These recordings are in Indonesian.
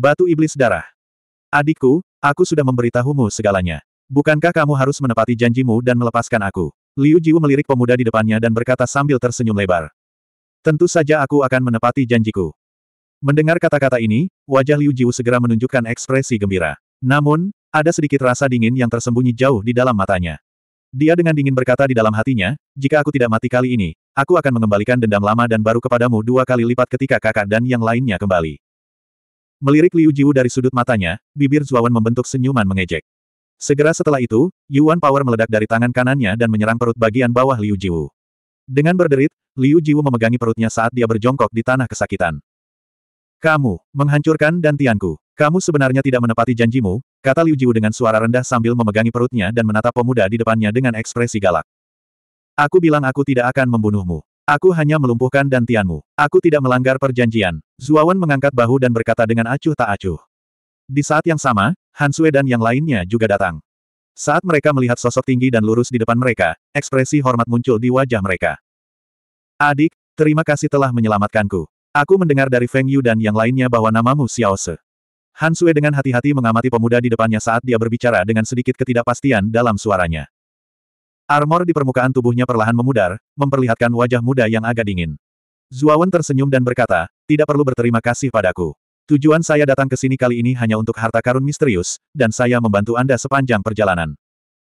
Batu Iblis Darah. Adikku, aku sudah memberitahumu segalanya. Bukankah kamu harus menepati janjimu dan melepaskan aku? Liu Jiwu melirik pemuda di depannya dan berkata sambil tersenyum lebar. Tentu saja aku akan menepati janjiku. Mendengar kata-kata ini, wajah Liu Jiwu segera menunjukkan ekspresi gembira. Namun, ada sedikit rasa dingin yang tersembunyi jauh di dalam matanya. Dia dengan dingin berkata di dalam hatinya, jika aku tidak mati kali ini, aku akan mengembalikan dendam lama dan baru kepadamu dua kali lipat ketika kakak dan yang lainnya kembali. Melirik Liu Jiu dari sudut matanya, bibir Zuawan membentuk senyuman mengejek. Segera setelah itu, Yuan Power meledak dari tangan kanannya dan menyerang perut bagian bawah Liu Jiu. Dengan berderit, Liu Jiu memegangi perutnya saat dia berjongkok di tanah kesakitan. Kamu, menghancurkan dan tianku, Kamu sebenarnya tidak menepati janjimu, kata Liu Jiu dengan suara rendah sambil memegangi perutnya dan menatap pemuda di depannya dengan ekspresi galak. Aku bilang aku tidak akan membunuhmu. Aku hanya melumpuhkan dan dantianmu. Aku tidak melanggar perjanjian. Zuawan mengangkat bahu dan berkata dengan acuh tak acuh. Di saat yang sama, Hansue dan yang lainnya juga datang. Saat mereka melihat sosok tinggi dan lurus di depan mereka, ekspresi hormat muncul di wajah mereka. Adik, terima kasih telah menyelamatkanku. Aku mendengar dari Feng Yu dan yang lainnya bahwa namamu Xiao Se. Hansue dengan hati-hati mengamati pemuda di depannya saat dia berbicara dengan sedikit ketidakpastian dalam suaranya. Armor di permukaan tubuhnya perlahan memudar, memperlihatkan wajah muda yang agak dingin. Zuawan tersenyum dan berkata, tidak perlu berterima kasih padaku. Tujuan saya datang ke sini kali ini hanya untuk harta karun misterius, dan saya membantu Anda sepanjang perjalanan.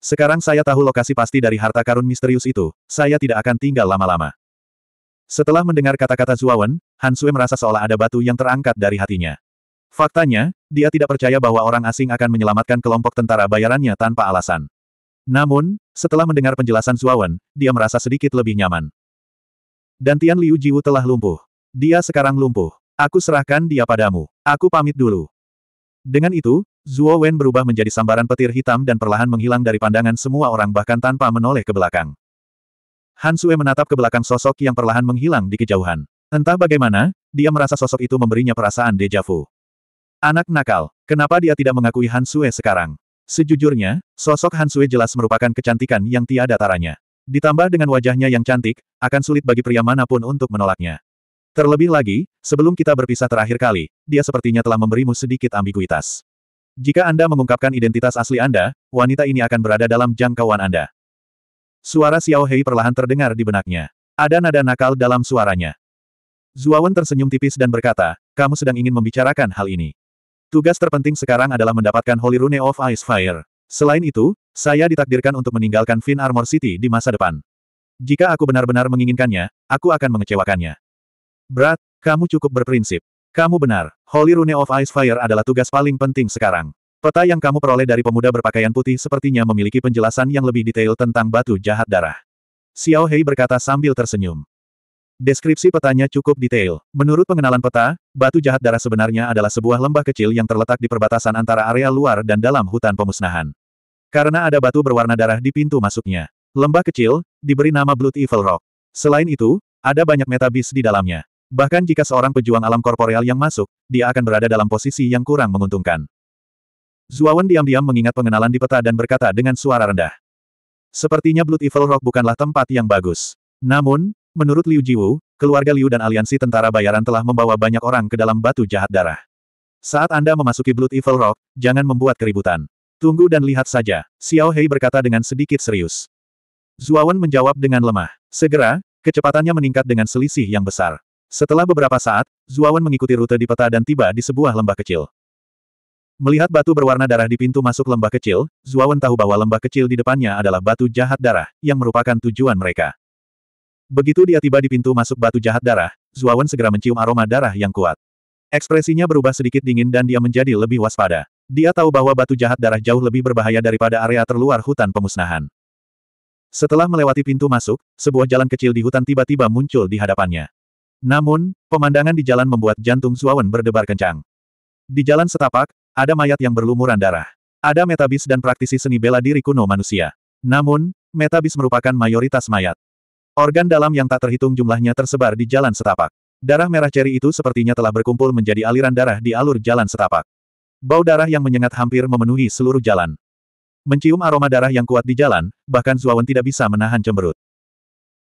Sekarang saya tahu lokasi pasti dari harta karun misterius itu, saya tidak akan tinggal lama-lama. Setelah mendengar kata-kata Zuawan, Hansu'e merasa seolah ada batu yang terangkat dari hatinya. Faktanya, dia tidak percaya bahwa orang asing akan menyelamatkan kelompok tentara bayarannya tanpa alasan. Namun, setelah mendengar penjelasan Zuawan, dia merasa sedikit lebih nyaman. Dan Tian Liu Jiwu telah lumpuh. Dia sekarang lumpuh. Aku serahkan dia padamu. Aku pamit dulu. Dengan itu, Zuo Wen berubah menjadi sambaran petir hitam dan perlahan menghilang dari pandangan semua orang bahkan tanpa menoleh ke belakang. Han Sue menatap ke belakang sosok yang perlahan menghilang di kejauhan. Entah bagaimana, dia merasa sosok itu memberinya perasaan dejavu. Anak nakal, kenapa dia tidak mengakui Han Sue sekarang? Sejujurnya, sosok Han Sui jelas merupakan kecantikan yang tiada taranya. Ditambah dengan wajahnya yang cantik, akan sulit bagi pria manapun untuk menolaknya. Terlebih lagi, sebelum kita berpisah terakhir kali, dia sepertinya telah memberimu sedikit ambiguitas. Jika Anda mengungkapkan identitas asli Anda, wanita ini akan berada dalam jangkauan Anda. Suara Xiao Hei perlahan terdengar di benaknya. Ada nada nakal dalam suaranya. Zuawan tersenyum tipis dan berkata, kamu sedang ingin membicarakan hal ini. Tugas terpenting sekarang adalah mendapatkan Holy Rune of Ice Fire. Selain itu, saya ditakdirkan untuk meninggalkan Finn Armor City di masa depan. Jika aku benar-benar menginginkannya, aku akan mengecewakannya. Brat, kamu cukup berprinsip. Kamu benar, Holy Rune of Ice Fire adalah tugas paling penting sekarang. Peta yang kamu peroleh dari pemuda berpakaian putih sepertinya memiliki penjelasan yang lebih detail tentang batu jahat darah. Xiao Hei berkata sambil tersenyum. Deskripsi petanya cukup detail. Menurut pengenalan peta, batu jahat darah sebenarnya adalah sebuah lembah kecil yang terletak di perbatasan antara area luar dan dalam hutan pemusnahan. Karena ada batu berwarna darah di pintu masuknya. Lembah kecil, diberi nama Blood Evil Rock. Selain itu, ada banyak metabis di dalamnya. Bahkan jika seorang pejuang alam korporeal yang masuk, dia akan berada dalam posisi yang kurang menguntungkan. Zuawan diam-diam mengingat pengenalan di peta dan berkata dengan suara rendah. Sepertinya Blood Evil Rock bukanlah tempat yang bagus. Namun, Menurut Liu Jiwu, keluarga Liu dan aliansi tentara bayaran telah membawa banyak orang ke dalam batu jahat darah. Saat Anda memasuki Blood Evil Rock, jangan membuat keributan. Tunggu dan lihat saja, Xiao Hei berkata dengan sedikit serius. Zuawan menjawab dengan lemah. Segera, kecepatannya meningkat dengan selisih yang besar. Setelah beberapa saat, Zuawan mengikuti rute di peta dan tiba di sebuah lembah kecil. Melihat batu berwarna darah di pintu masuk lembah kecil, Zuawan tahu bahwa lembah kecil di depannya adalah batu jahat darah, yang merupakan tujuan mereka. Begitu dia tiba di pintu masuk batu jahat darah, Zuawan segera mencium aroma darah yang kuat. Ekspresinya berubah sedikit dingin dan dia menjadi lebih waspada. Dia tahu bahwa batu jahat darah jauh lebih berbahaya daripada area terluar hutan pemusnahan. Setelah melewati pintu masuk, sebuah jalan kecil di hutan tiba-tiba muncul di hadapannya. Namun, pemandangan di jalan membuat jantung Zuawan berdebar kencang. Di jalan setapak, ada mayat yang berlumuran darah. Ada metabis dan praktisi seni bela diri kuno manusia. Namun, metabis merupakan mayoritas mayat. Organ dalam yang tak terhitung jumlahnya tersebar di jalan setapak. Darah merah ceri itu sepertinya telah berkumpul menjadi aliran darah di alur jalan setapak. Bau darah yang menyengat hampir memenuhi seluruh jalan. Mencium aroma darah yang kuat di jalan, bahkan Zuawan tidak bisa menahan cemberut.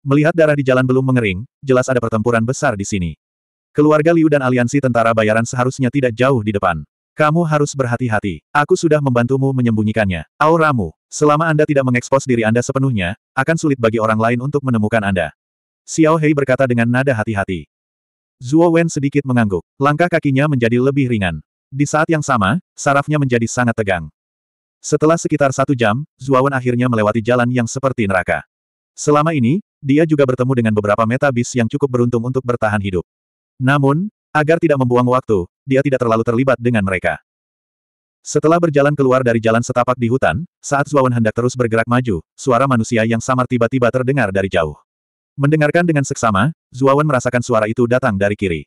Melihat darah di jalan belum mengering, jelas ada pertempuran besar di sini. Keluarga Liu dan aliansi tentara bayaran seharusnya tidak jauh di depan. Kamu harus berhati-hati. Aku sudah membantumu menyembunyikannya. Auramu. Selama Anda tidak mengekspos diri Anda sepenuhnya, akan sulit bagi orang lain untuk menemukan Anda. Xiao Hei berkata dengan nada hati-hati. Zuo Wen sedikit mengangguk. Langkah kakinya menjadi lebih ringan. Di saat yang sama, sarafnya menjadi sangat tegang. Setelah sekitar satu jam, Zuo Wen akhirnya melewati jalan yang seperti neraka. Selama ini, dia juga bertemu dengan beberapa metabis yang cukup beruntung untuk bertahan hidup. Namun, agar tidak membuang waktu, dia tidak terlalu terlibat dengan mereka. Setelah berjalan keluar dari jalan setapak di hutan, saat Zuawan hendak terus bergerak maju, suara manusia yang samar tiba-tiba terdengar dari jauh. Mendengarkan dengan seksama, Zuawan merasakan suara itu datang dari kiri.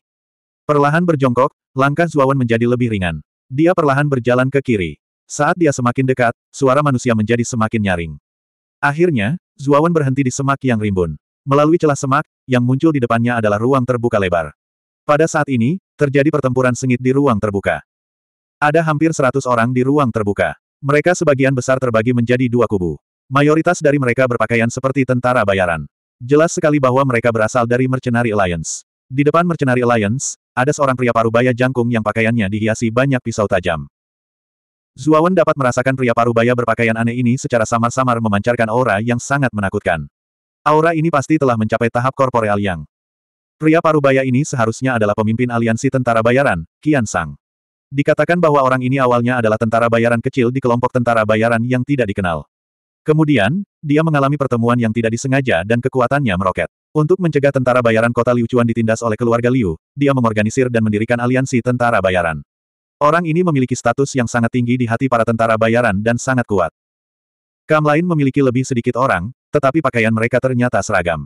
Perlahan berjongkok, langkah Zuawan menjadi lebih ringan. Dia perlahan berjalan ke kiri. Saat dia semakin dekat, suara manusia menjadi semakin nyaring. Akhirnya, Zuawan berhenti di semak yang rimbun. Melalui celah semak, yang muncul di depannya adalah ruang terbuka lebar. Pada saat ini, terjadi pertempuran sengit di ruang terbuka. Ada hampir seratus orang di ruang terbuka. Mereka sebagian besar terbagi menjadi dua kubu. Mayoritas dari mereka berpakaian seperti tentara bayaran. Jelas sekali bahwa mereka berasal dari Mercenary Alliance. Di depan Mercenary Alliance, ada seorang pria parubaya jangkung yang pakaiannya dihiasi banyak pisau tajam. Zuawan dapat merasakan pria parubaya berpakaian aneh ini secara samar-samar memancarkan aura yang sangat menakutkan. Aura ini pasti telah mencapai tahap korporeal yang. Pria parubaya ini seharusnya adalah pemimpin aliansi tentara bayaran, Kian Sang. Dikatakan bahwa orang ini awalnya adalah tentara bayaran kecil di kelompok tentara bayaran yang tidak dikenal. Kemudian, dia mengalami pertemuan yang tidak disengaja dan kekuatannya meroket. Untuk mencegah tentara bayaran kota Liu Chuan ditindas oleh keluarga Liu, dia mengorganisir dan mendirikan aliansi tentara bayaran. Orang ini memiliki status yang sangat tinggi di hati para tentara bayaran dan sangat kuat. Kam lain memiliki lebih sedikit orang, tetapi pakaian mereka ternyata seragam.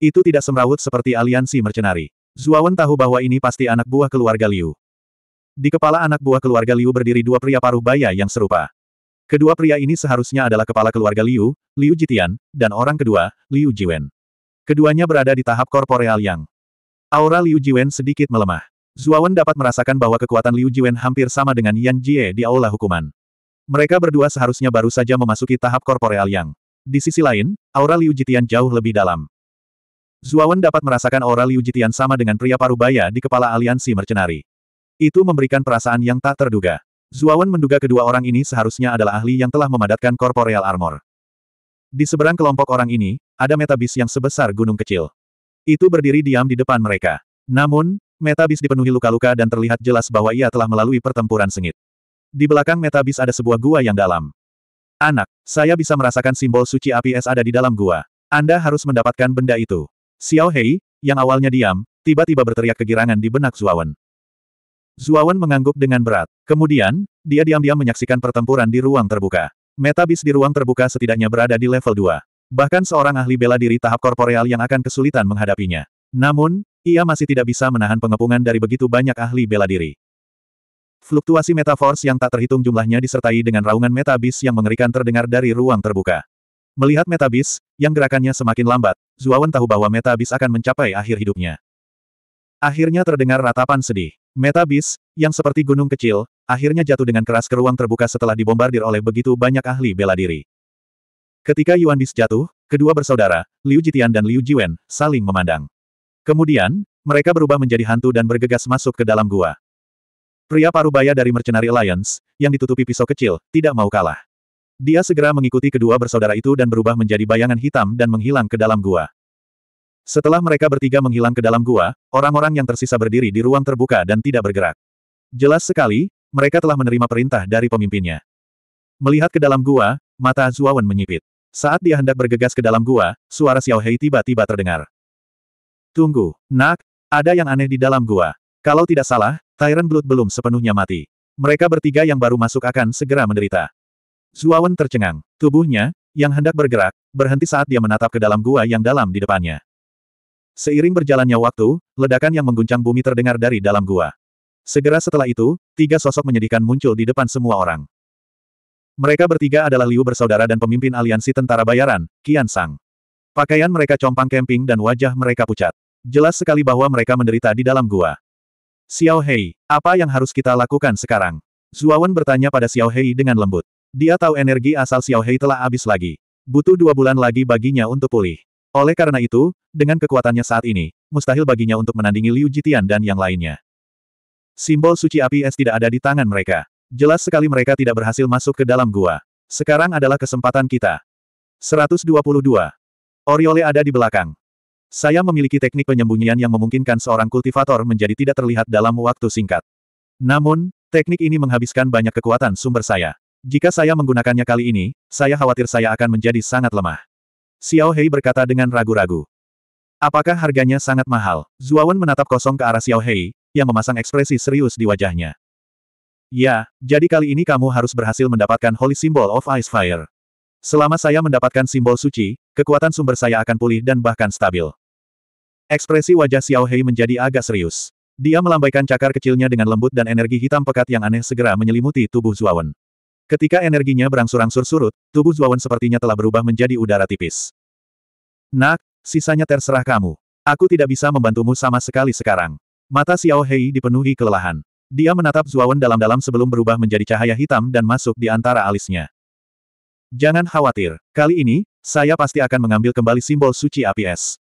Itu tidak semrawut seperti aliansi mercenari. Zuawan tahu bahwa ini pasti anak buah keluarga Liu. Di kepala anak buah keluarga Liu berdiri dua pria paruh baya yang serupa. Kedua pria ini seharusnya adalah kepala keluarga Liu, Liu Jitian, dan orang kedua, Liu Jiwen. Keduanya berada di tahap korporeal yang. Aura Liu Jiwen sedikit melemah. Zuawan dapat merasakan bahwa kekuatan Liu Jiwen hampir sama dengan Yan Jie di aula hukuman. Mereka berdua seharusnya baru saja memasuki tahap korporeal yang. Di sisi lain, aura Liu Jitian jauh lebih dalam. Zuawan dapat merasakan aura Liu Jitian sama dengan pria parubaya di kepala aliansi mercenari. Itu memberikan perasaan yang tak terduga. Zuawan menduga kedua orang ini seharusnya adalah ahli yang telah memadatkan korporeal armor. Di seberang kelompok orang ini, ada metabis yang sebesar gunung kecil. Itu berdiri diam di depan mereka. Namun, metabis dipenuhi luka-luka dan terlihat jelas bahwa ia telah melalui pertempuran sengit. Di belakang metabis ada sebuah gua yang dalam. Anak, saya bisa merasakan simbol suci api es ada di dalam gua. Anda harus mendapatkan benda itu. Xiao Hei, yang awalnya diam, tiba-tiba berteriak kegirangan di benak Zuawan. Zuawan mengangguk dengan berat. Kemudian, dia diam-diam menyaksikan pertempuran di ruang terbuka. Metabis di ruang terbuka setidaknya berada di level 2. Bahkan seorang ahli bela diri tahap korporeal yang akan kesulitan menghadapinya. Namun, ia masih tidak bisa menahan pengepungan dari begitu banyak ahli bela diri. Fluktuasi metaforce yang tak terhitung jumlahnya disertai dengan raungan metabis yang mengerikan terdengar dari ruang terbuka. Melihat metabis, yang gerakannya semakin lambat, Zuawan tahu bahwa metabis akan mencapai akhir hidupnya. Akhirnya terdengar ratapan sedih. Metabis, yang seperti gunung kecil, akhirnya jatuh dengan keras ke ruang terbuka setelah dibombardir oleh begitu banyak ahli bela diri. Ketika Yuan Bis jatuh, kedua bersaudara, Liu Jitian dan Liu Jiwen, saling memandang. Kemudian, mereka berubah menjadi hantu dan bergegas masuk ke dalam gua. Pria parubaya dari Mercenary Alliance, yang ditutupi pisau kecil, tidak mau kalah. Dia segera mengikuti kedua bersaudara itu dan berubah menjadi bayangan hitam dan menghilang ke dalam gua. Setelah mereka bertiga menghilang ke dalam gua, orang-orang yang tersisa berdiri di ruang terbuka dan tidak bergerak. Jelas sekali, mereka telah menerima perintah dari pemimpinnya. Melihat ke dalam gua, mata Zuawan menyipit. Saat dia hendak bergegas ke dalam gua, suara Xiao Hei tiba-tiba terdengar. Tunggu, nak, ada yang aneh di dalam gua. Kalau tidak salah, Tyrant Blood belum sepenuhnya mati. Mereka bertiga yang baru masuk akan segera menderita. Zuawan tercengang. Tubuhnya, yang hendak bergerak, berhenti saat dia menatap ke dalam gua yang dalam di depannya. Seiring berjalannya waktu, ledakan yang mengguncang bumi terdengar dari dalam gua. Segera setelah itu, tiga sosok menyedihkan muncul di depan semua orang. Mereka bertiga adalah Liu bersaudara dan pemimpin aliansi tentara bayaran, Qian Sang. Pakaian mereka compang camping dan wajah mereka pucat. Jelas sekali bahwa mereka menderita di dalam gua. Xiao Hei, apa yang harus kita lakukan sekarang? Zuawan bertanya pada Xiao Hei dengan lembut. Dia tahu energi asal Xiao Hei telah habis lagi. Butuh dua bulan lagi baginya untuk pulih. Oleh karena itu, dengan kekuatannya saat ini, mustahil baginya untuk menandingi Liu Jitian dan yang lainnya. Simbol suci api es tidak ada di tangan mereka. Jelas sekali mereka tidak berhasil masuk ke dalam gua. Sekarang adalah kesempatan kita. 122. Oriole ada di belakang. Saya memiliki teknik penyembunyian yang memungkinkan seorang kultivator menjadi tidak terlihat dalam waktu singkat. Namun, teknik ini menghabiskan banyak kekuatan sumber saya. Jika saya menggunakannya kali ini, saya khawatir saya akan menjadi sangat lemah. Xiao Hei berkata dengan ragu-ragu. Apakah harganya sangat mahal? Zuawan menatap kosong ke arah Xiao Hei, yang memasang ekspresi serius di wajahnya. Ya, jadi kali ini kamu harus berhasil mendapatkan Holy Symbol of Ice Fire. Selama saya mendapatkan simbol suci, kekuatan sumber saya akan pulih dan bahkan stabil. Ekspresi wajah Xiao Hei menjadi agak serius. Dia melambaikan cakar kecilnya dengan lembut dan energi hitam pekat yang aneh segera menyelimuti tubuh Zuawan. Ketika energinya berangsur-angsur surut, tubuh Zuawan sepertinya telah berubah menjadi udara tipis. Nak, sisanya terserah kamu. Aku tidak bisa membantumu sama sekali sekarang. Mata Xiao Hei dipenuhi kelelahan. Dia menatap Zuawan dalam-dalam sebelum berubah menjadi cahaya hitam dan masuk di antara alisnya. Jangan khawatir, kali ini, saya pasti akan mengambil kembali simbol suci api es.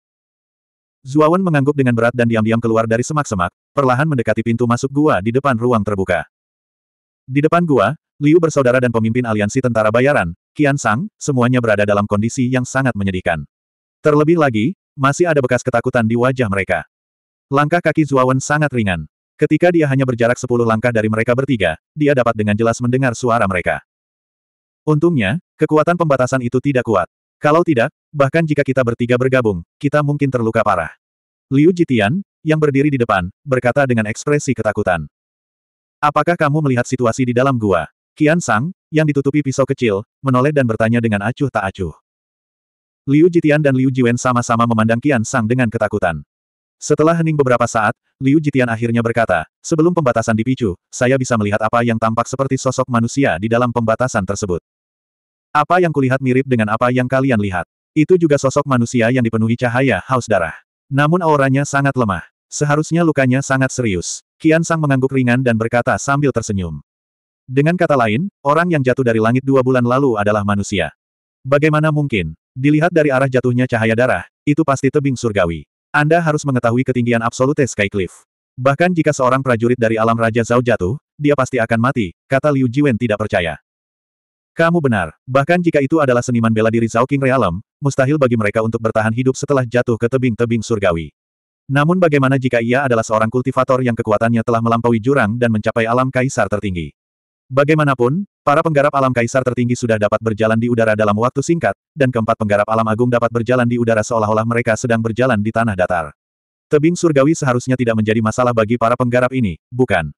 Zuawan mengangguk dengan berat dan diam-diam keluar dari semak-semak, perlahan mendekati pintu masuk gua di depan ruang terbuka. Di depan gua, Liu bersaudara dan pemimpin aliansi tentara bayaran, Qian Sang, semuanya berada dalam kondisi yang sangat menyedihkan. Terlebih lagi, masih ada bekas ketakutan di wajah mereka. Langkah kaki Zuawan sangat ringan. Ketika dia hanya berjarak sepuluh langkah dari mereka bertiga, dia dapat dengan jelas mendengar suara mereka. Untungnya, kekuatan pembatasan itu tidak kuat. Kalau tidak, bahkan jika kita bertiga bergabung, kita mungkin terluka parah. Liu Jitian, yang berdiri di depan, berkata dengan ekspresi ketakutan. Apakah kamu melihat situasi di dalam gua? Kian Sang, yang ditutupi pisau kecil, menoleh dan bertanya dengan acuh tak acuh. Liu Jitian dan Liu Jiwen sama-sama memandang Kian Sang dengan ketakutan. Setelah hening beberapa saat, Liu Jitian akhirnya berkata, sebelum pembatasan dipicu, saya bisa melihat apa yang tampak seperti sosok manusia di dalam pembatasan tersebut. Apa yang kulihat mirip dengan apa yang kalian lihat. Itu juga sosok manusia yang dipenuhi cahaya haus darah. Namun auranya sangat lemah. Seharusnya lukanya sangat serius. Kian Sang mengangguk ringan dan berkata sambil tersenyum. Dengan kata lain, orang yang jatuh dari langit dua bulan lalu adalah manusia. Bagaimana mungkin? Dilihat dari arah jatuhnya cahaya darah, itu pasti tebing surgawi. Anda harus mengetahui ketinggian absolute Sky Cliff. Bahkan jika seorang prajurit dari alam Raja Zhao jatuh, dia pasti akan mati, kata Liu Jiwen tidak percaya. Kamu benar, bahkan jika itu adalah seniman bela diri Zhao King Realm, mustahil bagi mereka untuk bertahan hidup setelah jatuh ke tebing-tebing surgawi. Namun bagaimana jika ia adalah seorang kultivator yang kekuatannya telah melampaui jurang dan mencapai alam kaisar tertinggi? Bagaimanapun, para penggarap alam kaisar tertinggi sudah dapat berjalan di udara dalam waktu singkat, dan keempat penggarap alam agung dapat berjalan di udara seolah-olah mereka sedang berjalan di tanah datar. Tebing surgawi seharusnya tidak menjadi masalah bagi para penggarap ini, bukan?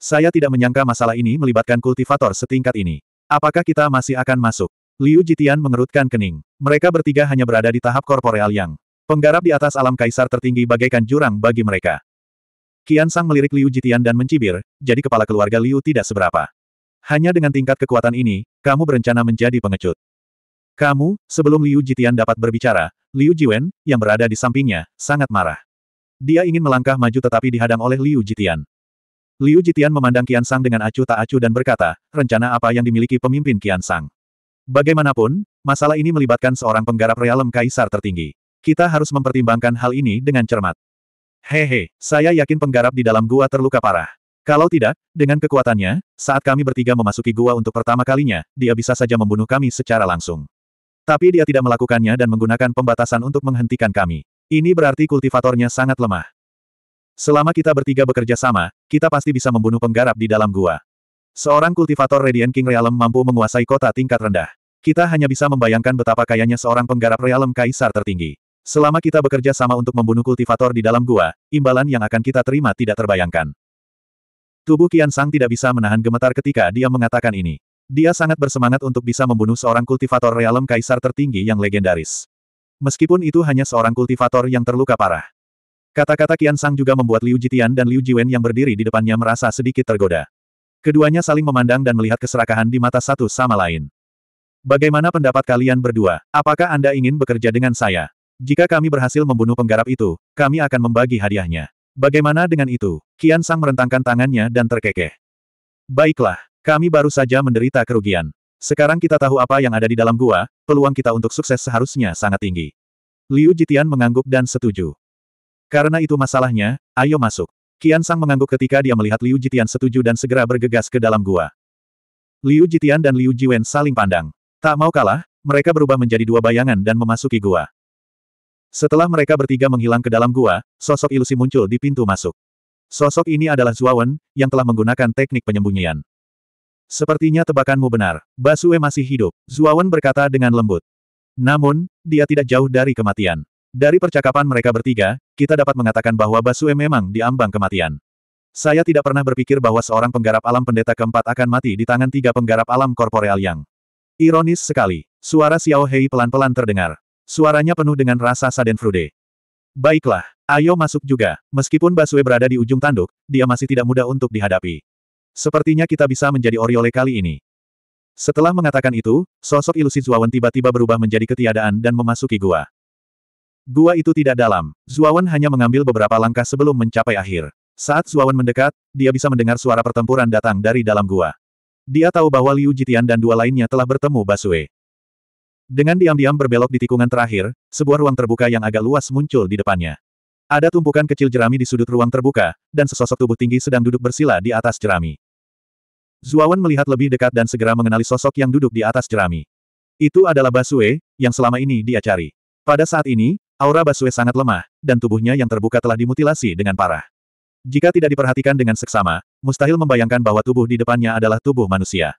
Saya tidak menyangka masalah ini melibatkan kultivator setingkat ini. Apakah kita masih akan masuk? Liu Jitian mengerutkan kening. Mereka bertiga hanya berada di tahap korporeal yang penggarap di atas alam kaisar tertinggi bagaikan jurang bagi mereka. Kian Sang melirik Liu Jitian dan mencibir, jadi kepala keluarga Liu tidak seberapa. Hanya dengan tingkat kekuatan ini, kamu berencana menjadi pengecut. Kamu, sebelum Liu Jitian dapat berbicara, Liu Jiwen, yang berada di sampingnya, sangat marah. Dia ingin melangkah maju tetapi dihadang oleh Liu Jitian. Liu Jitian memandang Kian Sang dengan acuh tak acuh dan berkata, rencana apa yang dimiliki pemimpin Kian Sang? Bagaimanapun, masalah ini melibatkan seorang penggarap realem kaisar tertinggi. Kita harus mempertimbangkan hal ini dengan cermat. Hehe, saya yakin penggarap di dalam gua terluka parah. Kalau tidak, dengan kekuatannya, saat kami bertiga memasuki gua untuk pertama kalinya, dia bisa saja membunuh kami secara langsung. Tapi dia tidak melakukannya dan menggunakan pembatasan untuk menghentikan kami. Ini berarti kultivatornya sangat lemah. Selama kita bertiga bekerja sama, kita pasti bisa membunuh penggarap di dalam gua. Seorang kultivator Radiant King Realm mampu menguasai kota tingkat rendah. Kita hanya bisa membayangkan betapa kayanya seorang penggarap Realm Kaisar tertinggi. Selama kita bekerja sama untuk membunuh kultivator di dalam gua, imbalan yang akan kita terima tidak terbayangkan. Tubuh Kian Sang tidak bisa menahan gemetar ketika dia mengatakan ini. Dia sangat bersemangat untuk bisa membunuh seorang kultivator realem kaisar tertinggi yang legendaris. Meskipun itu hanya seorang kultivator yang terluka parah. Kata-kata Kian Sang juga membuat Liu Jitian dan Liu Jiwen yang berdiri di depannya merasa sedikit tergoda. Keduanya saling memandang dan melihat keserakahan di mata satu sama lain. Bagaimana pendapat kalian berdua? Apakah Anda ingin bekerja dengan saya? Jika kami berhasil membunuh penggarap itu, kami akan membagi hadiahnya. Bagaimana dengan itu? Kian Sang merentangkan tangannya dan terkekeh. Baiklah, kami baru saja menderita kerugian. Sekarang kita tahu apa yang ada di dalam gua, peluang kita untuk sukses seharusnya sangat tinggi. Liu Jitian mengangguk dan setuju. Karena itu masalahnya, ayo masuk. Kian Sang mengangguk ketika dia melihat Liu Jitian setuju dan segera bergegas ke dalam gua. Liu Jitian dan Liu Jiwen saling pandang. Tak mau kalah, mereka berubah menjadi dua bayangan dan memasuki gua. Setelah mereka bertiga menghilang ke dalam gua, sosok ilusi muncul di pintu masuk. Sosok ini adalah Zuawan, yang telah menggunakan teknik penyembunyian. Sepertinya tebakanmu benar, Basue masih hidup, Zuawan berkata dengan lembut. Namun, dia tidak jauh dari kematian. Dari percakapan mereka bertiga, kita dapat mengatakan bahwa Basue memang diambang kematian. Saya tidak pernah berpikir bahwa seorang penggarap alam pendeta keempat akan mati di tangan tiga penggarap alam korporeal yang. Ironis sekali, suara Xiao Hei pelan-pelan terdengar. Suaranya penuh dengan rasa sadenfrude. Baiklah, ayo masuk juga. Meskipun Basue berada di ujung tanduk, dia masih tidak mudah untuk dihadapi. Sepertinya kita bisa menjadi Oriole kali ini. Setelah mengatakan itu, sosok ilusi Zuawan tiba-tiba berubah menjadi ketiadaan dan memasuki gua. Gua itu tidak dalam. Zuawan hanya mengambil beberapa langkah sebelum mencapai akhir. Saat Zuawan mendekat, dia bisa mendengar suara pertempuran datang dari dalam gua. Dia tahu bahwa Liu Jitian dan dua lainnya telah bertemu Basue. Dengan diam-diam berbelok di tikungan terakhir, sebuah ruang terbuka yang agak luas muncul di depannya. Ada tumpukan kecil jerami di sudut ruang terbuka, dan sesosok tubuh tinggi sedang duduk bersila di atas jerami. Zuawan melihat lebih dekat dan segera mengenali sosok yang duduk di atas jerami. Itu adalah Basue, yang selama ini dia cari. Pada saat ini, aura Basue sangat lemah, dan tubuhnya yang terbuka telah dimutilasi dengan parah. Jika tidak diperhatikan dengan seksama, mustahil membayangkan bahwa tubuh di depannya adalah tubuh manusia.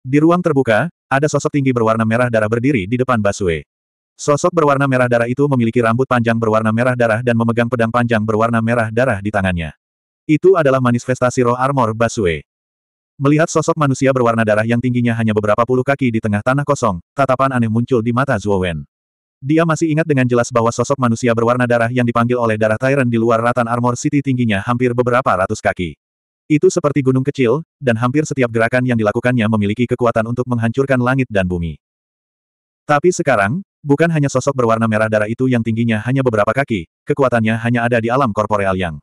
Di ruang terbuka, ada sosok tinggi berwarna merah darah berdiri di depan Basue. Sosok berwarna merah darah itu memiliki rambut panjang berwarna merah darah dan memegang pedang panjang berwarna merah darah di tangannya. Itu adalah manifestasi roh armor Basue. Melihat sosok manusia berwarna darah yang tingginya hanya beberapa puluh kaki di tengah tanah kosong, tatapan aneh muncul di mata Zuo Wen. Dia masih ingat dengan jelas bahwa sosok manusia berwarna darah yang dipanggil oleh darah Tyrant di luar ratan armor city tingginya hampir beberapa ratus kaki. Itu seperti gunung kecil, dan hampir setiap gerakan yang dilakukannya memiliki kekuatan untuk menghancurkan langit dan bumi. Tapi sekarang, bukan hanya sosok berwarna merah darah itu yang tingginya hanya beberapa kaki, kekuatannya hanya ada di alam korporeal yang.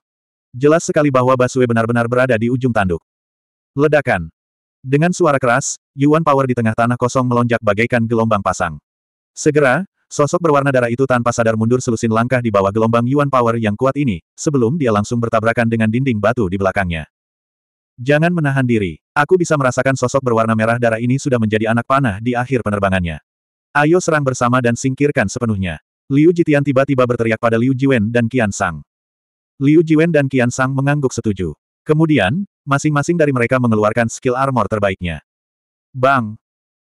Jelas sekali bahwa Basue benar-benar berada di ujung tanduk. Ledakan. Dengan suara keras, Yuan Power di tengah tanah kosong melonjak bagaikan gelombang pasang. Segera, Sosok berwarna darah itu tanpa sadar mundur selusin langkah di bawah gelombang Yuan Power yang kuat ini, sebelum dia langsung bertabrakan dengan dinding batu di belakangnya. Jangan menahan diri. Aku bisa merasakan sosok berwarna merah darah ini sudah menjadi anak panah di akhir penerbangannya. Ayo serang bersama dan singkirkan sepenuhnya. Liu Jitian tiba-tiba berteriak pada Liu Jiwen dan Qian Sang. Liu Jiwen dan Qian Sang mengangguk setuju. Kemudian, masing-masing dari mereka mengeluarkan skill armor terbaiknya. Bang!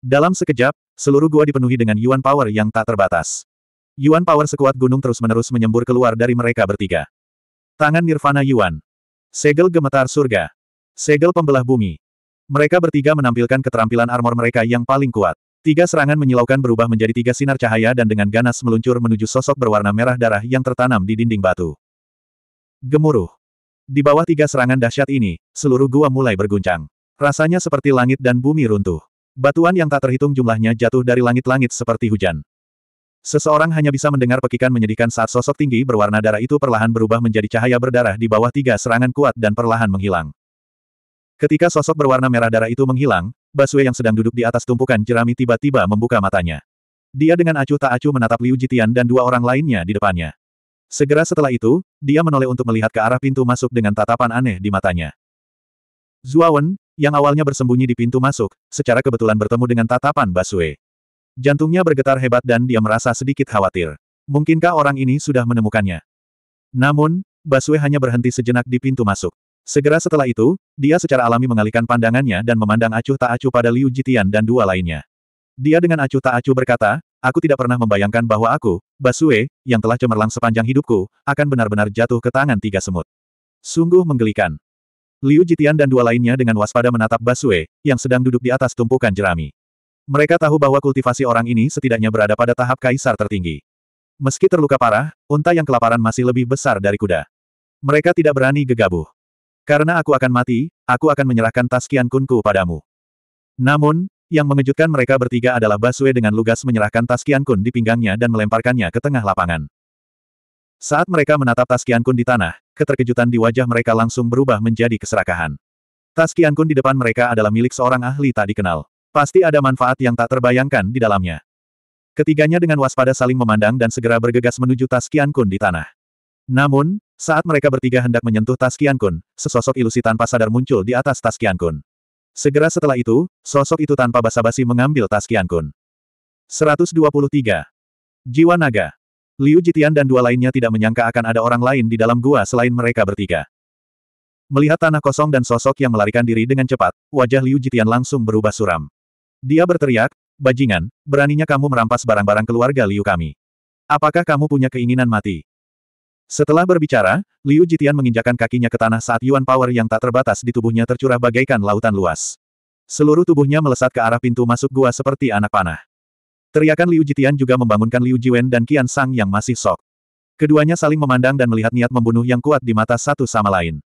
Dalam sekejap, seluruh gua dipenuhi dengan Yuan Power yang tak terbatas. Yuan Power sekuat gunung terus-menerus menyembur keluar dari mereka bertiga. Tangan Nirvana Yuan. Segel gemetar surga. Segel pembelah bumi. Mereka bertiga menampilkan keterampilan armor mereka yang paling kuat. Tiga serangan menyilaukan berubah menjadi tiga sinar cahaya dan dengan ganas meluncur menuju sosok berwarna merah darah yang tertanam di dinding batu. Gemuruh. Di bawah tiga serangan dahsyat ini, seluruh gua mulai berguncang. Rasanya seperti langit dan bumi runtuh. Batuan yang tak terhitung jumlahnya jatuh dari langit-langit seperti hujan. Seseorang hanya bisa mendengar pekikan menyedihkan saat sosok tinggi berwarna darah itu perlahan berubah menjadi cahaya berdarah di bawah tiga serangan kuat dan perlahan menghilang. Ketika sosok berwarna merah darah itu menghilang, Basue yang sedang duduk di atas tumpukan jerami tiba-tiba membuka matanya. Dia dengan acuh tak acuh menatap Liu Jitian dan dua orang lainnya di depannya. Segera setelah itu, dia menoleh untuk melihat ke arah pintu masuk dengan tatapan aneh di matanya. Zuawan, yang awalnya bersembunyi di pintu masuk, secara kebetulan bertemu dengan tatapan Basue. Jantungnya bergetar hebat dan dia merasa sedikit khawatir. Mungkinkah orang ini sudah menemukannya? Namun, Basue hanya berhenti sejenak di pintu masuk. Segera setelah itu, dia secara alami mengalihkan pandangannya dan memandang acuh tak acuh pada Liu Jitian dan dua lainnya. Dia dengan acuh tak acuh berkata, aku tidak pernah membayangkan bahwa aku, Basue, yang telah cemerlang sepanjang hidupku, akan benar-benar jatuh ke tangan tiga semut. Sungguh menggelikan. Liu Jitian dan dua lainnya dengan waspada menatap Basue, yang sedang duduk di atas tumpukan jerami. Mereka tahu bahwa kultivasi orang ini setidaknya berada pada tahap kaisar tertinggi. Meski terluka parah, unta yang kelaparan masih lebih besar dari kuda. Mereka tidak berani gegabah. Karena aku akan mati, aku akan menyerahkan Taskian Kunku padamu. Namun, yang mengejutkan mereka bertiga adalah Basue dengan lugas menyerahkan Taskian Kian Kun di pinggangnya dan melemparkannya ke tengah lapangan. Saat mereka menatap Taskian Kian Kun di tanah, keterkejutan di wajah mereka langsung berubah menjadi keserakahan. Taskian Kian Kun di depan mereka adalah milik seorang ahli tak dikenal. Pasti ada manfaat yang tak terbayangkan di dalamnya. Ketiganya dengan waspada saling memandang dan segera bergegas menuju Taskian Kian Kun di tanah. Namun, saat mereka bertiga hendak menyentuh tas Kun, sesosok ilusi tanpa sadar muncul di atas tas Kun. Segera setelah itu, sosok itu tanpa basa-basi mengambil tas Kun. 123. Jiwa Naga. Liu Jitian dan dua lainnya tidak menyangka akan ada orang lain di dalam gua selain mereka bertiga. Melihat tanah kosong dan sosok yang melarikan diri dengan cepat, wajah Liu Jitian langsung berubah suram. Dia berteriak, Bajingan, beraninya kamu merampas barang-barang keluarga Liu kami. Apakah kamu punya keinginan mati? Setelah berbicara, Liu Jitian menginjakan kakinya ke tanah saat Yuan Power yang tak terbatas di tubuhnya tercurah bagaikan lautan luas. Seluruh tubuhnya melesat ke arah pintu masuk gua seperti anak panah. Teriakan Liu Jitian juga membangunkan Liu Jiwen dan Qian Sang yang masih sok. Keduanya saling memandang dan melihat niat membunuh yang kuat di mata satu sama lain.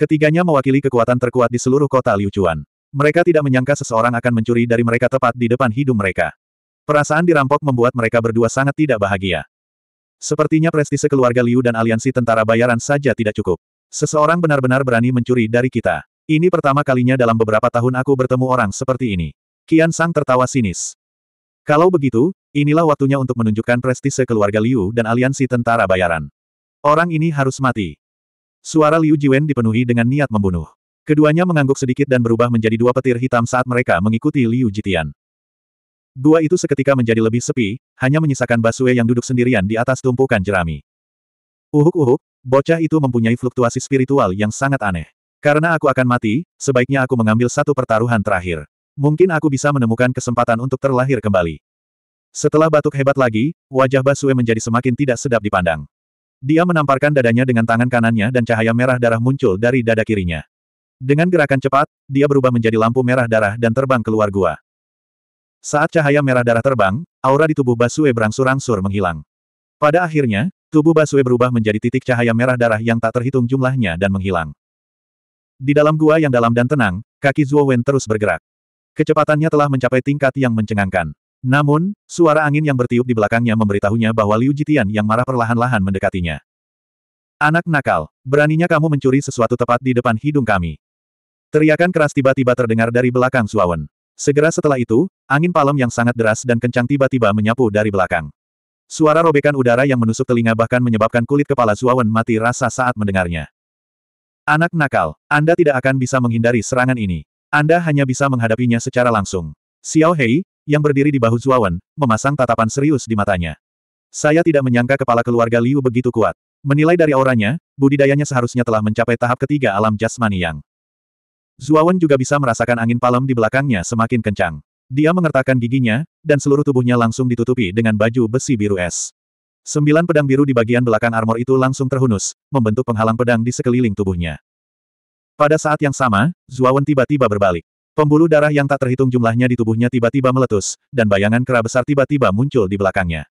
Ketiganya mewakili kekuatan terkuat di seluruh kota Liu Chuan. Mereka tidak menyangka seseorang akan mencuri dari mereka tepat di depan hidung mereka. Perasaan dirampok membuat mereka berdua sangat tidak bahagia. Sepertinya prestise keluarga Liu dan aliansi tentara bayaran saja tidak cukup. Seseorang benar-benar berani mencuri dari kita. Ini pertama kalinya dalam beberapa tahun aku bertemu orang seperti ini. Kian Sang tertawa sinis. Kalau begitu, inilah waktunya untuk menunjukkan prestise keluarga Liu dan aliansi tentara bayaran. Orang ini harus mati. Suara Liu Jiwen dipenuhi dengan niat membunuh. Keduanya mengangguk sedikit dan berubah menjadi dua petir hitam saat mereka mengikuti Liu Jitian. Gua itu seketika menjadi lebih sepi, hanya menyisakan Basue yang duduk sendirian di atas tumpukan jerami. Uhuk-uhuk, bocah itu mempunyai fluktuasi spiritual yang sangat aneh. Karena aku akan mati, sebaiknya aku mengambil satu pertaruhan terakhir. Mungkin aku bisa menemukan kesempatan untuk terlahir kembali. Setelah batuk hebat lagi, wajah Basue menjadi semakin tidak sedap dipandang. Dia menamparkan dadanya dengan tangan kanannya dan cahaya merah darah muncul dari dada kirinya. Dengan gerakan cepat, dia berubah menjadi lampu merah darah dan terbang keluar gua. Saat cahaya merah darah terbang, aura di tubuh Basue berangsur-angsur menghilang. Pada akhirnya, tubuh Basue berubah menjadi titik cahaya merah darah yang tak terhitung jumlahnya dan menghilang. Di dalam gua yang dalam dan tenang, kaki Zuo Wen terus bergerak. Kecepatannya telah mencapai tingkat yang mencengangkan. Namun, suara angin yang bertiup di belakangnya memberitahunya bahwa Liu Jitian yang marah perlahan-lahan mendekatinya. Anak nakal, beraninya kamu mencuri sesuatu tepat di depan hidung kami. Teriakan keras tiba-tiba terdengar dari belakang Suawen. Segera setelah itu, angin palem yang sangat deras dan kencang tiba-tiba menyapu dari belakang. Suara robekan udara yang menusuk telinga bahkan menyebabkan kulit kepala Zuawan mati rasa saat mendengarnya. Anak nakal, Anda tidak akan bisa menghindari serangan ini. Anda hanya bisa menghadapinya secara langsung. Xiao Hei, yang berdiri di bahu Zuawan, memasang tatapan serius di matanya. Saya tidak menyangka kepala keluarga Liu begitu kuat. Menilai dari auranya, budidayanya seharusnya telah mencapai tahap ketiga alam jasmani yang Zuawan juga bisa merasakan angin palem di belakangnya semakin kencang. Dia mengertakkan giginya, dan seluruh tubuhnya langsung ditutupi dengan baju besi biru es. Sembilan pedang biru di bagian belakang armor itu langsung terhunus, membentuk penghalang pedang di sekeliling tubuhnya. Pada saat yang sama, Zuawan tiba-tiba berbalik. Pembuluh darah yang tak terhitung jumlahnya di tubuhnya tiba-tiba meletus, dan bayangan kera besar tiba-tiba muncul di belakangnya.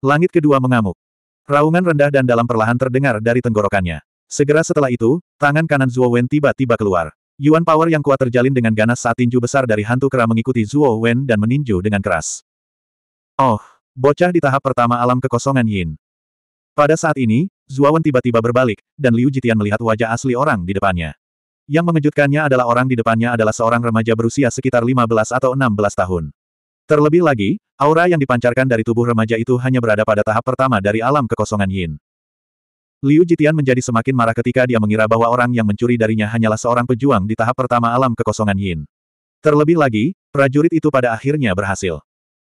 Langit kedua mengamuk. Raungan rendah dan dalam perlahan terdengar dari tenggorokannya. Segera setelah itu, tangan kanan Zuo tiba-tiba keluar. Yuan power yang kuat terjalin dengan ganas saat tinju besar dari hantu kera mengikuti Zuo Wen dan meninju dengan keras. Oh, bocah di tahap pertama alam kekosongan Yin. Pada saat ini, Zuo Wen tiba-tiba berbalik, dan Liu Jitian melihat wajah asli orang di depannya. Yang mengejutkannya adalah orang di depannya adalah seorang remaja berusia sekitar 15 atau 16 tahun. Terlebih lagi, aura yang dipancarkan dari tubuh remaja itu hanya berada pada tahap pertama dari alam kekosongan Yin. Liu Jitian menjadi semakin marah ketika dia mengira bahwa orang yang mencuri darinya hanyalah seorang pejuang di tahap pertama alam kekosongan Yin. Terlebih lagi, prajurit itu pada akhirnya berhasil.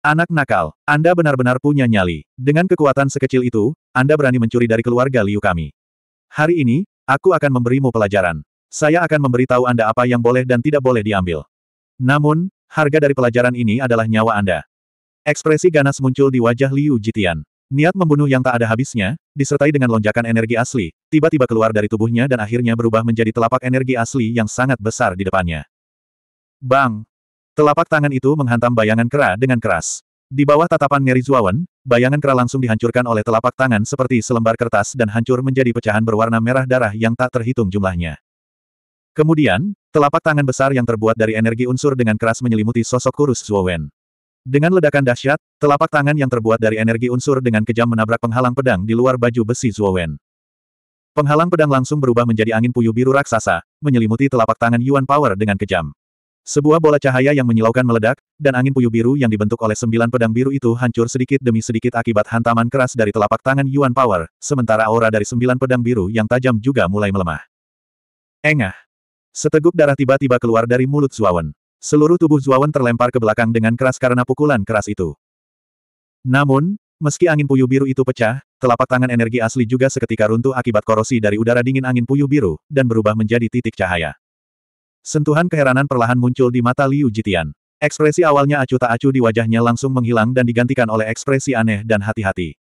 Anak nakal, Anda benar-benar punya nyali. Dengan kekuatan sekecil itu, Anda berani mencuri dari keluarga Liu kami. Hari ini, aku akan memberimu pelajaran. Saya akan memberitahu Anda apa yang boleh dan tidak boleh diambil. Namun, harga dari pelajaran ini adalah nyawa Anda. Ekspresi ganas muncul di wajah Liu Jitian. Niat membunuh yang tak ada habisnya, disertai dengan lonjakan energi asli, tiba-tiba keluar dari tubuhnya dan akhirnya berubah menjadi telapak energi asli yang sangat besar di depannya. Bang! Telapak tangan itu menghantam bayangan kera dengan keras. Di bawah tatapan Ngeri Zuawan, bayangan kera langsung dihancurkan oleh telapak tangan seperti selembar kertas dan hancur menjadi pecahan berwarna merah darah yang tak terhitung jumlahnya. Kemudian, telapak tangan besar yang terbuat dari energi unsur dengan keras menyelimuti sosok kurus Zuawan. Dengan ledakan dahsyat, telapak tangan yang terbuat dari energi unsur dengan kejam menabrak penghalang pedang di luar baju besi Zuowen. Penghalang pedang langsung berubah menjadi angin puyuh biru raksasa, menyelimuti telapak tangan Yuan Power dengan kejam. Sebuah bola cahaya yang menyilaukan meledak, dan angin puyuh biru yang dibentuk oleh sembilan pedang biru itu hancur sedikit demi sedikit akibat hantaman keras dari telapak tangan Yuan Power, sementara aura dari sembilan pedang biru yang tajam juga mulai melemah. Engah! Seteguk darah tiba-tiba keluar dari mulut Wen. Seluruh tubuh Zuawan terlempar ke belakang dengan keras karena pukulan keras itu. Namun, meski angin puyuh biru itu pecah, telapak tangan energi asli juga seketika runtuh akibat korosi dari udara dingin angin puyuh biru, dan berubah menjadi titik cahaya. Sentuhan keheranan perlahan muncul di mata Liu Jitian. Ekspresi awalnya acuh tak acuh di wajahnya langsung menghilang dan digantikan oleh ekspresi aneh dan hati-hati.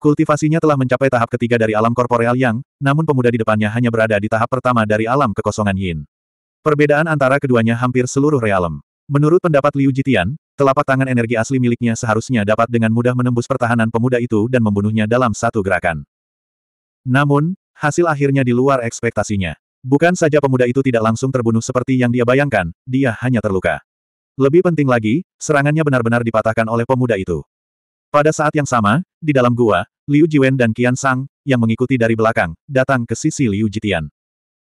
Kultivasinya telah mencapai tahap ketiga dari alam korporeal yang, namun pemuda di depannya hanya berada di tahap pertama dari alam kekosongan yin. Perbedaan antara keduanya hampir seluruh realem. Menurut pendapat Liu Jitian, telapak tangan energi asli miliknya seharusnya dapat dengan mudah menembus pertahanan pemuda itu dan membunuhnya dalam satu gerakan. Namun, hasil akhirnya di luar ekspektasinya. Bukan saja pemuda itu tidak langsung terbunuh seperti yang dia bayangkan, dia hanya terluka. Lebih penting lagi, serangannya benar-benar dipatahkan oleh pemuda itu. Pada saat yang sama, di dalam gua, Liu Jiwen dan Qian Sang, yang mengikuti dari belakang, datang ke sisi Liu Jitian.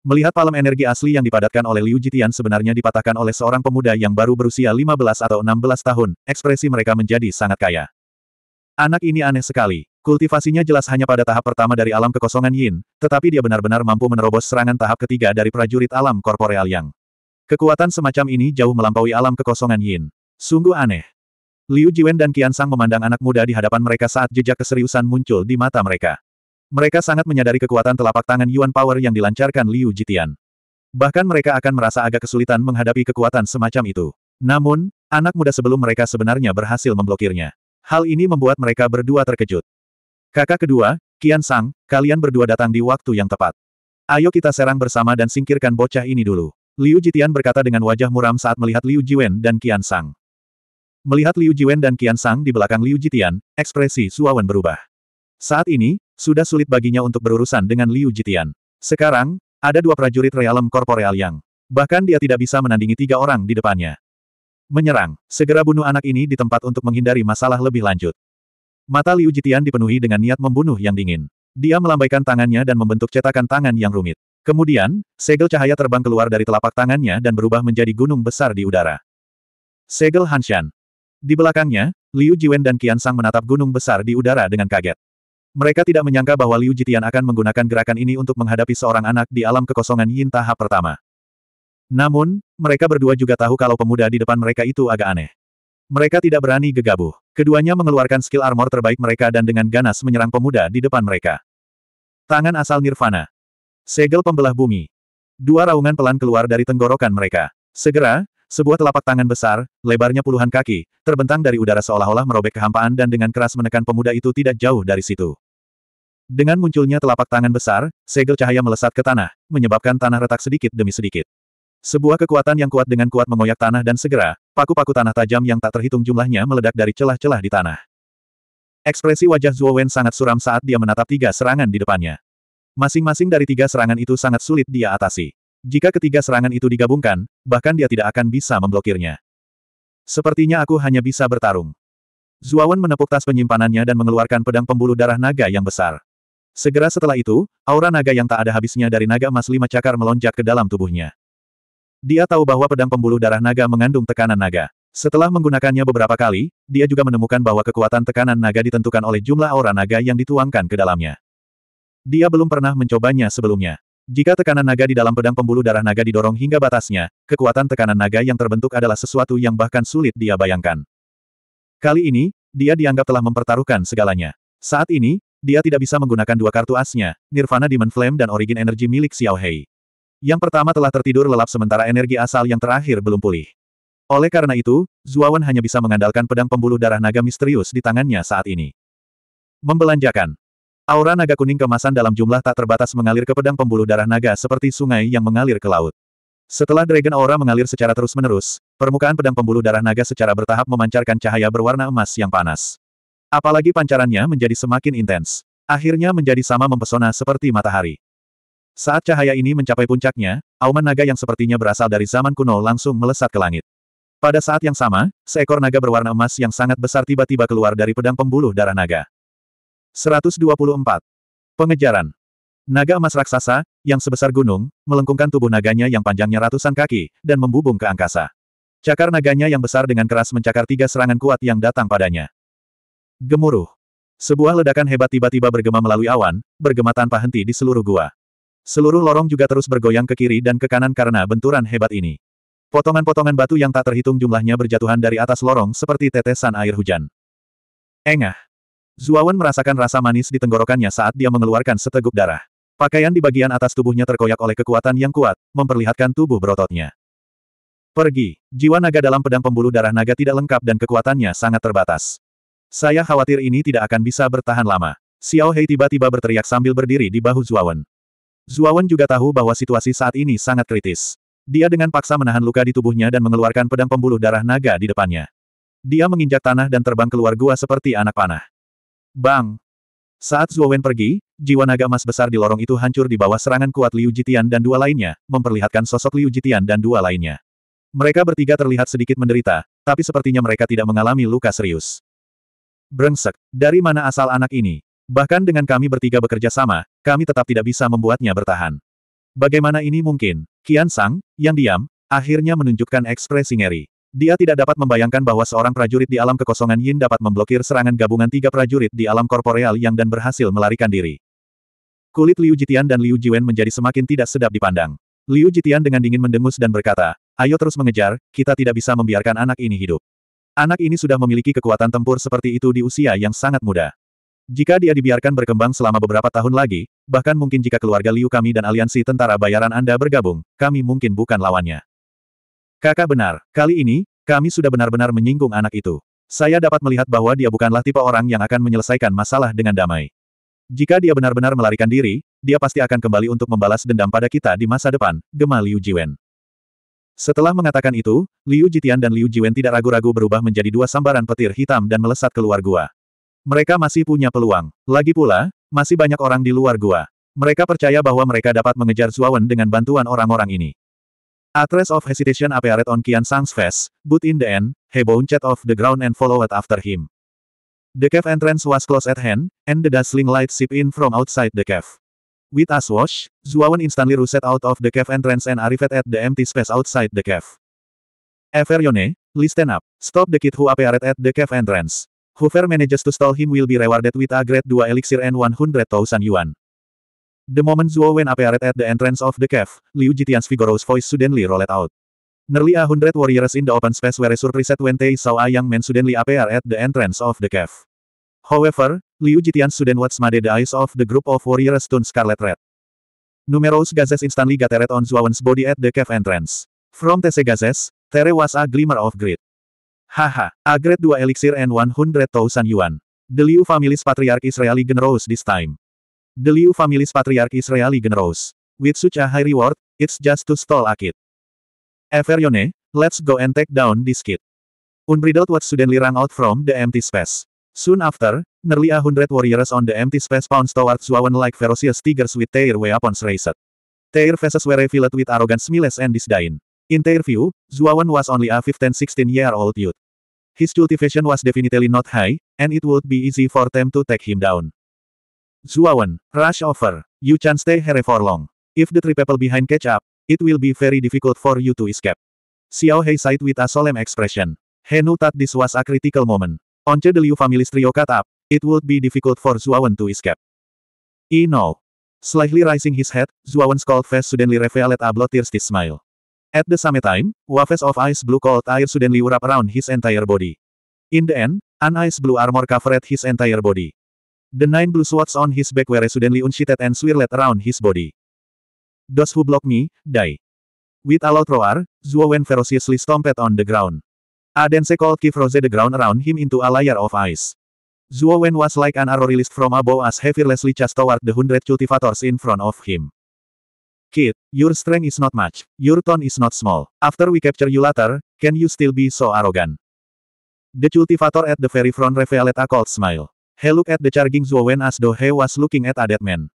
Melihat palem energi asli yang dipadatkan oleh Liu Jitian sebenarnya dipatahkan oleh seorang pemuda yang baru berusia 15 atau 16 tahun, ekspresi mereka menjadi sangat kaya. Anak ini aneh sekali. Kultivasinya jelas hanya pada tahap pertama dari alam kekosongan Yin, tetapi dia benar-benar mampu menerobos serangan tahap ketiga dari prajurit alam korporeal Yang. Kekuatan semacam ini jauh melampaui alam kekosongan Yin. Sungguh aneh. Liu Jiwen dan Qian Sang memandang anak muda di hadapan mereka saat jejak keseriusan muncul di mata mereka. Mereka sangat menyadari kekuatan telapak tangan Yuan Power yang dilancarkan Liu Jitian. Bahkan mereka akan merasa agak kesulitan menghadapi kekuatan semacam itu. Namun, anak muda sebelum mereka sebenarnya berhasil memblokirnya. Hal ini membuat mereka berdua terkejut. Kakak kedua, Kian Sang, kalian berdua datang di waktu yang tepat. Ayo kita serang bersama dan singkirkan bocah ini dulu. Liu Jitian berkata dengan wajah muram saat melihat Liu Jiwen dan Kian Sang. Melihat Liu Jiwen dan Kian Sang di belakang Liu Jitian, ekspresi Suawan berubah. Saat ini, sudah sulit baginya untuk berurusan dengan Liu Jitian. Sekarang, ada dua prajurit realem korporeal yang. Bahkan dia tidak bisa menandingi tiga orang di depannya. Menyerang, segera bunuh anak ini di tempat untuk menghindari masalah lebih lanjut. Mata Liu Jitian dipenuhi dengan niat membunuh yang dingin. Dia melambaikan tangannya dan membentuk cetakan tangan yang rumit. Kemudian, segel cahaya terbang keluar dari telapak tangannya dan berubah menjadi gunung besar di udara. Segel Hanshan. Di belakangnya, Liu Jiwen dan Qian Sang menatap gunung besar di udara dengan kaget. Mereka tidak menyangka bahwa Liu Jitian akan menggunakan gerakan ini untuk menghadapi seorang anak di alam kekosongan Yin tahap pertama. Namun, mereka berdua juga tahu kalau pemuda di depan mereka itu agak aneh. Mereka tidak berani gegabah. Keduanya mengeluarkan skill armor terbaik mereka dan dengan ganas menyerang pemuda di depan mereka. Tangan asal Nirvana. Segel pembelah bumi. Dua raungan pelan keluar dari tenggorokan mereka. Segera, sebuah telapak tangan besar, lebarnya puluhan kaki, terbentang dari udara seolah-olah merobek kehampaan dan dengan keras menekan pemuda itu tidak jauh dari situ. Dengan munculnya telapak tangan besar, segel cahaya melesat ke tanah, menyebabkan tanah retak sedikit demi sedikit. Sebuah kekuatan yang kuat dengan kuat mengoyak tanah dan segera, paku-paku tanah tajam yang tak terhitung jumlahnya meledak dari celah-celah di tanah. Ekspresi wajah Zhuo Wen sangat suram saat dia menatap tiga serangan di depannya. Masing-masing dari tiga serangan itu sangat sulit dia atasi. Jika ketiga serangan itu digabungkan, bahkan dia tidak akan bisa memblokirnya. Sepertinya aku hanya bisa bertarung. Zuawan menepuk tas penyimpanannya dan mengeluarkan pedang pembuluh darah naga yang besar. Segera setelah itu, aura naga yang tak ada habisnya dari naga emas lima cakar melonjak ke dalam tubuhnya. Dia tahu bahwa pedang pembuluh darah naga mengandung tekanan naga. Setelah menggunakannya beberapa kali, dia juga menemukan bahwa kekuatan tekanan naga ditentukan oleh jumlah aura naga yang dituangkan ke dalamnya. Dia belum pernah mencobanya sebelumnya. Jika tekanan naga di dalam pedang pembuluh darah naga didorong hingga batasnya, kekuatan tekanan naga yang terbentuk adalah sesuatu yang bahkan sulit dia bayangkan. Kali ini, dia dianggap telah mempertaruhkan segalanya. Saat ini, dia tidak bisa menggunakan dua kartu asnya, Nirvana Demon Flame dan Origin Energy milik Xiao Hei. Yang pertama telah tertidur lelap sementara energi asal yang terakhir belum pulih. Oleh karena itu, Zuawan hanya bisa mengandalkan pedang pembuluh darah naga misterius di tangannya saat ini. Membelanjakan. Aura naga kuning kemasan dalam jumlah tak terbatas mengalir ke pedang pembuluh darah naga seperti sungai yang mengalir ke laut. Setelah Dragon Aura mengalir secara terus-menerus, permukaan pedang pembuluh darah naga secara bertahap memancarkan cahaya berwarna emas yang panas. Apalagi pancarannya menjadi semakin intens. Akhirnya menjadi sama mempesona seperti matahari. Saat cahaya ini mencapai puncaknya, auman naga yang sepertinya berasal dari zaman kuno langsung melesat ke langit. Pada saat yang sama, seekor naga berwarna emas yang sangat besar tiba-tiba keluar dari pedang pembuluh darah naga. 124. Pengejaran. Naga emas raksasa, yang sebesar gunung, melengkungkan tubuh naganya yang panjangnya ratusan kaki, dan membubung ke angkasa. Cakar naganya yang besar dengan keras mencakar tiga serangan kuat yang datang padanya. Gemuruh. Sebuah ledakan hebat tiba-tiba bergema melalui awan, bergema tanpa henti di seluruh gua. Seluruh lorong juga terus bergoyang ke kiri dan ke kanan karena benturan hebat ini. Potongan-potongan batu yang tak terhitung jumlahnya berjatuhan dari atas lorong seperti tetesan air hujan. Engah. Zuawan merasakan rasa manis di tenggorokannya saat dia mengeluarkan seteguk darah. Pakaian di bagian atas tubuhnya terkoyak oleh kekuatan yang kuat, memperlihatkan tubuh berototnya. Pergi, jiwa naga dalam pedang pembuluh darah naga tidak lengkap dan kekuatannya sangat terbatas. Saya khawatir ini tidak akan bisa bertahan lama. Xiao Hei tiba-tiba berteriak sambil berdiri di bahu Zuawan. Zuawan juga tahu bahwa situasi saat ini sangat kritis. Dia dengan paksa menahan luka di tubuhnya dan mengeluarkan pedang pembuluh darah naga di depannya. Dia menginjak tanah dan terbang keluar gua seperti anak panah. Bang! Saat Wen pergi, jiwa naga emas besar di lorong itu hancur di bawah serangan kuat Liu Jitian dan dua lainnya, memperlihatkan sosok Liu Jitian dan dua lainnya. Mereka bertiga terlihat sedikit menderita, tapi sepertinya mereka tidak mengalami luka serius. Brengsek, dari mana asal anak ini? Bahkan dengan kami bertiga bekerja sama, kami tetap tidak bisa membuatnya bertahan. Bagaimana ini mungkin? Kian Sang, yang diam, akhirnya menunjukkan ekspresi ngeri. Dia tidak dapat membayangkan bahwa seorang prajurit di alam kekosongan Yin dapat memblokir serangan gabungan tiga prajurit di alam korporeal yang dan berhasil melarikan diri. Kulit Liu Jitian dan Liu Jiwen menjadi semakin tidak sedap dipandang. Liu Jitian dengan dingin mendengus dan berkata, ayo terus mengejar, kita tidak bisa membiarkan anak ini hidup. Anak ini sudah memiliki kekuatan tempur seperti itu di usia yang sangat muda. Jika dia dibiarkan berkembang selama beberapa tahun lagi, bahkan mungkin jika keluarga Liu kami dan aliansi tentara bayaran Anda bergabung, kami mungkin bukan lawannya. Kakak benar, kali ini, kami sudah benar-benar menyinggung anak itu. Saya dapat melihat bahwa dia bukanlah tipe orang yang akan menyelesaikan masalah dengan damai. Jika dia benar-benar melarikan diri, dia pasti akan kembali untuk membalas dendam pada kita di masa depan, gema Liu Jiwen. Setelah mengatakan itu, Liu Jitian dan Liu Jiwen tidak ragu-ragu berubah menjadi dua sambaran petir hitam dan melesat keluar gua. Mereka masih punya peluang. Lagi pula, masih banyak orang di luar gua. Mereka percaya bahwa mereka dapat mengejar Zuawan dengan bantuan orang-orang ini. A trace of hesitation appeared on Qian Sang's face, but in the end, he bounced off the ground and followed after him. The cave entrance was close at hand, and the dazzling light seeped in from outside the cave. With a swash, Zuawan instantly rushed out of the cave entrance and arrived at the empty space outside the cave. Everione, listen up. Stop the kid who appeared at the cave entrance. Whoever manages to stall him will be rewarded with a grade 2 elixir and 100,000 yuan. The moment Zuo Wen appeared at the entrance of the cave, Liu Jitian's vigorous voice suddenly rolled out. Nearly a hundred warriors in the open space were surprised when they saw a young man suddenly appear at the entrance of the cave. However, Liu Jitian's sudden words made the eyes of the group of warriors turn scarlet red. Numerous gazes instantly gathered on Wen's body at the cave entrance. From these gazes, there was a glimmer of greed. Haha, a great 2 elixir and 100,000 yuan. The Liu family's patriarch is really generous this time. The Liu Family's Patriarch Israeli generous. With such a high reward, it's just to stall a kid. Everione, let's go and take down this kid. Unbridled was suddenly rang out from the empty space. Soon after, nearly a hundred warriors on the empty space pounced towards Zhuan like ferocious tigers with their weapons raised. Their faces were filled with arrogance smiles and disdain. In their view, Zhuan was only a 15-16-year-old youth. His cultivation was definitely not high, and it would be easy for them to take him down. Zuawan, rush over. You can stay here for long. If the three people behind catch up, it will be very difficult for you to escape. Xiao Hei sighed with a solemn expression. He knew that this was a critical moment. Once the Liu family's trio cut up, it would be difficult for Zuawan to escape. I e know. Slightly raising his head, Zuawan's cold face suddenly revealed a bloodthirsty smile. At the same time, waves of ice blue cold air suddenly wrapped around his entire body. In the end, an ice blue armor covered his entire body. The nine blue swords on his back were suddenly unsheathed and swirled around his body. Those who block me, die. With a loud roar, Zhuo Wen ferociously stomped on the ground. A dense cold ki froze the ground around him into a layer of ice. Zhuo Wen was like an arrow released from a bow as heavy Leslie toward the hundred cultivators in front of him. Kid, your strength is not much, your tone is not small. After we capture you later, can you still be so arrogant? The cultivator at the very front revealed a cold smile. He looked at the charging Zhuo Wen as though he was looking at a dead man.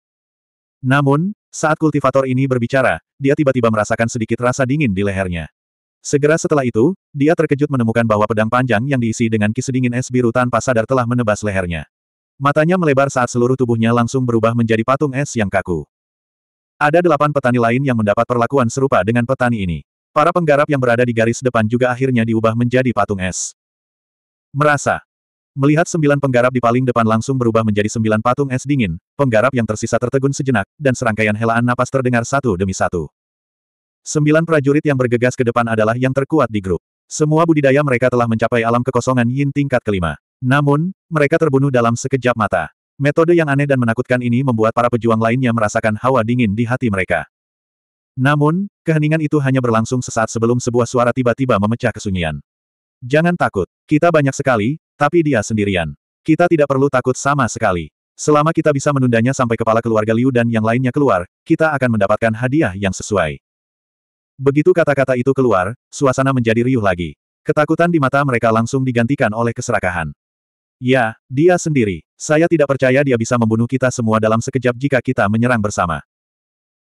Namun, saat kultivator ini berbicara, dia tiba-tiba merasakan sedikit rasa dingin di lehernya. Segera setelah itu, dia terkejut menemukan bahwa pedang panjang yang diisi dengan kis dingin es biru tanpa sadar telah menebas lehernya. Matanya melebar saat seluruh tubuhnya langsung berubah menjadi patung es yang kaku. Ada delapan petani lain yang mendapat perlakuan serupa dengan petani ini. Para penggarap yang berada di garis depan juga akhirnya diubah menjadi patung es. Merasa, Melihat sembilan penggarap di paling depan langsung berubah menjadi sembilan patung es dingin, penggarap yang tersisa tertegun sejenak, dan serangkaian helaan napas terdengar satu demi satu. Sembilan prajurit yang bergegas ke depan adalah yang terkuat di grup. Semua budidaya mereka telah mencapai alam kekosongan yin tingkat kelima. Namun, mereka terbunuh dalam sekejap mata. Metode yang aneh dan menakutkan ini membuat para pejuang lainnya merasakan hawa dingin di hati mereka. Namun, keheningan itu hanya berlangsung sesaat sebelum sebuah suara tiba-tiba memecah kesunyian. Jangan takut, kita banyak sekali, tapi dia sendirian. Kita tidak perlu takut sama sekali. Selama kita bisa menundanya sampai kepala keluarga Liu dan yang lainnya keluar, kita akan mendapatkan hadiah yang sesuai. Begitu kata-kata itu keluar, suasana menjadi riuh lagi. Ketakutan di mata mereka langsung digantikan oleh keserakahan. Ya, dia sendiri. Saya tidak percaya dia bisa membunuh kita semua dalam sekejap jika kita menyerang bersama.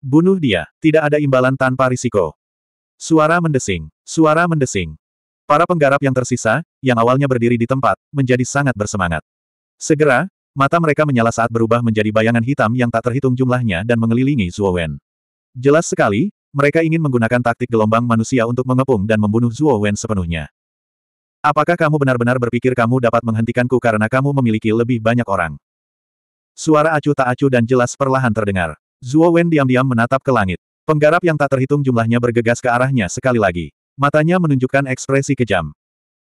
Bunuh dia, tidak ada imbalan tanpa risiko. Suara mendesing, suara mendesing. Para penggarap yang tersisa, yang awalnya berdiri di tempat, menjadi sangat bersemangat. Segera, mata mereka menyala saat berubah menjadi bayangan hitam yang tak terhitung jumlahnya dan mengelilingi Zuo Wen. Jelas sekali, mereka ingin menggunakan taktik gelombang manusia untuk mengepung dan membunuh Zuo Wen sepenuhnya. Apakah kamu benar-benar berpikir kamu dapat menghentikanku karena kamu memiliki lebih banyak orang? Suara acuh tak acuh dan jelas perlahan terdengar. Zuo Wen diam-diam menatap ke langit. Penggarap yang tak terhitung jumlahnya bergegas ke arahnya sekali lagi. Matanya menunjukkan ekspresi kejam.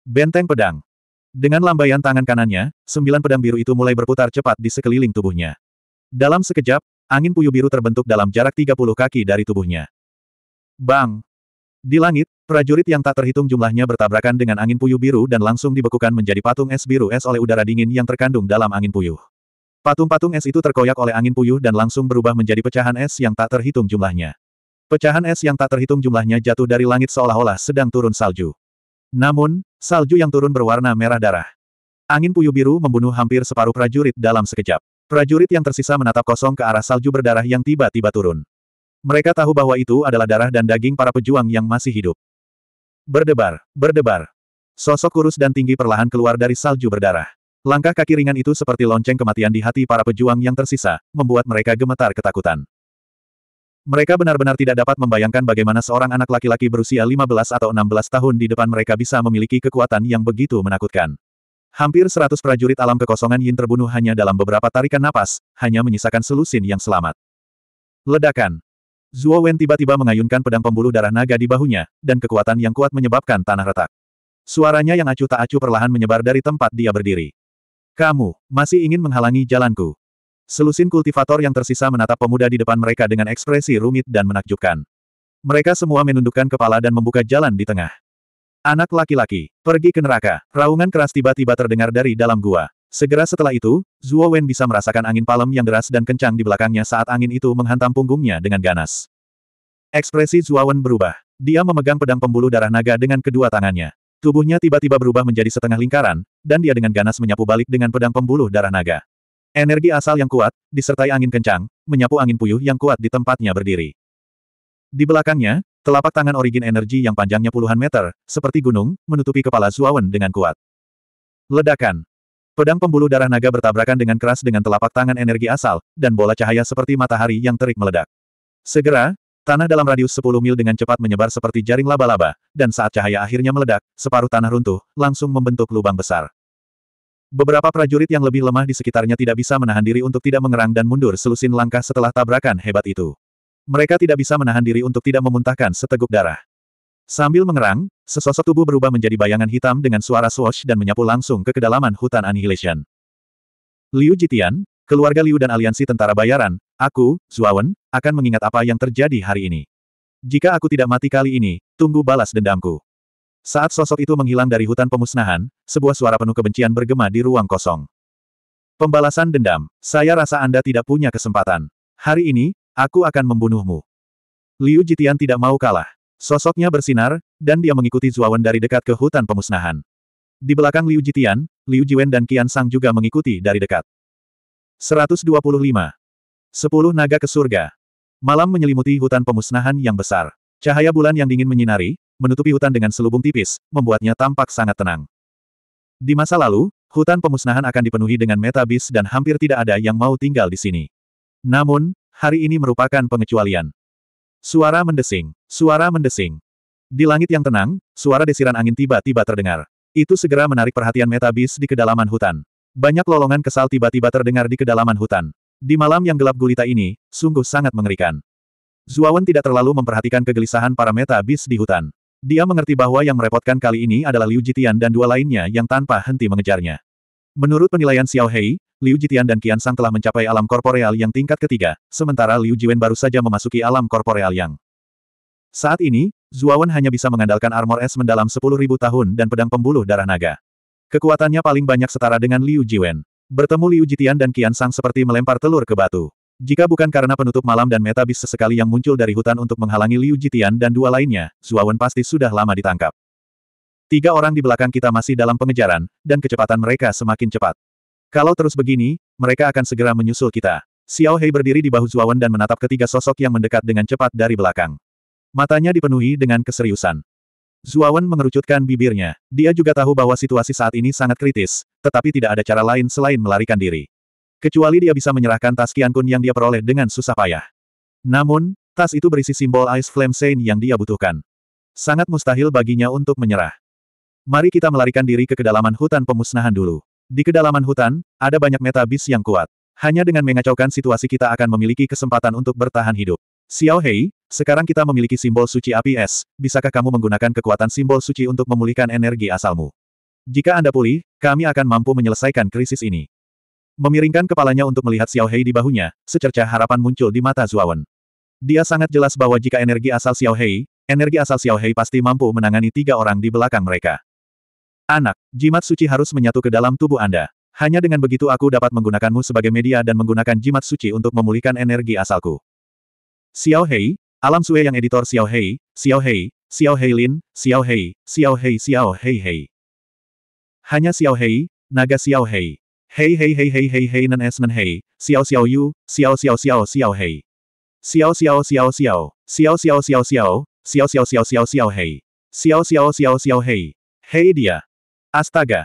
Benteng pedang. Dengan lambaian tangan kanannya, sembilan pedang biru itu mulai berputar cepat di sekeliling tubuhnya. Dalam sekejap, angin puyuh biru terbentuk dalam jarak 30 kaki dari tubuhnya. Bang! Di langit, prajurit yang tak terhitung jumlahnya bertabrakan dengan angin puyuh biru dan langsung dibekukan menjadi patung es biru es oleh udara dingin yang terkandung dalam angin puyuh. Patung-patung es itu terkoyak oleh angin puyuh dan langsung berubah menjadi pecahan es yang tak terhitung jumlahnya. Pecahan es yang tak terhitung jumlahnya jatuh dari langit seolah-olah sedang turun salju. Namun, salju yang turun berwarna merah darah. Angin puyuh biru membunuh hampir separuh prajurit dalam sekejap. Prajurit yang tersisa menatap kosong ke arah salju berdarah yang tiba-tiba turun. Mereka tahu bahwa itu adalah darah dan daging para pejuang yang masih hidup. Berdebar, berdebar. Sosok kurus dan tinggi perlahan keluar dari salju berdarah. Langkah kaki ringan itu seperti lonceng kematian di hati para pejuang yang tersisa, membuat mereka gemetar ketakutan. Mereka benar-benar tidak dapat membayangkan bagaimana seorang anak laki-laki berusia 15 atau 16 tahun di depan mereka bisa memiliki kekuatan yang begitu menakutkan. Hampir 100 prajurit alam kekosongan Yin terbunuh hanya dalam beberapa tarikan napas, hanya menyisakan selusin yang selamat. Ledakan. Zuo Wen tiba-tiba mengayunkan pedang pembuluh darah naga di bahunya, dan kekuatan yang kuat menyebabkan tanah retak. Suaranya yang acuh tak acuh perlahan menyebar dari tempat dia berdiri. Kamu, masih ingin menghalangi jalanku. Selusin kultivator yang tersisa menatap pemuda di depan mereka dengan ekspresi rumit dan menakjubkan. Mereka semua menundukkan kepala dan membuka jalan di tengah. Anak laki-laki, pergi ke neraka. Raungan keras tiba-tiba terdengar dari dalam gua. Segera setelah itu, Zuo Wen bisa merasakan angin palem yang deras dan kencang di belakangnya saat angin itu menghantam punggungnya dengan ganas. Ekspresi Zuo Wen berubah. Dia memegang pedang pembuluh darah naga dengan kedua tangannya. Tubuhnya tiba-tiba berubah menjadi setengah lingkaran, dan dia dengan ganas menyapu balik dengan pedang pembuluh darah naga. Energi asal yang kuat, disertai angin kencang, menyapu angin puyuh yang kuat di tempatnya berdiri. Di belakangnya, telapak tangan origin energi yang panjangnya puluhan meter, seperti gunung, menutupi kepala Zuawan dengan kuat. Ledakan. Pedang pembuluh darah naga bertabrakan dengan keras dengan telapak tangan energi asal, dan bola cahaya seperti matahari yang terik meledak. Segera, tanah dalam radius 10 mil dengan cepat menyebar seperti jaring laba-laba, dan saat cahaya akhirnya meledak, separuh tanah runtuh, langsung membentuk lubang besar. Beberapa prajurit yang lebih lemah di sekitarnya tidak bisa menahan diri untuk tidak mengerang dan mundur selusin langkah setelah tabrakan hebat itu. Mereka tidak bisa menahan diri untuk tidak memuntahkan seteguk darah. Sambil mengerang, sesosok tubuh berubah menjadi bayangan hitam dengan suara swash dan menyapu langsung ke kedalaman hutan Annihilation. Liu Jitian, keluarga Liu dan aliansi tentara bayaran, aku, Zuawan, akan mengingat apa yang terjadi hari ini. Jika aku tidak mati kali ini, tunggu balas dendamku. Saat sosok itu menghilang dari hutan pemusnahan, sebuah suara penuh kebencian bergema di ruang kosong. Pembalasan dendam, saya rasa Anda tidak punya kesempatan. Hari ini, aku akan membunuhmu. Liu Jitian tidak mau kalah. Sosoknya bersinar, dan dia mengikuti Zuawan dari dekat ke hutan pemusnahan. Di belakang Liu Jitian, Liu Jiwen dan Qian Sang juga mengikuti dari dekat. 125. 10 naga ke surga. Malam menyelimuti hutan pemusnahan yang besar. Cahaya bulan yang dingin menyinari, menutupi hutan dengan selubung tipis, membuatnya tampak sangat tenang. Di masa lalu, hutan pemusnahan akan dipenuhi dengan metabis dan hampir tidak ada yang mau tinggal di sini. Namun, hari ini merupakan pengecualian. Suara mendesing, suara mendesing. Di langit yang tenang, suara desiran angin tiba-tiba terdengar. Itu segera menarik perhatian metabis di kedalaman hutan. Banyak lolongan kesal tiba-tiba terdengar di kedalaman hutan. Di malam yang gelap gulita ini, sungguh sangat mengerikan. Zuawan tidak terlalu memperhatikan kegelisahan para meta bis di hutan. Dia mengerti bahwa yang merepotkan kali ini adalah Liu Jitian dan dua lainnya yang tanpa henti mengejarnya. Menurut penilaian Xiao Hei, Liu Jitian dan Qian Sang telah mencapai alam korporeal yang tingkat ketiga, sementara Liu Jiwen baru saja memasuki alam korporeal yang. Saat ini, Zuawan hanya bisa mengandalkan armor es mendalam 10.000 tahun dan pedang pembuluh darah naga. Kekuatannya paling banyak setara dengan Liu Jiwen. Bertemu Liu Jitian dan Qian Sang seperti melempar telur ke batu. Jika bukan karena penutup malam dan metabis sesekali yang muncul dari hutan untuk menghalangi Liu Jitian dan dua lainnya, Zuawan pasti sudah lama ditangkap. Tiga orang di belakang kita masih dalam pengejaran, dan kecepatan mereka semakin cepat. Kalau terus begini, mereka akan segera menyusul kita. Xiao Hei berdiri di bahu Zuawan dan menatap ketiga sosok yang mendekat dengan cepat dari belakang. Matanya dipenuhi dengan keseriusan. Zuawan mengerucutkan bibirnya. Dia juga tahu bahwa situasi saat ini sangat kritis, tetapi tidak ada cara lain selain melarikan diri. Kecuali dia bisa menyerahkan tas Kun yang dia peroleh dengan susah payah. Namun, tas itu berisi simbol Ice Flame Saint yang dia butuhkan. Sangat mustahil baginya untuk menyerah. Mari kita melarikan diri ke kedalaman hutan pemusnahan dulu. Di kedalaman hutan, ada banyak meta bis yang kuat. Hanya dengan mengacaukan situasi kita akan memiliki kesempatan untuk bertahan hidup. Xiao Hei, sekarang kita memiliki simbol suci api es, bisakah kamu menggunakan kekuatan simbol suci untuk memulihkan energi asalmu? Jika Anda pulih, kami akan mampu menyelesaikan krisis ini. Memiringkan kepalanya untuk melihat Xiao Hei di bahunya, secercah harapan muncul di mata Zuawan. Dia sangat jelas bahwa jika energi asal Xiao Hei, energi asal Xiao Hei pasti mampu menangani tiga orang di belakang mereka. Anak, jimat suci harus menyatu ke dalam tubuh Anda. Hanya dengan begitu aku dapat menggunakanmu sebagai media dan menggunakan jimat suci untuk memulihkan energi asalku. Xiao Hei, alam sue yang editor Xiao Hei, Xiao Hei, Xiao Hei Lin, Xiao Hei, Xiao Hei Xiao Hei Hei. Hanya Xiao Hei, naga Xiao Hei. Hei hei hei hei hei hei nan es nen hei, xiao xiao yu, xiao xiao xiao xiao hei. Xiao xiao xiao xiao, xiao xiao xiao xiao, xiao xiao xiao xiao xiao hei. Xiao xiao xiao xiao hei. Hei dia. Astaga.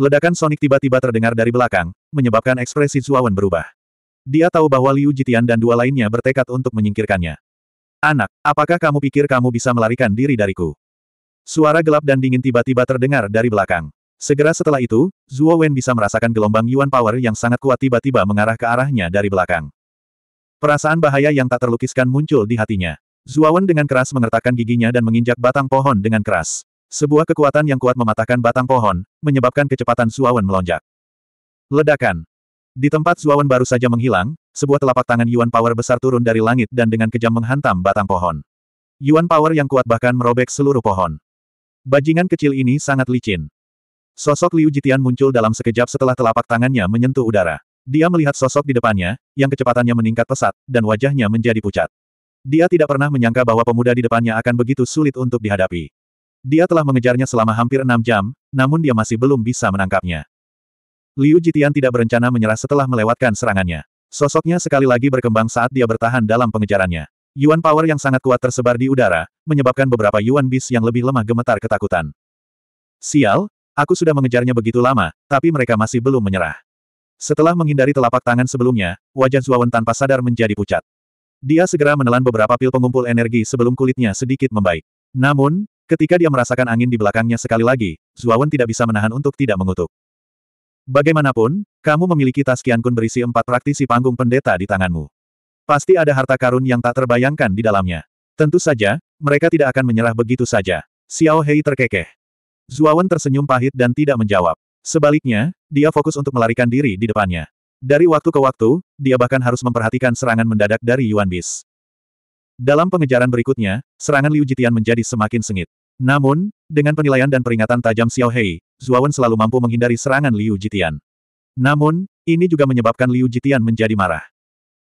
Ledakan sonik tiba-tiba terdengar dari belakang, menyebabkan ekspresi Zuawan berubah. Dia tahu bahwa Liu Jitian dan dua lainnya bertekad untuk menyingkirkannya. Anak, apakah kamu pikir kamu bisa melarikan diri dariku? Suara gelap dan dingin tiba-tiba terdengar dari belakang. Segera setelah itu, Zuo Wen bisa merasakan gelombang Yuan Power yang sangat kuat tiba-tiba mengarah ke arahnya dari belakang. Perasaan bahaya yang tak terlukiskan muncul di hatinya. Zuo Wen dengan keras mengertakkan giginya dan menginjak batang pohon dengan keras. Sebuah kekuatan yang kuat mematahkan batang pohon, menyebabkan kecepatan Zuo Wen melonjak. Ledakan. Di tempat Zuo Wen baru saja menghilang, sebuah telapak tangan Yuan Power besar turun dari langit dan dengan kejam menghantam batang pohon. Yuan Power yang kuat bahkan merobek seluruh pohon. Bajingan kecil ini sangat licin. Sosok Liu Jitian muncul dalam sekejap setelah telapak tangannya menyentuh udara. Dia melihat sosok di depannya, yang kecepatannya meningkat pesat, dan wajahnya menjadi pucat. Dia tidak pernah menyangka bahwa pemuda di depannya akan begitu sulit untuk dihadapi. Dia telah mengejarnya selama hampir enam jam, namun dia masih belum bisa menangkapnya. Liu Jitian tidak berencana menyerah setelah melewatkan serangannya. Sosoknya sekali lagi berkembang saat dia bertahan dalam pengejarannya. Yuan power yang sangat kuat tersebar di udara, menyebabkan beberapa Yuan Bis yang lebih lemah gemetar ketakutan. Sial, Aku sudah mengejarnya begitu lama, tapi mereka masih belum menyerah. Setelah menghindari telapak tangan sebelumnya, wajah Zuawan tanpa sadar menjadi pucat. Dia segera menelan beberapa pil pengumpul energi sebelum kulitnya sedikit membaik. Namun, ketika dia merasakan angin di belakangnya sekali lagi, Zuawan tidak bisa menahan untuk tidak mengutuk. Bagaimanapun, kamu memiliki tas Kun berisi empat praktisi panggung pendeta di tanganmu. Pasti ada harta karun yang tak terbayangkan di dalamnya. Tentu saja, mereka tidak akan menyerah begitu saja. Xiao Hei terkekeh. Zuawan tersenyum pahit dan tidak menjawab. Sebaliknya, dia fokus untuk melarikan diri di depannya. Dari waktu ke waktu, dia bahkan harus memperhatikan serangan mendadak dari Yuan Bis. Dalam pengejaran berikutnya, serangan Liu Jitian menjadi semakin sengit. Namun, dengan penilaian dan peringatan tajam Xiao Hei, Zuawan selalu mampu menghindari serangan Liu Jitian. Namun, ini juga menyebabkan Liu Jitian menjadi marah.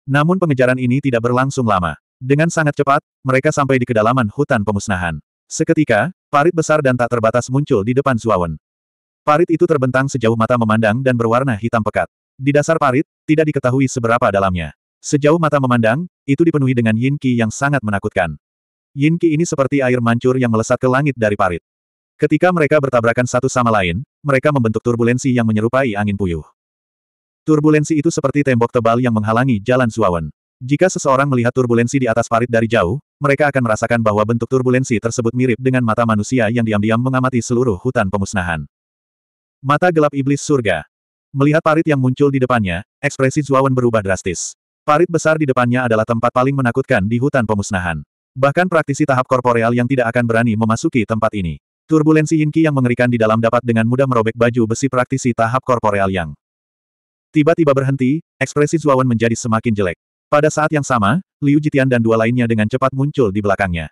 Namun pengejaran ini tidak berlangsung lama. Dengan sangat cepat, mereka sampai di kedalaman hutan pemusnahan. Seketika, parit besar dan tak terbatas muncul di depan Zuawan. Parit itu terbentang sejauh mata memandang dan berwarna hitam pekat. Di dasar parit, tidak diketahui seberapa dalamnya. Sejauh mata memandang, itu dipenuhi dengan yin qi yang sangat menakutkan. Yin qi ini seperti air mancur yang melesat ke langit dari parit. Ketika mereka bertabrakan satu sama lain, mereka membentuk turbulensi yang menyerupai angin puyuh. Turbulensi itu seperti tembok tebal yang menghalangi jalan Zuawan. Jika seseorang melihat turbulensi di atas parit dari jauh, mereka akan merasakan bahwa bentuk turbulensi tersebut mirip dengan mata manusia yang diam-diam mengamati seluruh hutan pemusnahan. Mata gelap iblis surga. Melihat parit yang muncul di depannya, ekspresi Zuawan berubah drastis. Parit besar di depannya adalah tempat paling menakutkan di hutan pemusnahan. Bahkan praktisi tahap korporeal yang tidak akan berani memasuki tempat ini. Turbulensi Yinki yang mengerikan di dalam dapat dengan mudah merobek baju besi praktisi tahap korporeal yang tiba-tiba berhenti, ekspresi Zuawan menjadi semakin jelek. Pada saat yang sama, Liu Jitian dan dua lainnya dengan cepat muncul di belakangnya.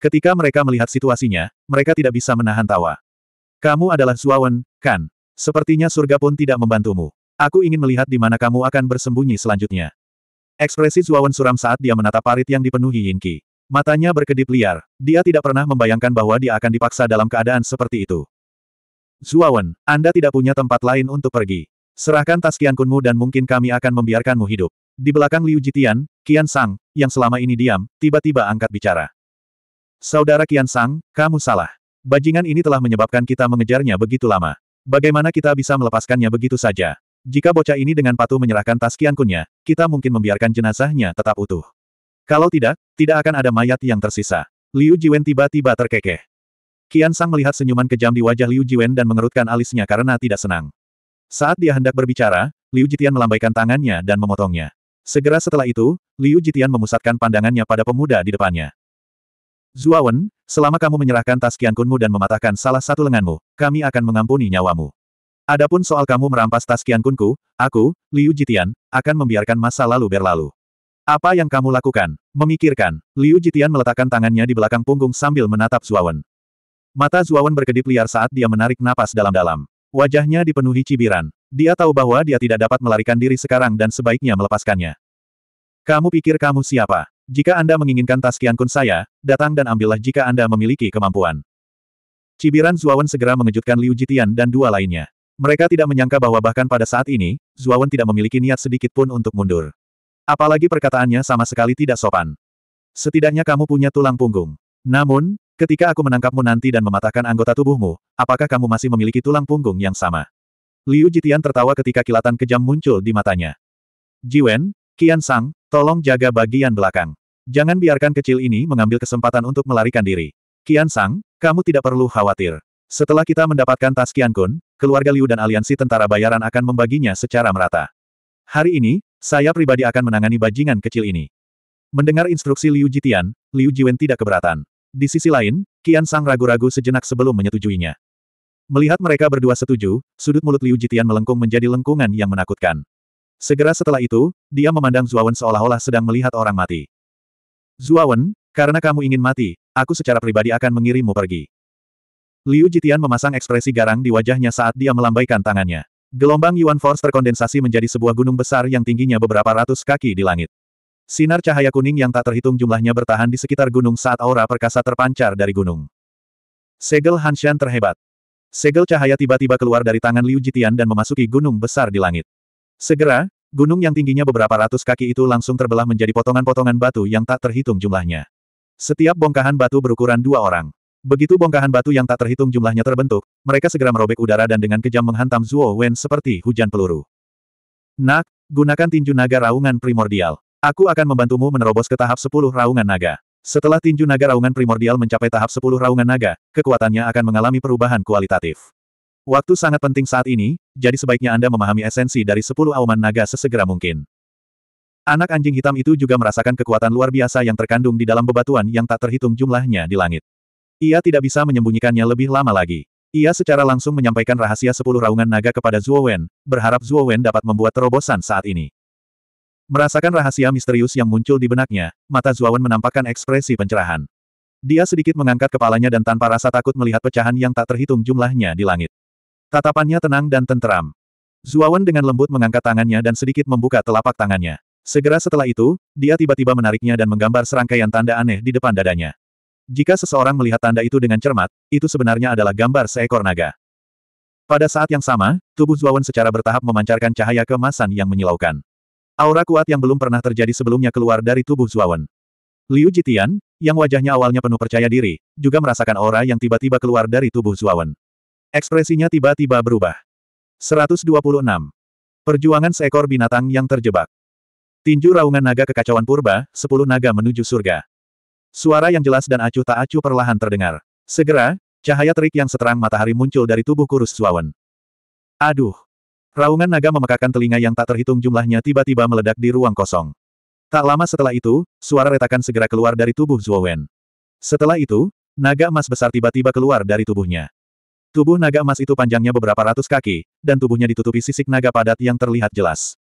Ketika mereka melihat situasinya, mereka tidak bisa menahan tawa. Kamu adalah Zuawan, kan? Sepertinya surga pun tidak membantumu. Aku ingin melihat di mana kamu akan bersembunyi selanjutnya. Ekspresi Zuawan suram saat dia menatap parit yang dipenuhi Yinki. Matanya berkedip liar, dia tidak pernah membayangkan bahwa dia akan dipaksa dalam keadaan seperti itu. Zuawan, Anda tidak punya tempat lain untuk pergi. Serahkan tas Kunmu dan mungkin kami akan membiarkanmu hidup. Di belakang Liu Jitian, Qian Sang, yang selama ini diam, tiba-tiba angkat bicara. Saudara Qian Sang, kamu salah. Bajingan ini telah menyebabkan kita mengejarnya begitu lama. Bagaimana kita bisa melepaskannya begitu saja? Jika bocah ini dengan patuh menyerahkan tas Qian Kunnya, kita mungkin membiarkan jenazahnya tetap utuh. Kalau tidak, tidak akan ada mayat yang tersisa. Liu Jiwen tiba-tiba terkekeh. Qian Sang melihat senyuman kejam di wajah Liu Jiwen dan mengerutkan alisnya karena tidak senang. Saat dia hendak berbicara, Liu Jitian melambaikan tangannya dan memotongnya. Segera setelah itu, Liu Jitian memusatkan pandangannya pada pemuda di depannya. Zuawan, selama kamu menyerahkan tas kiankunmu dan mematahkan salah satu lenganmu, kami akan mengampuni nyawamu. Adapun soal kamu merampas tas kiankunku, aku, Liu Jitian, akan membiarkan masa lalu berlalu. Apa yang kamu lakukan? Memikirkan, Liu Jitian meletakkan tangannya di belakang punggung sambil menatap Zuawan. Mata Zuawan berkedip liar saat dia menarik napas dalam-dalam. Wajahnya dipenuhi cibiran. Dia tahu bahwa dia tidak dapat melarikan diri sekarang dan sebaiknya melepaskannya. Kamu pikir kamu siapa? Jika Anda menginginkan tas Kun saya, datang dan ambillah jika Anda memiliki kemampuan. Cibiran Zuawan segera mengejutkan Liu Jitian dan dua lainnya. Mereka tidak menyangka bahwa bahkan pada saat ini, Zuawan tidak memiliki niat sedikit pun untuk mundur. Apalagi perkataannya sama sekali tidak sopan. Setidaknya kamu punya tulang punggung. Namun, ketika aku menangkapmu nanti dan mematahkan anggota tubuhmu, apakah kamu masih memiliki tulang punggung yang sama? Liu Jitian tertawa ketika kilatan kejam muncul di matanya. Jiwen, Qian Sang, tolong jaga bagian belakang. Jangan biarkan kecil ini mengambil kesempatan untuk melarikan diri. Qian Sang, kamu tidak perlu khawatir. Setelah kita mendapatkan tas Qian Kun, keluarga Liu dan aliansi tentara bayaran akan membaginya secara merata. Hari ini, saya pribadi akan menangani bajingan kecil ini. Mendengar instruksi Liu Jitian, Liu Jiwen tidak keberatan. Di sisi lain, Qian Sang ragu-ragu sejenak sebelum menyetujuinya. Melihat mereka berdua setuju, sudut mulut Liu Jitian melengkung menjadi lengkungan yang menakutkan. Segera setelah itu, dia memandang Zuawan seolah-olah sedang melihat orang mati. Zuawan, karena kamu ingin mati, aku secara pribadi akan mengirimmu pergi. Liu Jitian memasang ekspresi garang di wajahnya saat dia melambaikan tangannya. Gelombang Yuan Force terkondensasi menjadi sebuah gunung besar yang tingginya beberapa ratus kaki di langit. Sinar cahaya kuning yang tak terhitung jumlahnya bertahan di sekitar gunung saat aura perkasa terpancar dari gunung. Segel Hanshan terhebat. Segel cahaya tiba-tiba keluar dari tangan Liu Jitian dan memasuki gunung besar di langit. Segera, gunung yang tingginya beberapa ratus kaki itu langsung terbelah menjadi potongan-potongan batu yang tak terhitung jumlahnya. Setiap bongkahan batu berukuran dua orang. Begitu bongkahan batu yang tak terhitung jumlahnya terbentuk, mereka segera merobek udara dan dengan kejam menghantam Zuo Wen seperti hujan peluru. Nak, gunakan tinju naga raungan primordial. Aku akan membantumu menerobos ke tahap sepuluh raungan naga. Setelah tinju naga raungan primordial mencapai tahap 10 raungan naga, kekuatannya akan mengalami perubahan kualitatif. Waktu sangat penting saat ini, jadi sebaiknya Anda memahami esensi dari 10 auman naga sesegera mungkin. Anak anjing hitam itu juga merasakan kekuatan luar biasa yang terkandung di dalam bebatuan yang tak terhitung jumlahnya di langit. Ia tidak bisa menyembunyikannya lebih lama lagi. Ia secara langsung menyampaikan rahasia 10 raungan naga kepada Zhuo Wen, berharap Zhuo Wen dapat membuat terobosan saat ini. Merasakan rahasia misterius yang muncul di benaknya, mata Zuawan menampakkan ekspresi pencerahan. Dia sedikit mengangkat kepalanya dan tanpa rasa takut melihat pecahan yang tak terhitung jumlahnya di langit. Tatapannya tenang dan tenteram. Zuawan dengan lembut mengangkat tangannya dan sedikit membuka telapak tangannya. Segera setelah itu, dia tiba-tiba menariknya dan menggambar serangkaian tanda aneh di depan dadanya. Jika seseorang melihat tanda itu dengan cermat, itu sebenarnya adalah gambar seekor naga. Pada saat yang sama, tubuh Zuawan secara bertahap memancarkan cahaya kemasan yang menyilaukan. Aura kuat yang belum pernah terjadi sebelumnya keluar dari tubuh Zuawan. Liu Jitian, yang wajahnya awalnya penuh percaya diri, juga merasakan aura yang tiba-tiba keluar dari tubuh Zuawan. Ekspresinya tiba-tiba berubah. 126. Perjuangan seekor binatang yang terjebak. Tinju raungan naga kekacauan purba, Sepuluh naga menuju surga. Suara yang jelas dan acuh tak acuh perlahan terdengar. Segera, cahaya terik yang seterang matahari muncul dari tubuh kurus Zuawan. Aduh, Raungan naga memekakan telinga yang tak terhitung jumlahnya tiba-tiba meledak di ruang kosong. Tak lama setelah itu, suara retakan segera keluar dari tubuh Zhuo Setelah itu, naga emas besar tiba-tiba keluar dari tubuhnya. Tubuh naga emas itu panjangnya beberapa ratus kaki, dan tubuhnya ditutupi sisik naga padat yang terlihat jelas.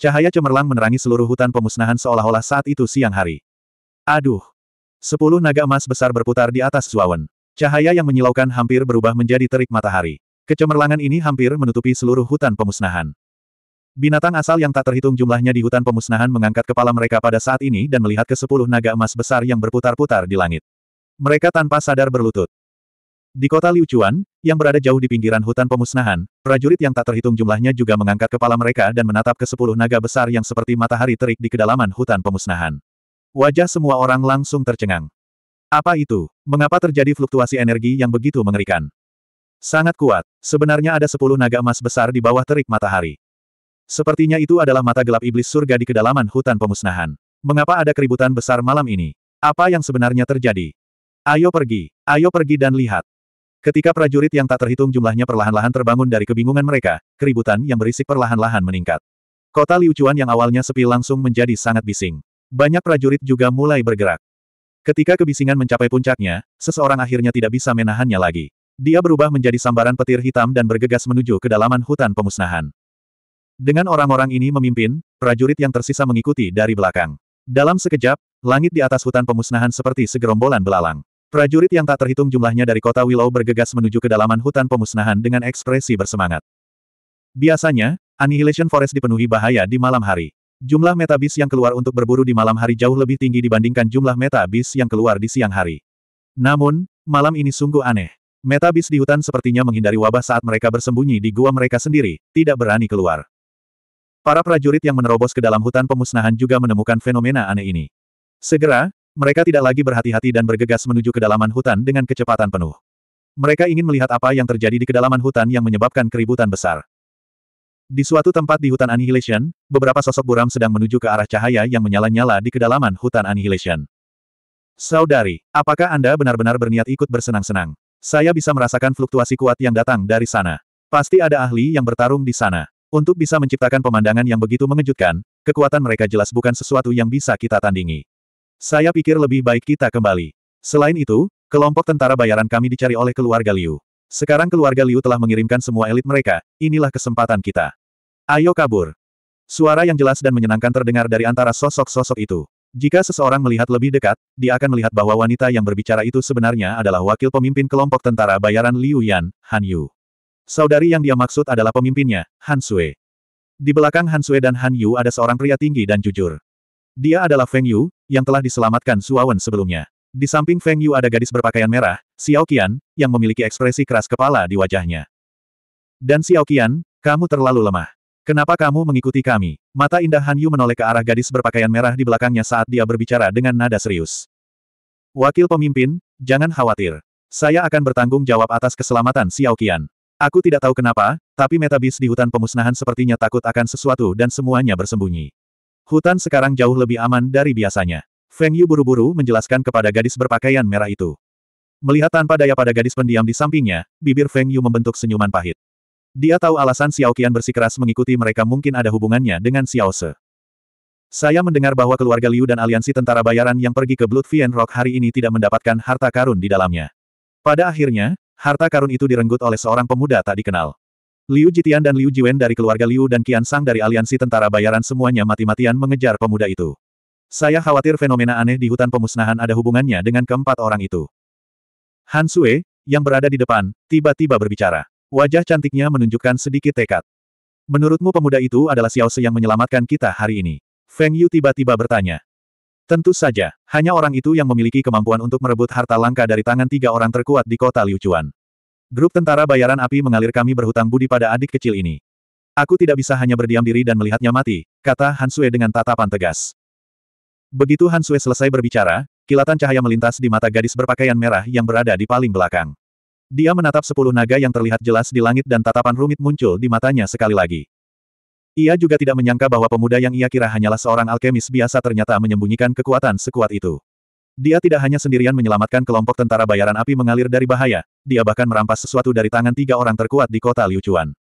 Cahaya cemerlang menerangi seluruh hutan pemusnahan seolah-olah saat itu siang hari. Aduh! Sepuluh naga emas besar berputar di atas Zhuo Cahaya yang menyilaukan hampir berubah menjadi terik matahari. Kecemerlangan ini hampir menutupi seluruh hutan pemusnahan. Binatang asal yang tak terhitung jumlahnya di hutan pemusnahan mengangkat kepala mereka pada saat ini dan melihat ke sepuluh naga emas besar yang berputar-putar di langit. Mereka tanpa sadar berlutut. Di kota Liuchuan, yang berada jauh di pinggiran hutan pemusnahan, prajurit yang tak terhitung jumlahnya juga mengangkat kepala mereka dan menatap ke sepuluh naga besar yang seperti matahari terik di kedalaman hutan pemusnahan. Wajah semua orang langsung tercengang. Apa itu? Mengapa terjadi fluktuasi energi yang begitu mengerikan? Sangat kuat. Sebenarnya ada sepuluh naga emas besar di bawah terik matahari. Sepertinya itu adalah mata gelap iblis surga di kedalaman hutan pemusnahan. Mengapa ada keributan besar malam ini? Apa yang sebenarnya terjadi? Ayo pergi, ayo pergi dan lihat. Ketika prajurit yang tak terhitung jumlahnya perlahan-lahan terbangun dari kebingungan mereka, keributan yang berisik perlahan-lahan meningkat. Kota Liucuan yang awalnya sepi langsung menjadi sangat bising. Banyak prajurit juga mulai bergerak. Ketika kebisingan mencapai puncaknya, seseorang akhirnya tidak bisa menahannya lagi. Dia berubah menjadi sambaran petir hitam dan bergegas menuju kedalaman hutan pemusnahan. Dengan orang-orang ini memimpin, prajurit yang tersisa mengikuti dari belakang. Dalam sekejap, langit di atas hutan pemusnahan seperti segerombolan belalang. Prajurit yang tak terhitung jumlahnya dari kota Willow bergegas menuju kedalaman hutan pemusnahan dengan ekspresi bersemangat. Biasanya, Annihilation Forest dipenuhi bahaya di malam hari. Jumlah metabis yang keluar untuk berburu di malam hari jauh lebih tinggi dibandingkan jumlah metabis yang keluar di siang hari. Namun, malam ini sungguh aneh. Metabis di hutan sepertinya menghindari wabah saat mereka bersembunyi di gua mereka sendiri, tidak berani keluar. Para prajurit yang menerobos ke dalam hutan pemusnahan juga menemukan fenomena aneh ini. Segera, mereka tidak lagi berhati-hati dan bergegas menuju kedalaman hutan dengan kecepatan penuh. Mereka ingin melihat apa yang terjadi di kedalaman hutan yang menyebabkan keributan besar. Di suatu tempat di hutan Annihilation, beberapa sosok buram sedang menuju ke arah cahaya yang menyala-nyala di kedalaman hutan Annihilation. Saudari, apakah Anda benar-benar berniat ikut bersenang-senang? Saya bisa merasakan fluktuasi kuat yang datang dari sana. Pasti ada ahli yang bertarung di sana. Untuk bisa menciptakan pemandangan yang begitu mengejutkan, kekuatan mereka jelas bukan sesuatu yang bisa kita tandingi. Saya pikir lebih baik kita kembali. Selain itu, kelompok tentara bayaran kami dicari oleh keluarga Liu. Sekarang keluarga Liu telah mengirimkan semua elit mereka, inilah kesempatan kita. Ayo kabur. Suara yang jelas dan menyenangkan terdengar dari antara sosok-sosok itu. Jika seseorang melihat lebih dekat, dia akan melihat bahwa wanita yang berbicara itu sebenarnya adalah wakil pemimpin kelompok tentara bayaran Liu Yan, Han Yu. Saudari yang dia maksud adalah pemimpinnya, Han Sui. Di belakang Han Sui dan Han Yu ada seorang pria tinggi dan jujur. Dia adalah Feng Yu, yang telah diselamatkan Suawen sebelumnya. Di samping Feng Yu ada gadis berpakaian merah, Xiao Qian, yang memiliki ekspresi keras kepala di wajahnya. Dan Xiao Qian, kamu terlalu lemah. Kenapa kamu mengikuti kami? Mata indah Han Yu menoleh ke arah gadis berpakaian merah di belakangnya saat dia berbicara dengan nada serius. Wakil pemimpin, jangan khawatir. Saya akan bertanggung jawab atas keselamatan Xiao Qian. Aku tidak tahu kenapa, tapi metabis di hutan pemusnahan sepertinya takut akan sesuatu dan semuanya bersembunyi. Hutan sekarang jauh lebih aman dari biasanya. Feng Yu buru-buru menjelaskan kepada gadis berpakaian merah itu. Melihat tanpa daya pada gadis pendiam di sampingnya, bibir Feng Yu membentuk senyuman pahit. Dia tahu alasan Xiao Qian bersikeras mengikuti mereka mungkin ada hubungannya dengan Xiao Se. Saya mendengar bahwa keluarga Liu dan aliansi tentara bayaran yang pergi ke Blood Vien Rock hari ini tidak mendapatkan harta karun di dalamnya. Pada akhirnya, harta karun itu direnggut oleh seorang pemuda tak dikenal. Liu Jitian dan Liu Jiwen dari keluarga Liu dan Qian Sang dari aliansi tentara bayaran semuanya mati-matian mengejar pemuda itu. Saya khawatir fenomena aneh di hutan pemusnahan ada hubungannya dengan keempat orang itu. Han Sue, yang berada di depan, tiba-tiba berbicara. Wajah cantiknya menunjukkan sedikit tekad. Menurutmu pemuda itu adalah Xiao Se yang menyelamatkan kita hari ini? Feng Yu tiba-tiba bertanya. Tentu saja, hanya orang itu yang memiliki kemampuan untuk merebut harta langka dari tangan tiga orang terkuat di kota Liuchuan. Grup tentara bayaran api mengalir kami berhutang budi pada adik kecil ini. Aku tidak bisa hanya berdiam diri dan melihatnya mati, kata Han Sui dengan tatapan tegas. Begitu Han Sui selesai berbicara, kilatan cahaya melintas di mata gadis berpakaian merah yang berada di paling belakang. Dia menatap sepuluh naga yang terlihat jelas di langit dan tatapan rumit muncul di matanya sekali lagi. Ia juga tidak menyangka bahwa pemuda yang ia kira hanyalah seorang alkemis biasa ternyata menyembunyikan kekuatan sekuat itu. Dia tidak hanya sendirian menyelamatkan kelompok tentara bayaran api mengalir dari bahaya, dia bahkan merampas sesuatu dari tangan tiga orang terkuat di kota Liuchuan.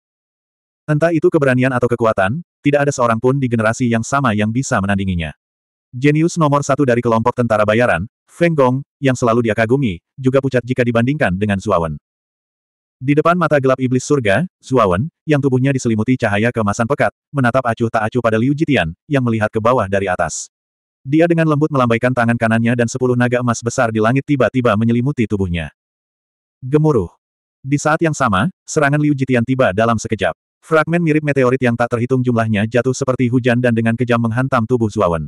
Entah itu keberanian atau kekuatan, tidak ada seorang pun di generasi yang sama yang bisa menandinginya. Jenius nomor satu dari kelompok tentara bayaran, Feng Gong, yang selalu dia kagumi, juga pucat jika dibandingkan dengan Zuawan. Di depan mata gelap iblis surga, Zuawan, yang tubuhnya diselimuti cahaya kemasan pekat, menatap acuh tak acuh pada Liu Jitian, yang melihat ke bawah dari atas. Dia dengan lembut melambaikan tangan kanannya dan sepuluh naga emas besar di langit tiba-tiba menyelimuti tubuhnya. Gemuruh. Di saat yang sama, serangan Liu Jitian tiba dalam sekejap. Fragmen mirip meteorit yang tak terhitung jumlahnya jatuh seperti hujan dan dengan kejam menghantam tubuh Zuawan.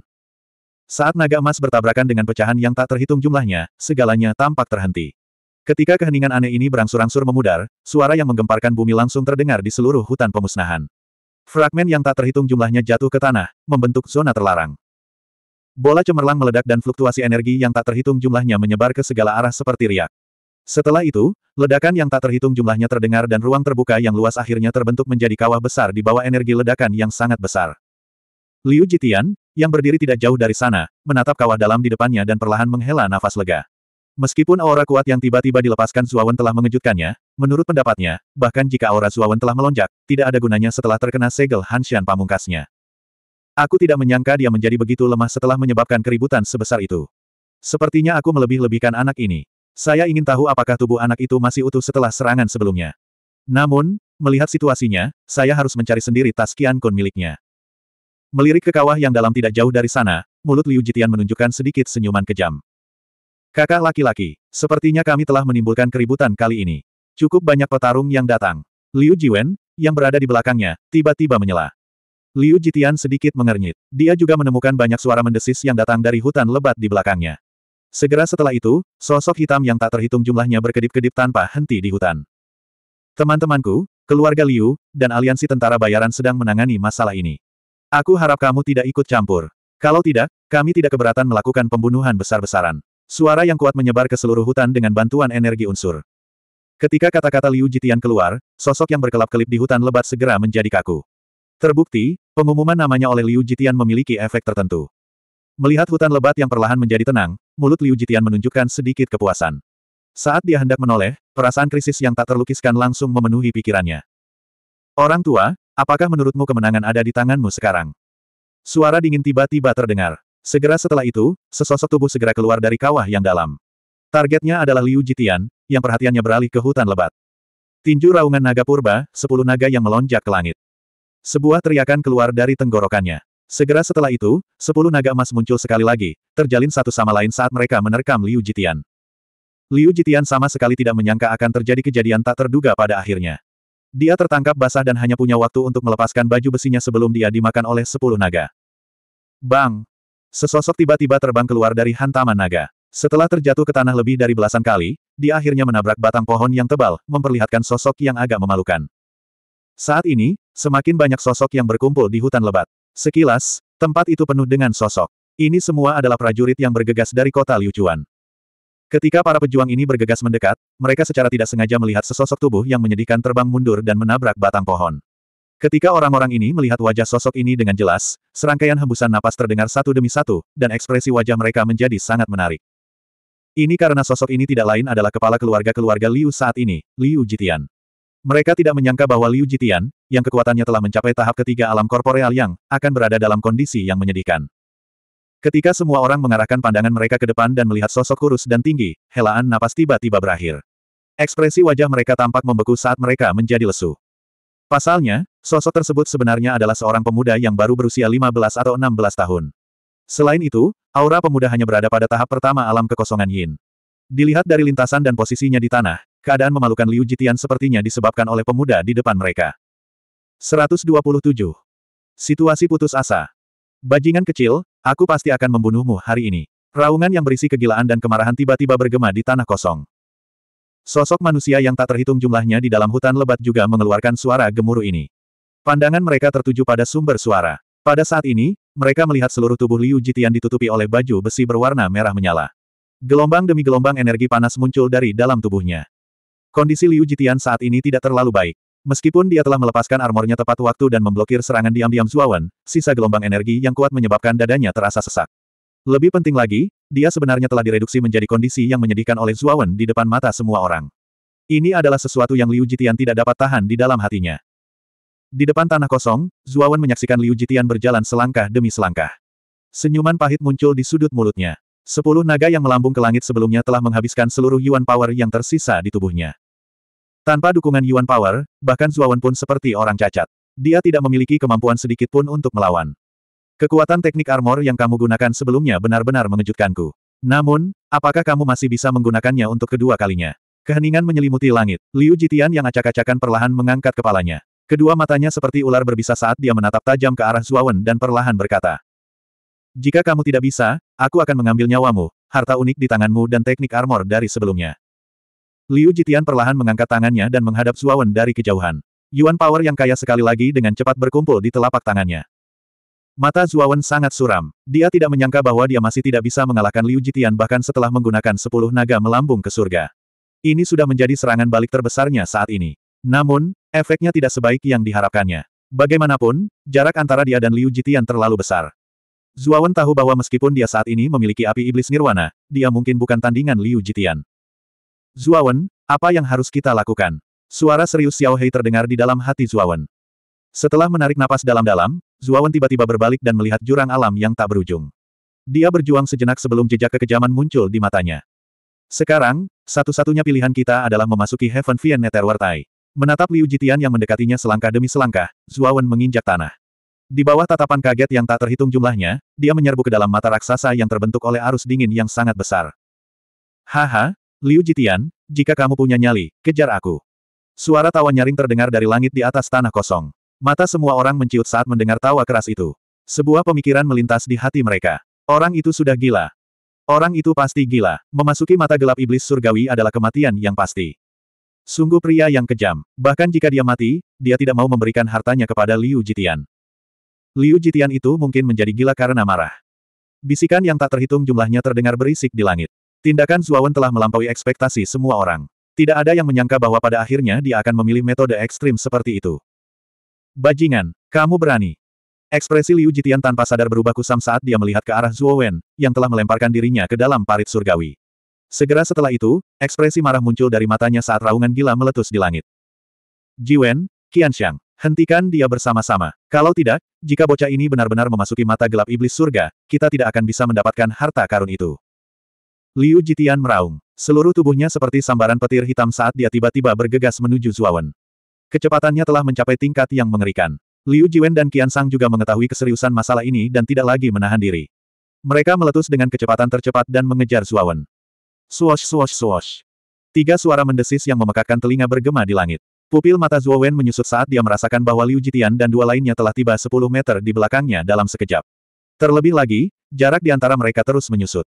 Saat naga emas bertabrakan dengan pecahan yang tak terhitung jumlahnya, segalanya tampak terhenti. Ketika keheningan aneh ini berangsur-angsur memudar, suara yang menggemparkan bumi langsung terdengar di seluruh hutan pemusnahan. Fragmen yang tak terhitung jumlahnya jatuh ke tanah, membentuk zona terlarang. Bola cemerlang meledak dan fluktuasi energi yang tak terhitung jumlahnya menyebar ke segala arah seperti riak. Setelah itu, ledakan yang tak terhitung jumlahnya terdengar dan ruang terbuka yang luas akhirnya terbentuk menjadi kawah besar di bawah energi ledakan yang sangat besar. Liu Jitian, yang berdiri tidak jauh dari sana, menatap kawah dalam di depannya dan perlahan menghela nafas lega. Meskipun aura kuat yang tiba-tiba dilepaskan Zuawan telah mengejutkannya, menurut pendapatnya, bahkan jika aura Zuawan telah melonjak, tidak ada gunanya setelah terkena segel Hanshan pamungkasnya. Aku tidak menyangka dia menjadi begitu lemah setelah menyebabkan keributan sebesar itu. Sepertinya aku melebih-lebihkan anak ini. Saya ingin tahu apakah tubuh anak itu masih utuh setelah serangan sebelumnya. Namun, melihat situasinya, saya harus mencari sendiri tas Qian Kun miliknya. Melirik ke kawah yang dalam tidak jauh dari sana, mulut Liu Jitian menunjukkan sedikit senyuman kejam. Kakak laki-laki, sepertinya kami telah menimbulkan keributan kali ini. Cukup banyak petarung yang datang. Liu Jiwen, yang berada di belakangnya, tiba-tiba menyela. Liu Jitian sedikit mengernyit. Dia juga menemukan banyak suara mendesis yang datang dari hutan lebat di belakangnya. Segera setelah itu, sosok hitam yang tak terhitung jumlahnya berkedip-kedip tanpa henti di hutan. Teman-temanku, keluarga Liu, dan aliansi tentara bayaran sedang menangani masalah ini. Aku harap kamu tidak ikut campur. Kalau tidak, kami tidak keberatan melakukan pembunuhan besar-besaran. Suara yang kuat menyebar ke seluruh hutan dengan bantuan energi unsur. Ketika kata-kata Liu Jitian keluar, sosok yang berkelap-kelip di hutan lebat segera menjadi kaku. Terbukti, pengumuman namanya oleh Liu Jitian memiliki efek tertentu. Melihat hutan lebat yang perlahan menjadi tenang, mulut Liu Jitian menunjukkan sedikit kepuasan. Saat dia hendak menoleh, perasaan krisis yang tak terlukiskan langsung memenuhi pikirannya. Orang tua, Apakah menurutmu kemenangan ada di tanganmu sekarang? Suara dingin tiba-tiba terdengar. Segera setelah itu, sesosok tubuh segera keluar dari kawah yang dalam. Targetnya adalah Liu Jitian, yang perhatiannya beralih ke hutan lebat. Tinju raungan naga purba, sepuluh naga yang melonjak ke langit. Sebuah teriakan keluar dari tenggorokannya. Segera setelah itu, sepuluh naga emas muncul sekali lagi, terjalin satu sama lain saat mereka menerkam Liu Jitian. Liu Jitian sama sekali tidak menyangka akan terjadi kejadian tak terduga pada akhirnya. Dia tertangkap basah dan hanya punya waktu untuk melepaskan baju besinya sebelum dia dimakan oleh sepuluh naga. Bang! Sesosok tiba-tiba terbang keluar dari hantaman naga. Setelah terjatuh ke tanah lebih dari belasan kali, dia akhirnya menabrak batang pohon yang tebal, memperlihatkan sosok yang agak memalukan. Saat ini, semakin banyak sosok yang berkumpul di hutan lebat. Sekilas, tempat itu penuh dengan sosok. Ini semua adalah prajurit yang bergegas dari kota Liuchuan. Ketika para pejuang ini bergegas mendekat, mereka secara tidak sengaja melihat sesosok tubuh yang menyedihkan terbang mundur dan menabrak batang pohon. Ketika orang-orang ini melihat wajah sosok ini dengan jelas, serangkaian hembusan napas terdengar satu demi satu, dan ekspresi wajah mereka menjadi sangat menarik. Ini karena sosok ini tidak lain adalah kepala keluarga-keluarga Liu saat ini, Liu Jitian. Mereka tidak menyangka bahwa Liu Jitian, yang kekuatannya telah mencapai tahap ketiga alam korporeal yang, akan berada dalam kondisi yang menyedihkan. Ketika semua orang mengarahkan pandangan mereka ke depan dan melihat sosok kurus dan tinggi, helaan napas tiba-tiba berakhir. Ekspresi wajah mereka tampak membeku saat mereka menjadi lesu. Pasalnya, sosok tersebut sebenarnya adalah seorang pemuda yang baru berusia 15 atau 16 tahun. Selain itu, aura pemuda hanya berada pada tahap pertama alam kekosongan Yin. Dilihat dari lintasan dan posisinya di tanah, keadaan memalukan Liu Jitian sepertinya disebabkan oleh pemuda di depan mereka. 127. Situasi putus asa Bajingan kecil, aku pasti akan membunuhmu hari ini. Raungan yang berisi kegilaan dan kemarahan tiba-tiba bergema di tanah kosong. Sosok manusia yang tak terhitung jumlahnya di dalam hutan lebat juga mengeluarkan suara gemuruh ini. Pandangan mereka tertuju pada sumber suara. Pada saat ini, mereka melihat seluruh tubuh Liu Jitian ditutupi oleh baju besi berwarna merah menyala. Gelombang demi gelombang energi panas muncul dari dalam tubuhnya. Kondisi Liu Jitian saat ini tidak terlalu baik. Meskipun dia telah melepaskan armornya tepat waktu dan memblokir serangan diam-diam Zuawan, sisa gelombang energi yang kuat menyebabkan dadanya terasa sesak. Lebih penting lagi, dia sebenarnya telah direduksi menjadi kondisi yang menyedihkan oleh Zuawan di depan mata semua orang. Ini adalah sesuatu yang Liu Jitian tidak dapat tahan di dalam hatinya. Di depan tanah kosong, Zuawan menyaksikan Liu Jitian berjalan selangkah demi selangkah. Senyuman pahit muncul di sudut mulutnya. Sepuluh naga yang melambung ke langit sebelumnya telah menghabiskan seluruh Yuan Power yang tersisa di tubuhnya. Tanpa dukungan Yuan Power, bahkan Zuawan pun seperti orang cacat. Dia tidak memiliki kemampuan sedikit pun untuk melawan. Kekuatan teknik armor yang kamu gunakan sebelumnya benar-benar mengejutkanku. Namun, apakah kamu masih bisa menggunakannya untuk kedua kalinya? Keheningan menyelimuti langit. Liu Jitian yang acak-acakan perlahan mengangkat kepalanya. Kedua matanya seperti ular berbisa saat dia menatap tajam ke arah Zuawan dan perlahan berkata. Jika kamu tidak bisa, aku akan mengambil nyawamu, harta unik di tanganmu dan teknik armor dari sebelumnya. Liu Jitian perlahan mengangkat tangannya dan menghadap Zuawan dari kejauhan. Yuan power yang kaya sekali lagi dengan cepat berkumpul di telapak tangannya. Mata Zuawan sangat suram. Dia tidak menyangka bahwa dia masih tidak bisa mengalahkan Liu Jitian bahkan setelah menggunakan sepuluh naga melambung ke surga. Ini sudah menjadi serangan balik terbesarnya saat ini. Namun, efeknya tidak sebaik yang diharapkannya. Bagaimanapun, jarak antara dia dan Liu Jitian terlalu besar. Zuawan tahu bahwa meskipun dia saat ini memiliki api iblis nirwana, dia mungkin bukan tandingan Liu Jitian. Zuawan, apa yang harus kita lakukan? Suara serius Xiao Hei terdengar di dalam hati Zuawan. Setelah menarik napas dalam-dalam, Zuawan tiba-tiba berbalik dan melihat jurang alam yang tak berujung. Dia berjuang sejenak sebelum jejak kekejaman muncul di matanya. Sekarang, satu-satunya pilihan kita adalah memasuki Heaven Vien Netherwartai. Menatap Liu Jitian yang mendekatinya selangkah demi selangkah, Zuawan menginjak tanah. Di bawah tatapan kaget yang tak terhitung jumlahnya, dia menyerbu ke dalam mata raksasa yang terbentuk oleh arus dingin yang sangat besar. Haha, Liu Jitian, jika kamu punya nyali, kejar aku. Suara tawa nyaring terdengar dari langit di atas tanah kosong. Mata semua orang menciut saat mendengar tawa keras itu. Sebuah pemikiran melintas di hati mereka. Orang itu sudah gila. Orang itu pasti gila. Memasuki mata gelap iblis surgawi adalah kematian yang pasti. Sungguh pria yang kejam. Bahkan jika dia mati, dia tidak mau memberikan hartanya kepada Liu Jitian. Liu Jitian itu mungkin menjadi gila karena marah. Bisikan yang tak terhitung jumlahnya terdengar berisik di langit. Tindakan Zuawan telah melampaui ekspektasi semua orang. Tidak ada yang menyangka bahwa pada akhirnya dia akan memilih metode ekstrim seperti itu. Bajingan, kamu berani. Ekspresi Liu Jitian tanpa sadar berubah kusam saat dia melihat ke arah Zuo yang telah melemparkan dirinya ke dalam parit surgawi. Segera setelah itu, ekspresi marah muncul dari matanya saat raungan gila meletus di langit. Jiwen, Qianxiang, hentikan dia bersama-sama. Kalau tidak, jika bocah ini benar-benar memasuki mata gelap iblis surga, kita tidak akan bisa mendapatkan harta karun itu. Liu Jitian meraung. Seluruh tubuhnya seperti sambaran petir hitam saat dia tiba-tiba bergegas menuju Zuawan. Kecepatannya telah mencapai tingkat yang mengerikan. Liu Jiwen dan Qian Sang juga mengetahui keseriusan masalah ini dan tidak lagi menahan diri. Mereka meletus dengan kecepatan tercepat dan mengejar Zuawan. Swash swash swash. Tiga suara mendesis yang memekakkan telinga bergema di langit. Pupil mata Zuawan menyusut saat dia merasakan bahwa Liu Jitian dan dua lainnya telah tiba 10 meter di belakangnya dalam sekejap. Terlebih lagi, jarak di antara mereka terus menyusut.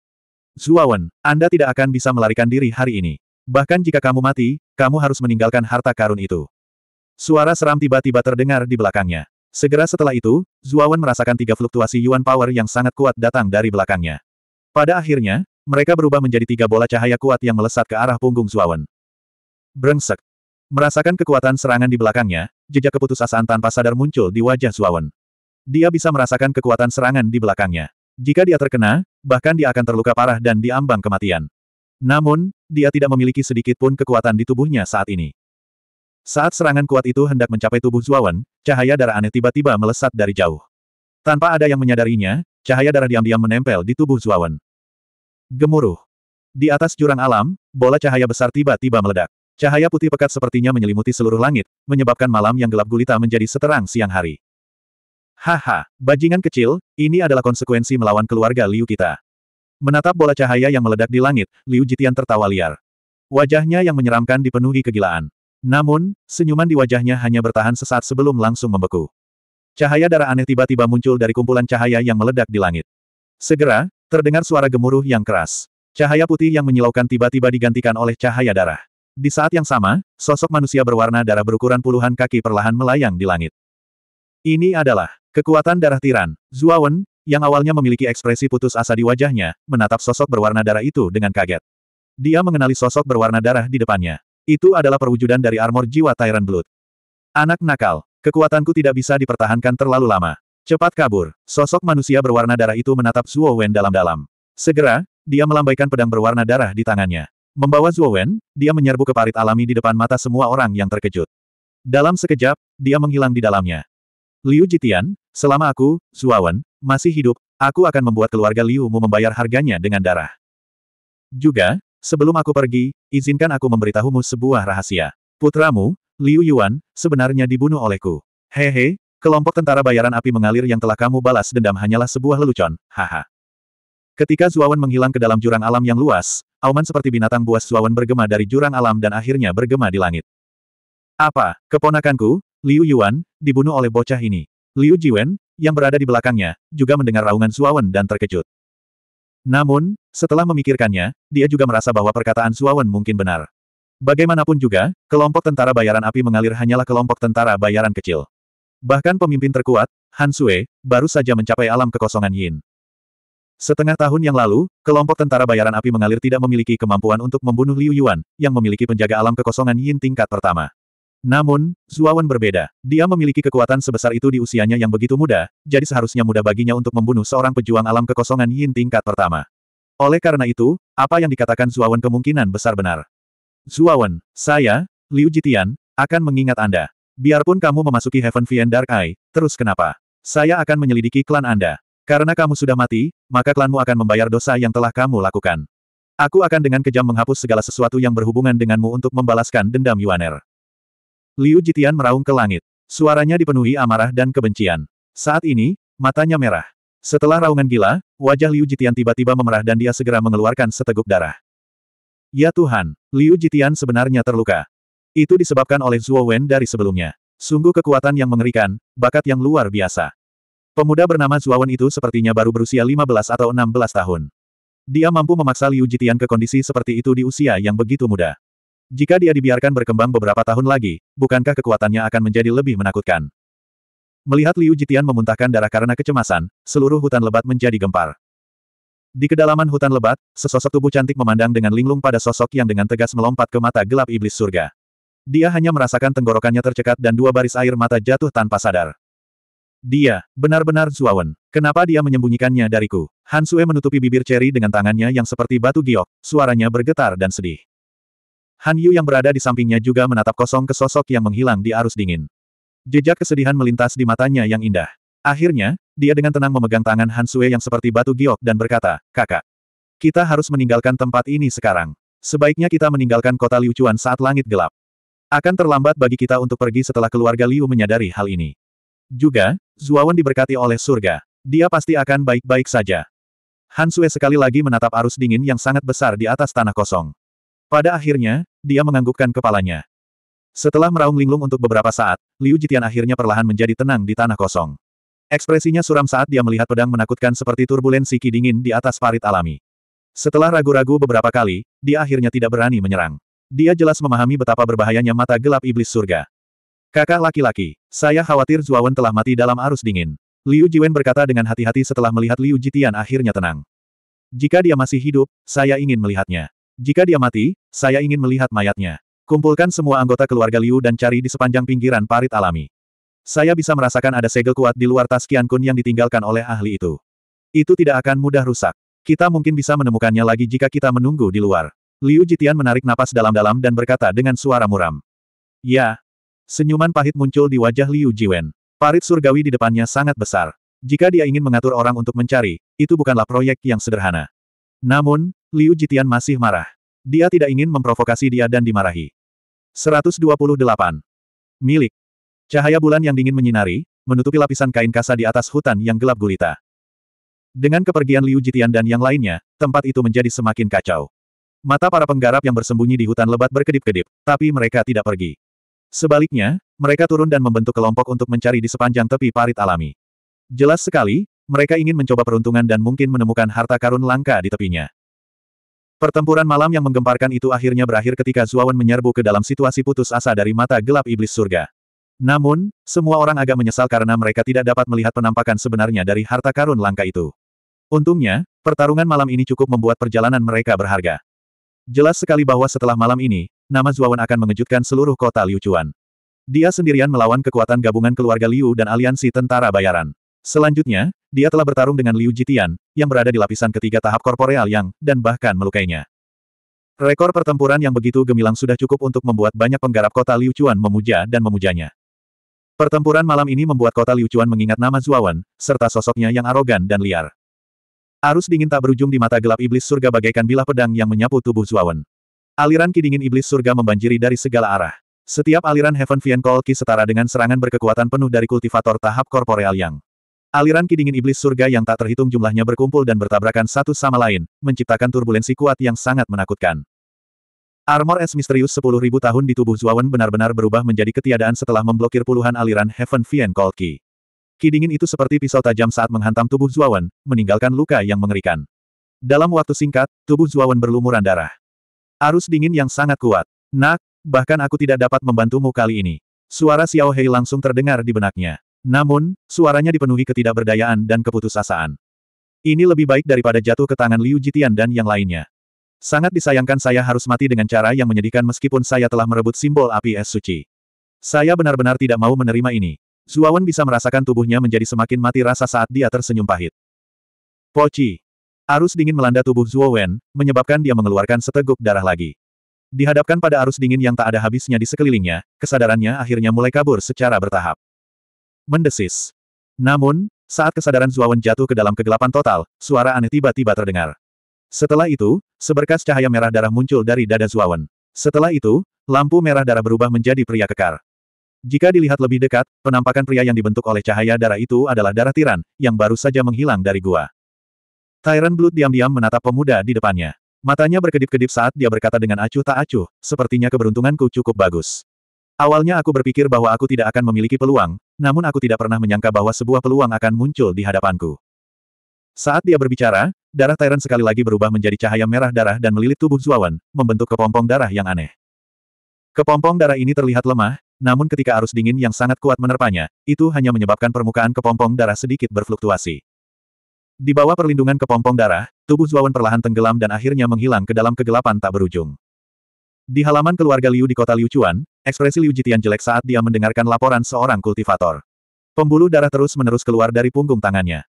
Zuawan, Anda tidak akan bisa melarikan diri hari ini. Bahkan jika kamu mati, kamu harus meninggalkan harta karun itu. Suara seram tiba-tiba terdengar di belakangnya. Segera setelah itu, Zuawan merasakan tiga fluktuasi Yuan Power yang sangat kuat datang dari belakangnya. Pada akhirnya, mereka berubah menjadi tiga bola cahaya kuat yang melesat ke arah punggung Zuawan. Brengsek. Merasakan kekuatan serangan di belakangnya, jejak keputusasaan tanpa sadar muncul di wajah Zuawan. Dia bisa merasakan kekuatan serangan di belakangnya. Jika dia terkena, bahkan dia akan terluka parah dan diambang kematian. Namun, dia tidak memiliki sedikit pun kekuatan di tubuhnya saat ini. Saat serangan kuat itu hendak mencapai tubuh Zuawan, cahaya darah aneh tiba-tiba melesat dari jauh. Tanpa ada yang menyadarinya, cahaya darah diam-diam menempel di tubuh Zuawan. Gemuruh. Di atas jurang alam, bola cahaya besar tiba-tiba meledak. Cahaya putih pekat sepertinya menyelimuti seluruh langit, menyebabkan malam yang gelap gulita menjadi seterang siang hari. Haha, bajingan kecil, ini adalah konsekuensi melawan keluarga Liu kita. Menatap bola cahaya yang meledak di langit, Liu Jitian tertawa liar. Wajahnya yang menyeramkan dipenuhi kegilaan. Namun, senyuman di wajahnya hanya bertahan sesaat sebelum langsung membeku. Cahaya darah aneh tiba-tiba muncul dari kumpulan cahaya yang meledak di langit. Segera, terdengar suara gemuruh yang keras. Cahaya putih yang menyilaukan tiba-tiba digantikan oleh cahaya darah. Di saat yang sama, sosok manusia berwarna darah berukuran puluhan kaki perlahan melayang di langit. Ini adalah Kekuatan darah tiran, Zuawan, yang awalnya memiliki ekspresi putus asa di wajahnya, menatap sosok berwarna darah itu dengan kaget. Dia mengenali sosok berwarna darah di depannya. Itu adalah perwujudan dari armor jiwa Tyrant Blood. Anak nakal, kekuatanku tidak bisa dipertahankan terlalu lama. Cepat kabur, sosok manusia berwarna darah itu menatap Zuowen dalam-dalam. Segera, dia melambaikan pedang berwarna darah di tangannya. Membawa Zuowen, dia menyerbu ke parit alami di depan mata semua orang yang terkejut. Dalam sekejap, dia menghilang di dalamnya. Liu Jitian, selama aku, Zuawan, masih hidup, aku akan membuat keluarga Liu Mu membayar harganya dengan darah. Juga, sebelum aku pergi, izinkan aku memberitahumu sebuah rahasia. Putramu, Liu Yuan, sebenarnya dibunuh olehku. Hehe, kelompok tentara bayaran api mengalir yang telah kamu balas dendam hanyalah sebuah lelucon, haha. Ketika Zuawan menghilang ke dalam jurang alam yang luas, auman seperti binatang buas Zuawan bergema dari jurang alam dan akhirnya bergema di langit. Apa, keponakanku, Liu Yuan, dibunuh oleh bocah ini. Liu Jiwen, yang berada di belakangnya, juga mendengar raungan Suawen dan terkejut. Namun, setelah memikirkannya, dia juga merasa bahwa perkataan Suawen mungkin benar. Bagaimanapun juga, kelompok tentara bayaran api mengalir hanyalah kelompok tentara bayaran kecil. Bahkan pemimpin terkuat, Han Sui, baru saja mencapai alam kekosongan Yin. Setengah tahun yang lalu, kelompok tentara bayaran api mengalir tidak memiliki kemampuan untuk membunuh Liu Yuan, yang memiliki penjaga alam kekosongan Yin tingkat pertama. Namun, Zuawan berbeda. Dia memiliki kekuatan sebesar itu di usianya yang begitu muda, jadi seharusnya mudah baginya untuk membunuh seorang pejuang alam kekosongan Yin tingkat pertama. Oleh karena itu, apa yang dikatakan Zuawan kemungkinan besar benar. Zuawan, saya, Liu Jitian, akan mengingat Anda. Biarpun kamu memasuki Heaven Vian Dark Eye, terus kenapa? Saya akan menyelidiki klan Anda. Karena kamu sudah mati, maka klanmu akan membayar dosa yang telah kamu lakukan. Aku akan dengan kejam menghapus segala sesuatu yang berhubungan denganmu untuk membalaskan dendam Yuaner. Liu Jitian meraung ke langit. Suaranya dipenuhi amarah dan kebencian. Saat ini, matanya merah. Setelah raungan gila, wajah Liu Jitian tiba-tiba memerah dan dia segera mengeluarkan seteguk darah. Ya Tuhan, Liu Jitian sebenarnya terluka. Itu disebabkan oleh Zhuo Wen dari sebelumnya. Sungguh kekuatan yang mengerikan, bakat yang luar biasa. Pemuda bernama Zhuo Wen itu sepertinya baru berusia 15 atau 16 tahun. Dia mampu memaksa Liu Jitian ke kondisi seperti itu di usia yang begitu muda. Jika dia dibiarkan berkembang beberapa tahun lagi, bukankah kekuatannya akan menjadi lebih menakutkan? Melihat Liu Jitian memuntahkan darah karena kecemasan, seluruh hutan lebat menjadi gempar. Di kedalaman hutan lebat, sesosok tubuh cantik memandang dengan linglung pada sosok yang dengan tegas melompat ke mata gelap iblis surga. Dia hanya merasakan tenggorokannya tercekat dan dua baris air mata jatuh tanpa sadar. Dia, benar-benar Zuawan. Kenapa dia menyembunyikannya dariku? Han Sue menutupi bibir ceri dengan tangannya yang seperti batu giok, suaranya bergetar dan sedih. Han Yu yang berada di sampingnya juga menatap kosong ke sosok yang menghilang di arus dingin. Jejak kesedihan melintas di matanya yang indah. Akhirnya, dia dengan tenang memegang tangan Han Sui yang seperti batu giok dan berkata, Kakak, kita harus meninggalkan tempat ini sekarang. Sebaiknya kita meninggalkan kota Liucuan saat langit gelap. Akan terlambat bagi kita untuk pergi setelah keluarga Liu menyadari hal ini. Juga, Zuawan diberkati oleh surga. Dia pasti akan baik-baik saja. Han Sui sekali lagi menatap arus dingin yang sangat besar di atas tanah kosong. Pada akhirnya, dia menganggukkan kepalanya. Setelah meraung linglung untuk beberapa saat, Liu Jitian akhirnya perlahan menjadi tenang di tanah kosong. Ekspresinya suram saat dia melihat pedang menakutkan seperti turbulensi ki dingin di atas parit alami. Setelah ragu-ragu beberapa kali, dia akhirnya tidak berani menyerang. Dia jelas memahami betapa berbahayanya mata gelap iblis surga. Kakak laki-laki, saya khawatir Zuawan telah mati dalam arus dingin. Liu Jiwen berkata dengan hati-hati setelah melihat Liu Jitian akhirnya tenang. Jika dia masih hidup, saya ingin melihatnya. Jika dia mati, saya ingin melihat mayatnya. Kumpulkan semua anggota keluarga Liu dan cari di sepanjang pinggiran parit alami. Saya bisa merasakan ada segel kuat di luar tas Qian Kun yang ditinggalkan oleh ahli itu. Itu tidak akan mudah rusak. Kita mungkin bisa menemukannya lagi jika kita menunggu di luar. Liu Jitian menarik napas dalam-dalam dan berkata dengan suara muram. Ya. Senyuman pahit muncul di wajah Liu Jiwen. Parit surgawi di depannya sangat besar. Jika dia ingin mengatur orang untuk mencari, itu bukanlah proyek yang sederhana. Namun, Liu Jitian masih marah. Dia tidak ingin memprovokasi dia dan dimarahi. 128. Milik. Cahaya bulan yang dingin menyinari, menutupi lapisan kain kasa di atas hutan yang gelap gulita. Dengan kepergian Liu Jitian dan yang lainnya, tempat itu menjadi semakin kacau. Mata para penggarap yang bersembunyi di hutan lebat berkedip-kedip, tapi mereka tidak pergi. Sebaliknya, mereka turun dan membentuk kelompok untuk mencari di sepanjang tepi parit alami. Jelas sekali, mereka ingin mencoba peruntungan dan mungkin menemukan harta karun langka di tepinya. Pertempuran malam yang menggemparkan itu akhirnya berakhir ketika Zuawan menyerbu ke dalam situasi putus asa dari mata gelap iblis surga. Namun, semua orang agak menyesal karena mereka tidak dapat melihat penampakan sebenarnya dari harta karun langka itu. Untungnya, pertarungan malam ini cukup membuat perjalanan mereka berharga. Jelas sekali bahwa setelah malam ini, nama Zuawan akan mengejutkan seluruh kota Liuchuan. Dia sendirian melawan kekuatan gabungan keluarga Liu dan aliansi tentara bayaran. Selanjutnya, dia telah bertarung dengan Liu Jitian, yang berada di lapisan ketiga tahap korporeal yang, dan bahkan melukainya. Rekor pertempuran yang begitu gemilang sudah cukup untuk membuat banyak penggarap kota Liu Chuan memuja dan memujanya. Pertempuran malam ini membuat kota Liu Chuan mengingat nama Zuawan, serta sosoknya yang arogan dan liar. Arus dingin tak berujung di mata gelap iblis surga bagaikan bilah pedang yang menyapu tubuh Zuawan. Aliran ki dingin iblis surga membanjiri dari segala arah. Setiap aliran Heaven Fian Call setara dengan serangan berkekuatan penuh dari kultivator tahap korporeal yang. Aliran ki iblis surga yang tak terhitung jumlahnya berkumpul dan bertabrakan satu sama lain, menciptakan turbulensi kuat yang sangat menakutkan. Armor es misterius 10.000 tahun di tubuh Zuawan benar-benar berubah menjadi ketiadaan setelah memblokir puluhan aliran Heaven Vien Cold Ki. Ki itu seperti pisau tajam saat menghantam tubuh Zuawan, meninggalkan luka yang mengerikan. Dalam waktu singkat, tubuh Zuawan berlumuran darah. Arus dingin yang sangat kuat. Nak, bahkan aku tidak dapat membantumu kali ini. Suara Xiao Hei langsung terdengar di benaknya. Namun, suaranya dipenuhi ketidakberdayaan dan keputusasaan. Ini lebih baik daripada jatuh ke tangan Liu Jitian dan yang lainnya. Sangat disayangkan saya harus mati dengan cara yang menyedihkan meskipun saya telah merebut simbol api es suci. Saya benar-benar tidak mau menerima ini. Zuawan bisa merasakan tubuhnya menjadi semakin mati rasa saat dia tersenyum pahit. Poci. Arus dingin melanda tubuh Zuowen, menyebabkan dia mengeluarkan seteguk darah lagi. Dihadapkan pada arus dingin yang tak ada habisnya di sekelilingnya, kesadarannya akhirnya mulai kabur secara bertahap mendesis. Namun, saat kesadaran Zuawan jatuh ke dalam kegelapan total, suara aneh tiba-tiba terdengar. Setelah itu, seberkas cahaya merah darah muncul dari dada Zuawan. Setelah itu, lampu merah darah berubah menjadi pria kekar. Jika dilihat lebih dekat, penampakan pria yang dibentuk oleh cahaya darah itu adalah darah tiran, yang baru saja menghilang dari gua. Tyrant Blood diam-diam menatap pemuda di depannya. Matanya berkedip-kedip saat dia berkata dengan acuh tak acuh, sepertinya keberuntunganku cukup bagus. Awalnya aku berpikir bahwa aku tidak akan memiliki peluang, namun aku tidak pernah menyangka bahwa sebuah peluang akan muncul di hadapanku. Saat dia berbicara, darah Tyrant sekali lagi berubah menjadi cahaya merah darah dan melilit tubuh Zuawan, membentuk kepompong darah yang aneh. Kepompong darah ini terlihat lemah, namun ketika arus dingin yang sangat kuat menerpanya, itu hanya menyebabkan permukaan kepompong darah sedikit berfluktuasi. Di bawah perlindungan kepompong darah, tubuh Zuawan perlahan tenggelam dan akhirnya menghilang ke dalam kegelapan tak berujung. Di halaman keluarga Liu di kota Liuchuan, ekspresi Liu Jitian jelek saat dia mendengarkan laporan seorang kultivator. Pembuluh darah terus-menerus keluar dari punggung tangannya.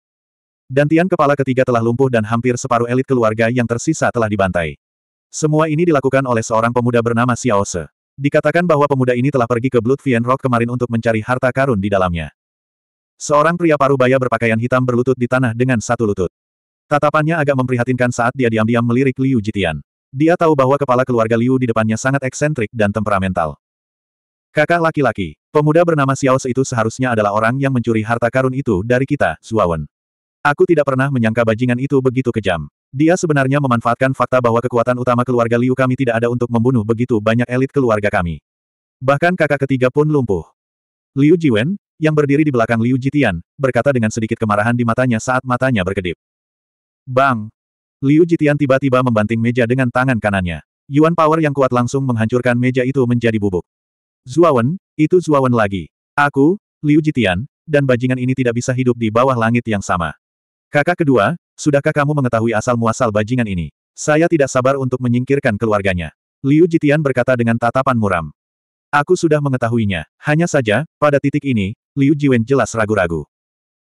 Dantian kepala ketiga telah lumpuh dan hampir separuh elit keluarga yang tersisa telah dibantai. Semua ini dilakukan oleh seorang pemuda bernama Xiao Se. Dikatakan bahwa pemuda ini telah pergi ke Blood Vien Rock kemarin untuk mencari harta karun di dalamnya. Seorang pria paruh baya berpakaian hitam berlutut di tanah dengan satu lutut. Tatapannya agak memprihatinkan saat dia diam-diam melirik Liu Jitian. Dia tahu bahwa kepala keluarga Liu di depannya sangat eksentrik dan temperamental. Kakak laki-laki, pemuda bernama Xiao Se itu seharusnya adalah orang yang mencuri harta karun itu dari kita, Zuawan. Aku tidak pernah menyangka bajingan itu begitu kejam. Dia sebenarnya memanfaatkan fakta bahwa kekuatan utama keluarga Liu kami tidak ada untuk membunuh begitu banyak elit keluarga kami. Bahkan kakak ketiga pun lumpuh. Liu Jiwen, yang berdiri di belakang Liu Jitian, berkata dengan sedikit kemarahan di matanya saat matanya berkedip. Bang, Liu Jitian tiba-tiba membanting meja dengan tangan kanannya. Yuan Power yang kuat langsung menghancurkan meja itu menjadi bubuk. Zuawan, itu Zuawan lagi. Aku, Liu Jitian, dan bajingan ini tidak bisa hidup di bawah langit yang sama. Kakak kedua, sudahkah kamu mengetahui asal-muasal bajingan ini? Saya tidak sabar untuk menyingkirkan keluarganya. Liu Jitian berkata dengan tatapan muram. Aku sudah mengetahuinya, hanya saja, pada titik ini, Liu Jiwen jelas ragu-ragu.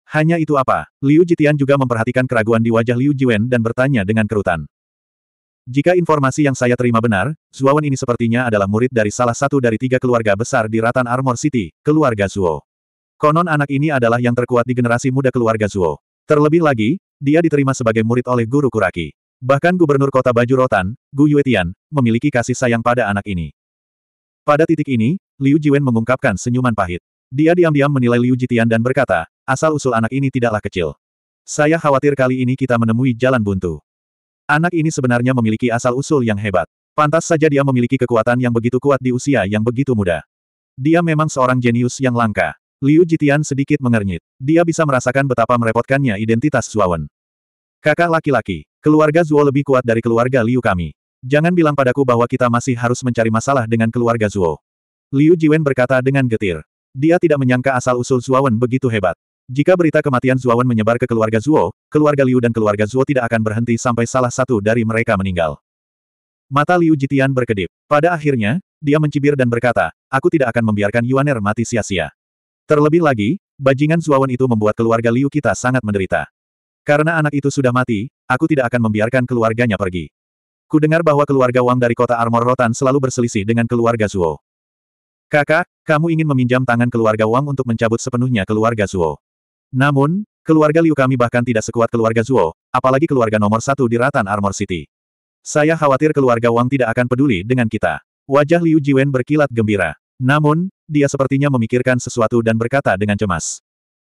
Hanya itu apa? Liu Jitian juga memperhatikan keraguan di wajah Liu Jiwen dan bertanya dengan kerutan. Jika informasi yang saya terima benar, Zuawan ini sepertinya adalah murid dari salah satu dari tiga keluarga besar di Ratan Armor City, keluarga Zuo. Konon anak ini adalah yang terkuat di generasi muda keluarga Zuo. Terlebih lagi, dia diterima sebagai murid oleh guru Kuraki. Bahkan gubernur kota Baju Rotan, Gu Yuetian, memiliki kasih sayang pada anak ini. Pada titik ini, Liu Jiwen mengungkapkan senyuman pahit. Dia diam-diam menilai Liu Jitian dan berkata, asal-usul anak ini tidaklah kecil. Saya khawatir kali ini kita menemui jalan buntu. Anak ini sebenarnya memiliki asal-usul yang hebat. Pantas saja dia memiliki kekuatan yang begitu kuat di usia yang begitu muda. Dia memang seorang jenius yang langka. Liu Jitian sedikit mengernyit. Dia bisa merasakan betapa merepotkannya identitas Zuawan. Kakak laki-laki, keluarga Zuo lebih kuat dari keluarga Liu kami. Jangan bilang padaku bahwa kita masih harus mencari masalah dengan keluarga Zuo. Liu Jiwen berkata dengan getir. Dia tidak menyangka asal-usul Zuawan begitu hebat. Jika berita kematian Zuowen menyebar ke keluarga Zuo, keluarga Liu dan keluarga Zuo tidak akan berhenti sampai salah satu dari mereka meninggal. Mata Liu Jitian berkedip. Pada akhirnya, dia mencibir dan berkata, aku tidak akan membiarkan Yuaner mati sia-sia. Terlebih lagi, bajingan Zuowen itu membuat keluarga Liu kita sangat menderita. Karena anak itu sudah mati, aku tidak akan membiarkan keluarganya pergi. Ku dengar bahwa keluarga Wang dari kota Armor Rotan selalu berselisih dengan keluarga Zuo. Kakak, kamu ingin meminjam tangan keluarga Wang untuk mencabut sepenuhnya keluarga Zuo. Namun, keluarga Liu kami bahkan tidak sekuat keluarga Zuo, apalagi keluarga nomor satu di Ratan Armor City. Saya khawatir keluarga Wang tidak akan peduli dengan kita. Wajah Liu Jiwen berkilat gembira. Namun, dia sepertinya memikirkan sesuatu dan berkata dengan cemas.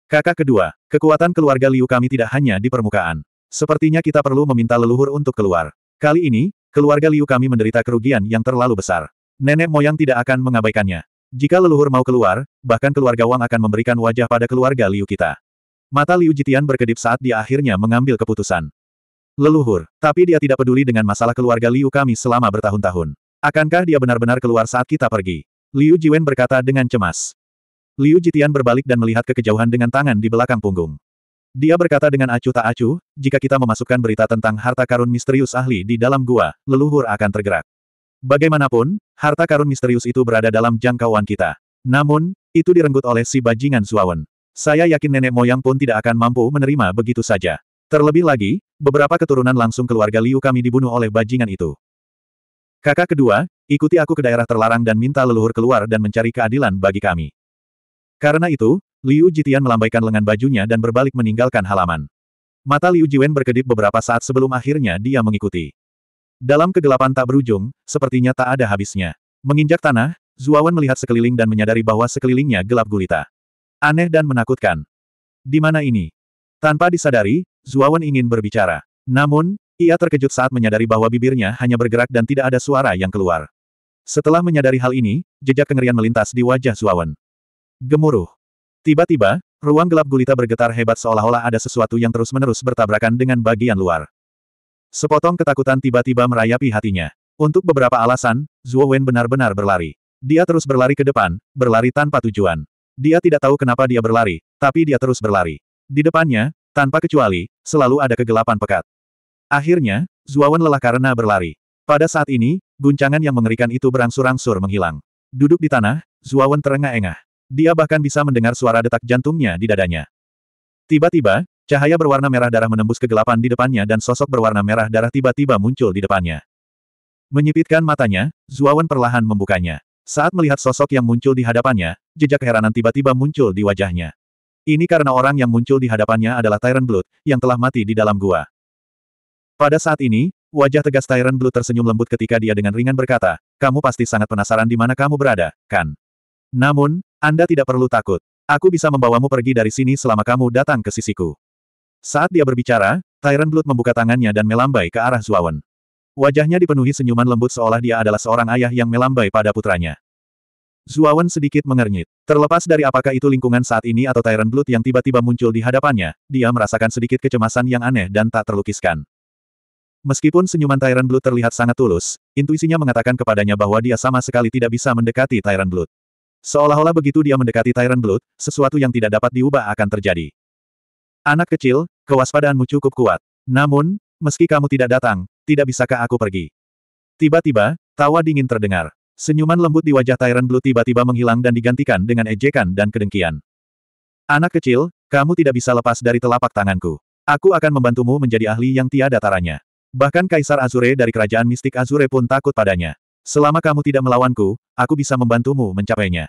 Kakak kedua, kekuatan keluarga Liu kami tidak hanya di permukaan. Sepertinya kita perlu meminta leluhur untuk keluar. Kali ini, keluarga Liu kami menderita kerugian yang terlalu besar. Nenek moyang tidak akan mengabaikannya. Jika leluhur mau keluar, bahkan keluarga Wang akan memberikan wajah pada keluarga Liu kita. Mata Liu Jitian berkedip saat dia akhirnya mengambil keputusan. Leluhur, tapi dia tidak peduli dengan masalah keluarga Liu kami selama bertahun-tahun. Akankah dia benar-benar keluar saat kita pergi? Liu Jiwen berkata dengan cemas. Liu Jitian berbalik dan melihat ke kejauhan dengan tangan di belakang punggung. Dia berkata dengan acuh tak acuh, jika kita memasukkan berita tentang harta karun misterius ahli di dalam gua, leluhur akan tergerak. Bagaimanapun, harta karun misterius itu berada dalam jangkauan kita. Namun, itu direnggut oleh si bajingan Suawen. Saya yakin nenek moyang pun tidak akan mampu menerima begitu saja. Terlebih lagi, beberapa keturunan langsung keluarga Liu kami dibunuh oleh bajingan itu. Kakak kedua, ikuti aku ke daerah terlarang dan minta leluhur keluar dan mencari keadilan bagi kami. Karena itu, Liu Jitian melambaikan lengan bajunya dan berbalik meninggalkan halaman. Mata Liu Jiwen berkedip beberapa saat sebelum akhirnya dia mengikuti. Dalam kegelapan tak berujung, sepertinya tak ada habisnya. Menginjak tanah, Zuawan melihat sekeliling dan menyadari bahwa sekelilingnya gelap gulita. Aneh dan menakutkan. Di mana ini? Tanpa disadari, Zuawan ingin berbicara. Namun, ia terkejut saat menyadari bahwa bibirnya hanya bergerak dan tidak ada suara yang keluar. Setelah menyadari hal ini, jejak kengerian melintas di wajah Zuawan. Gemuruh. Tiba-tiba, ruang gelap gulita bergetar hebat seolah-olah ada sesuatu yang terus-menerus bertabrakan dengan bagian luar. Sepotong ketakutan tiba-tiba merayapi hatinya. Untuk beberapa alasan, Zhuo Wen benar-benar berlari. Dia terus berlari ke depan, berlari tanpa tujuan. Dia tidak tahu kenapa dia berlari, tapi dia terus berlari. Di depannya, tanpa kecuali, selalu ada kegelapan pekat. Akhirnya, Wen lelah karena berlari. Pada saat ini, guncangan yang mengerikan itu berangsur-angsur menghilang. Duduk di tanah, Wen terengah-engah. Dia bahkan bisa mendengar suara detak jantungnya di dadanya. Tiba-tiba, Cahaya berwarna merah darah menembus kegelapan di depannya dan sosok berwarna merah darah tiba-tiba muncul di depannya. Menyipitkan matanya, Zuawan perlahan membukanya. Saat melihat sosok yang muncul di hadapannya, jejak keheranan tiba-tiba muncul di wajahnya. Ini karena orang yang muncul di hadapannya adalah Tyrant Blood, yang telah mati di dalam gua. Pada saat ini, wajah tegas Tyrant Blood tersenyum lembut ketika dia dengan ringan berkata, kamu pasti sangat penasaran di mana kamu berada, kan? Namun, Anda tidak perlu takut. Aku bisa membawamu pergi dari sini selama kamu datang ke sisiku. Saat dia berbicara, Tyrant Blood membuka tangannya dan melambai ke arah Zuawan. Wajahnya dipenuhi senyuman lembut seolah dia adalah seorang ayah yang melambai pada putranya. Zuawan sedikit mengernyit. Terlepas dari apakah itu lingkungan saat ini atau Tyrant Blood yang tiba-tiba muncul di hadapannya, dia merasakan sedikit kecemasan yang aneh dan tak terlukiskan. Meskipun senyuman Tyrant Blood terlihat sangat tulus, intuisinya mengatakan kepadanya bahwa dia sama sekali tidak bisa mendekati Tyrant Blood. Seolah-olah begitu dia mendekati Tyrant Blood, sesuatu yang tidak dapat diubah akan terjadi. Anak kecil, kewaspadaanmu cukup kuat. Namun, meski kamu tidak datang, tidak bisakah aku pergi? Tiba-tiba, tawa dingin terdengar. Senyuman lembut di wajah Tyrant Blue tiba-tiba menghilang dan digantikan dengan ejekan dan kedengkian. Anak kecil, kamu tidak bisa lepas dari telapak tanganku. Aku akan membantumu menjadi ahli yang tiada taranya. Bahkan Kaisar Azure dari kerajaan mistik Azure pun takut padanya. Selama kamu tidak melawanku, aku bisa membantumu mencapainya.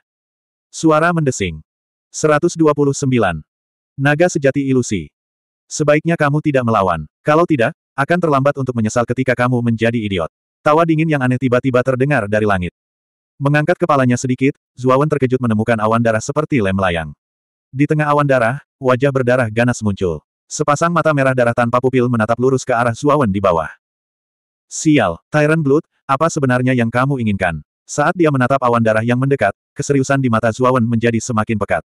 Suara mendesing. 129. Naga sejati ilusi. Sebaiknya kamu tidak melawan. Kalau tidak, akan terlambat untuk menyesal ketika kamu menjadi idiot. Tawa dingin yang aneh tiba-tiba terdengar dari langit. Mengangkat kepalanya sedikit, Zuawan terkejut menemukan awan darah seperti lem layang. Di tengah awan darah, wajah berdarah ganas muncul. Sepasang mata merah darah tanpa pupil menatap lurus ke arah Zuawan di bawah. Sial, Tyrant Blood, apa sebenarnya yang kamu inginkan? Saat dia menatap awan darah yang mendekat, keseriusan di mata Zuawan menjadi semakin pekat.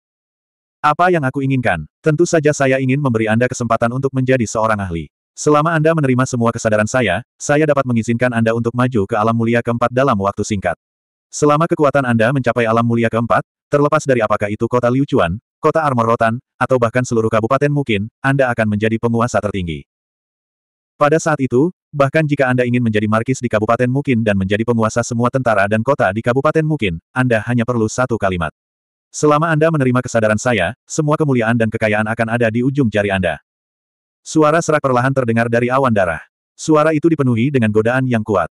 Apa yang aku inginkan? Tentu saja saya ingin memberi Anda kesempatan untuk menjadi seorang ahli. Selama Anda menerima semua kesadaran saya, saya dapat mengizinkan Anda untuk maju ke alam mulia keempat dalam waktu singkat. Selama kekuatan Anda mencapai alam mulia keempat, terlepas dari apakah itu kota Liucuan, kota Armor Rotan, atau bahkan seluruh kabupaten mungkin, Anda akan menjadi penguasa tertinggi. Pada saat itu, bahkan jika Anda ingin menjadi markis di Kabupaten Mungkin dan menjadi penguasa semua tentara dan kota di Kabupaten Mungkin, Anda hanya perlu satu kalimat. Selama Anda menerima kesadaran saya, semua kemuliaan dan kekayaan akan ada di ujung jari Anda. Suara serak perlahan terdengar dari awan darah. Suara itu dipenuhi dengan godaan yang kuat.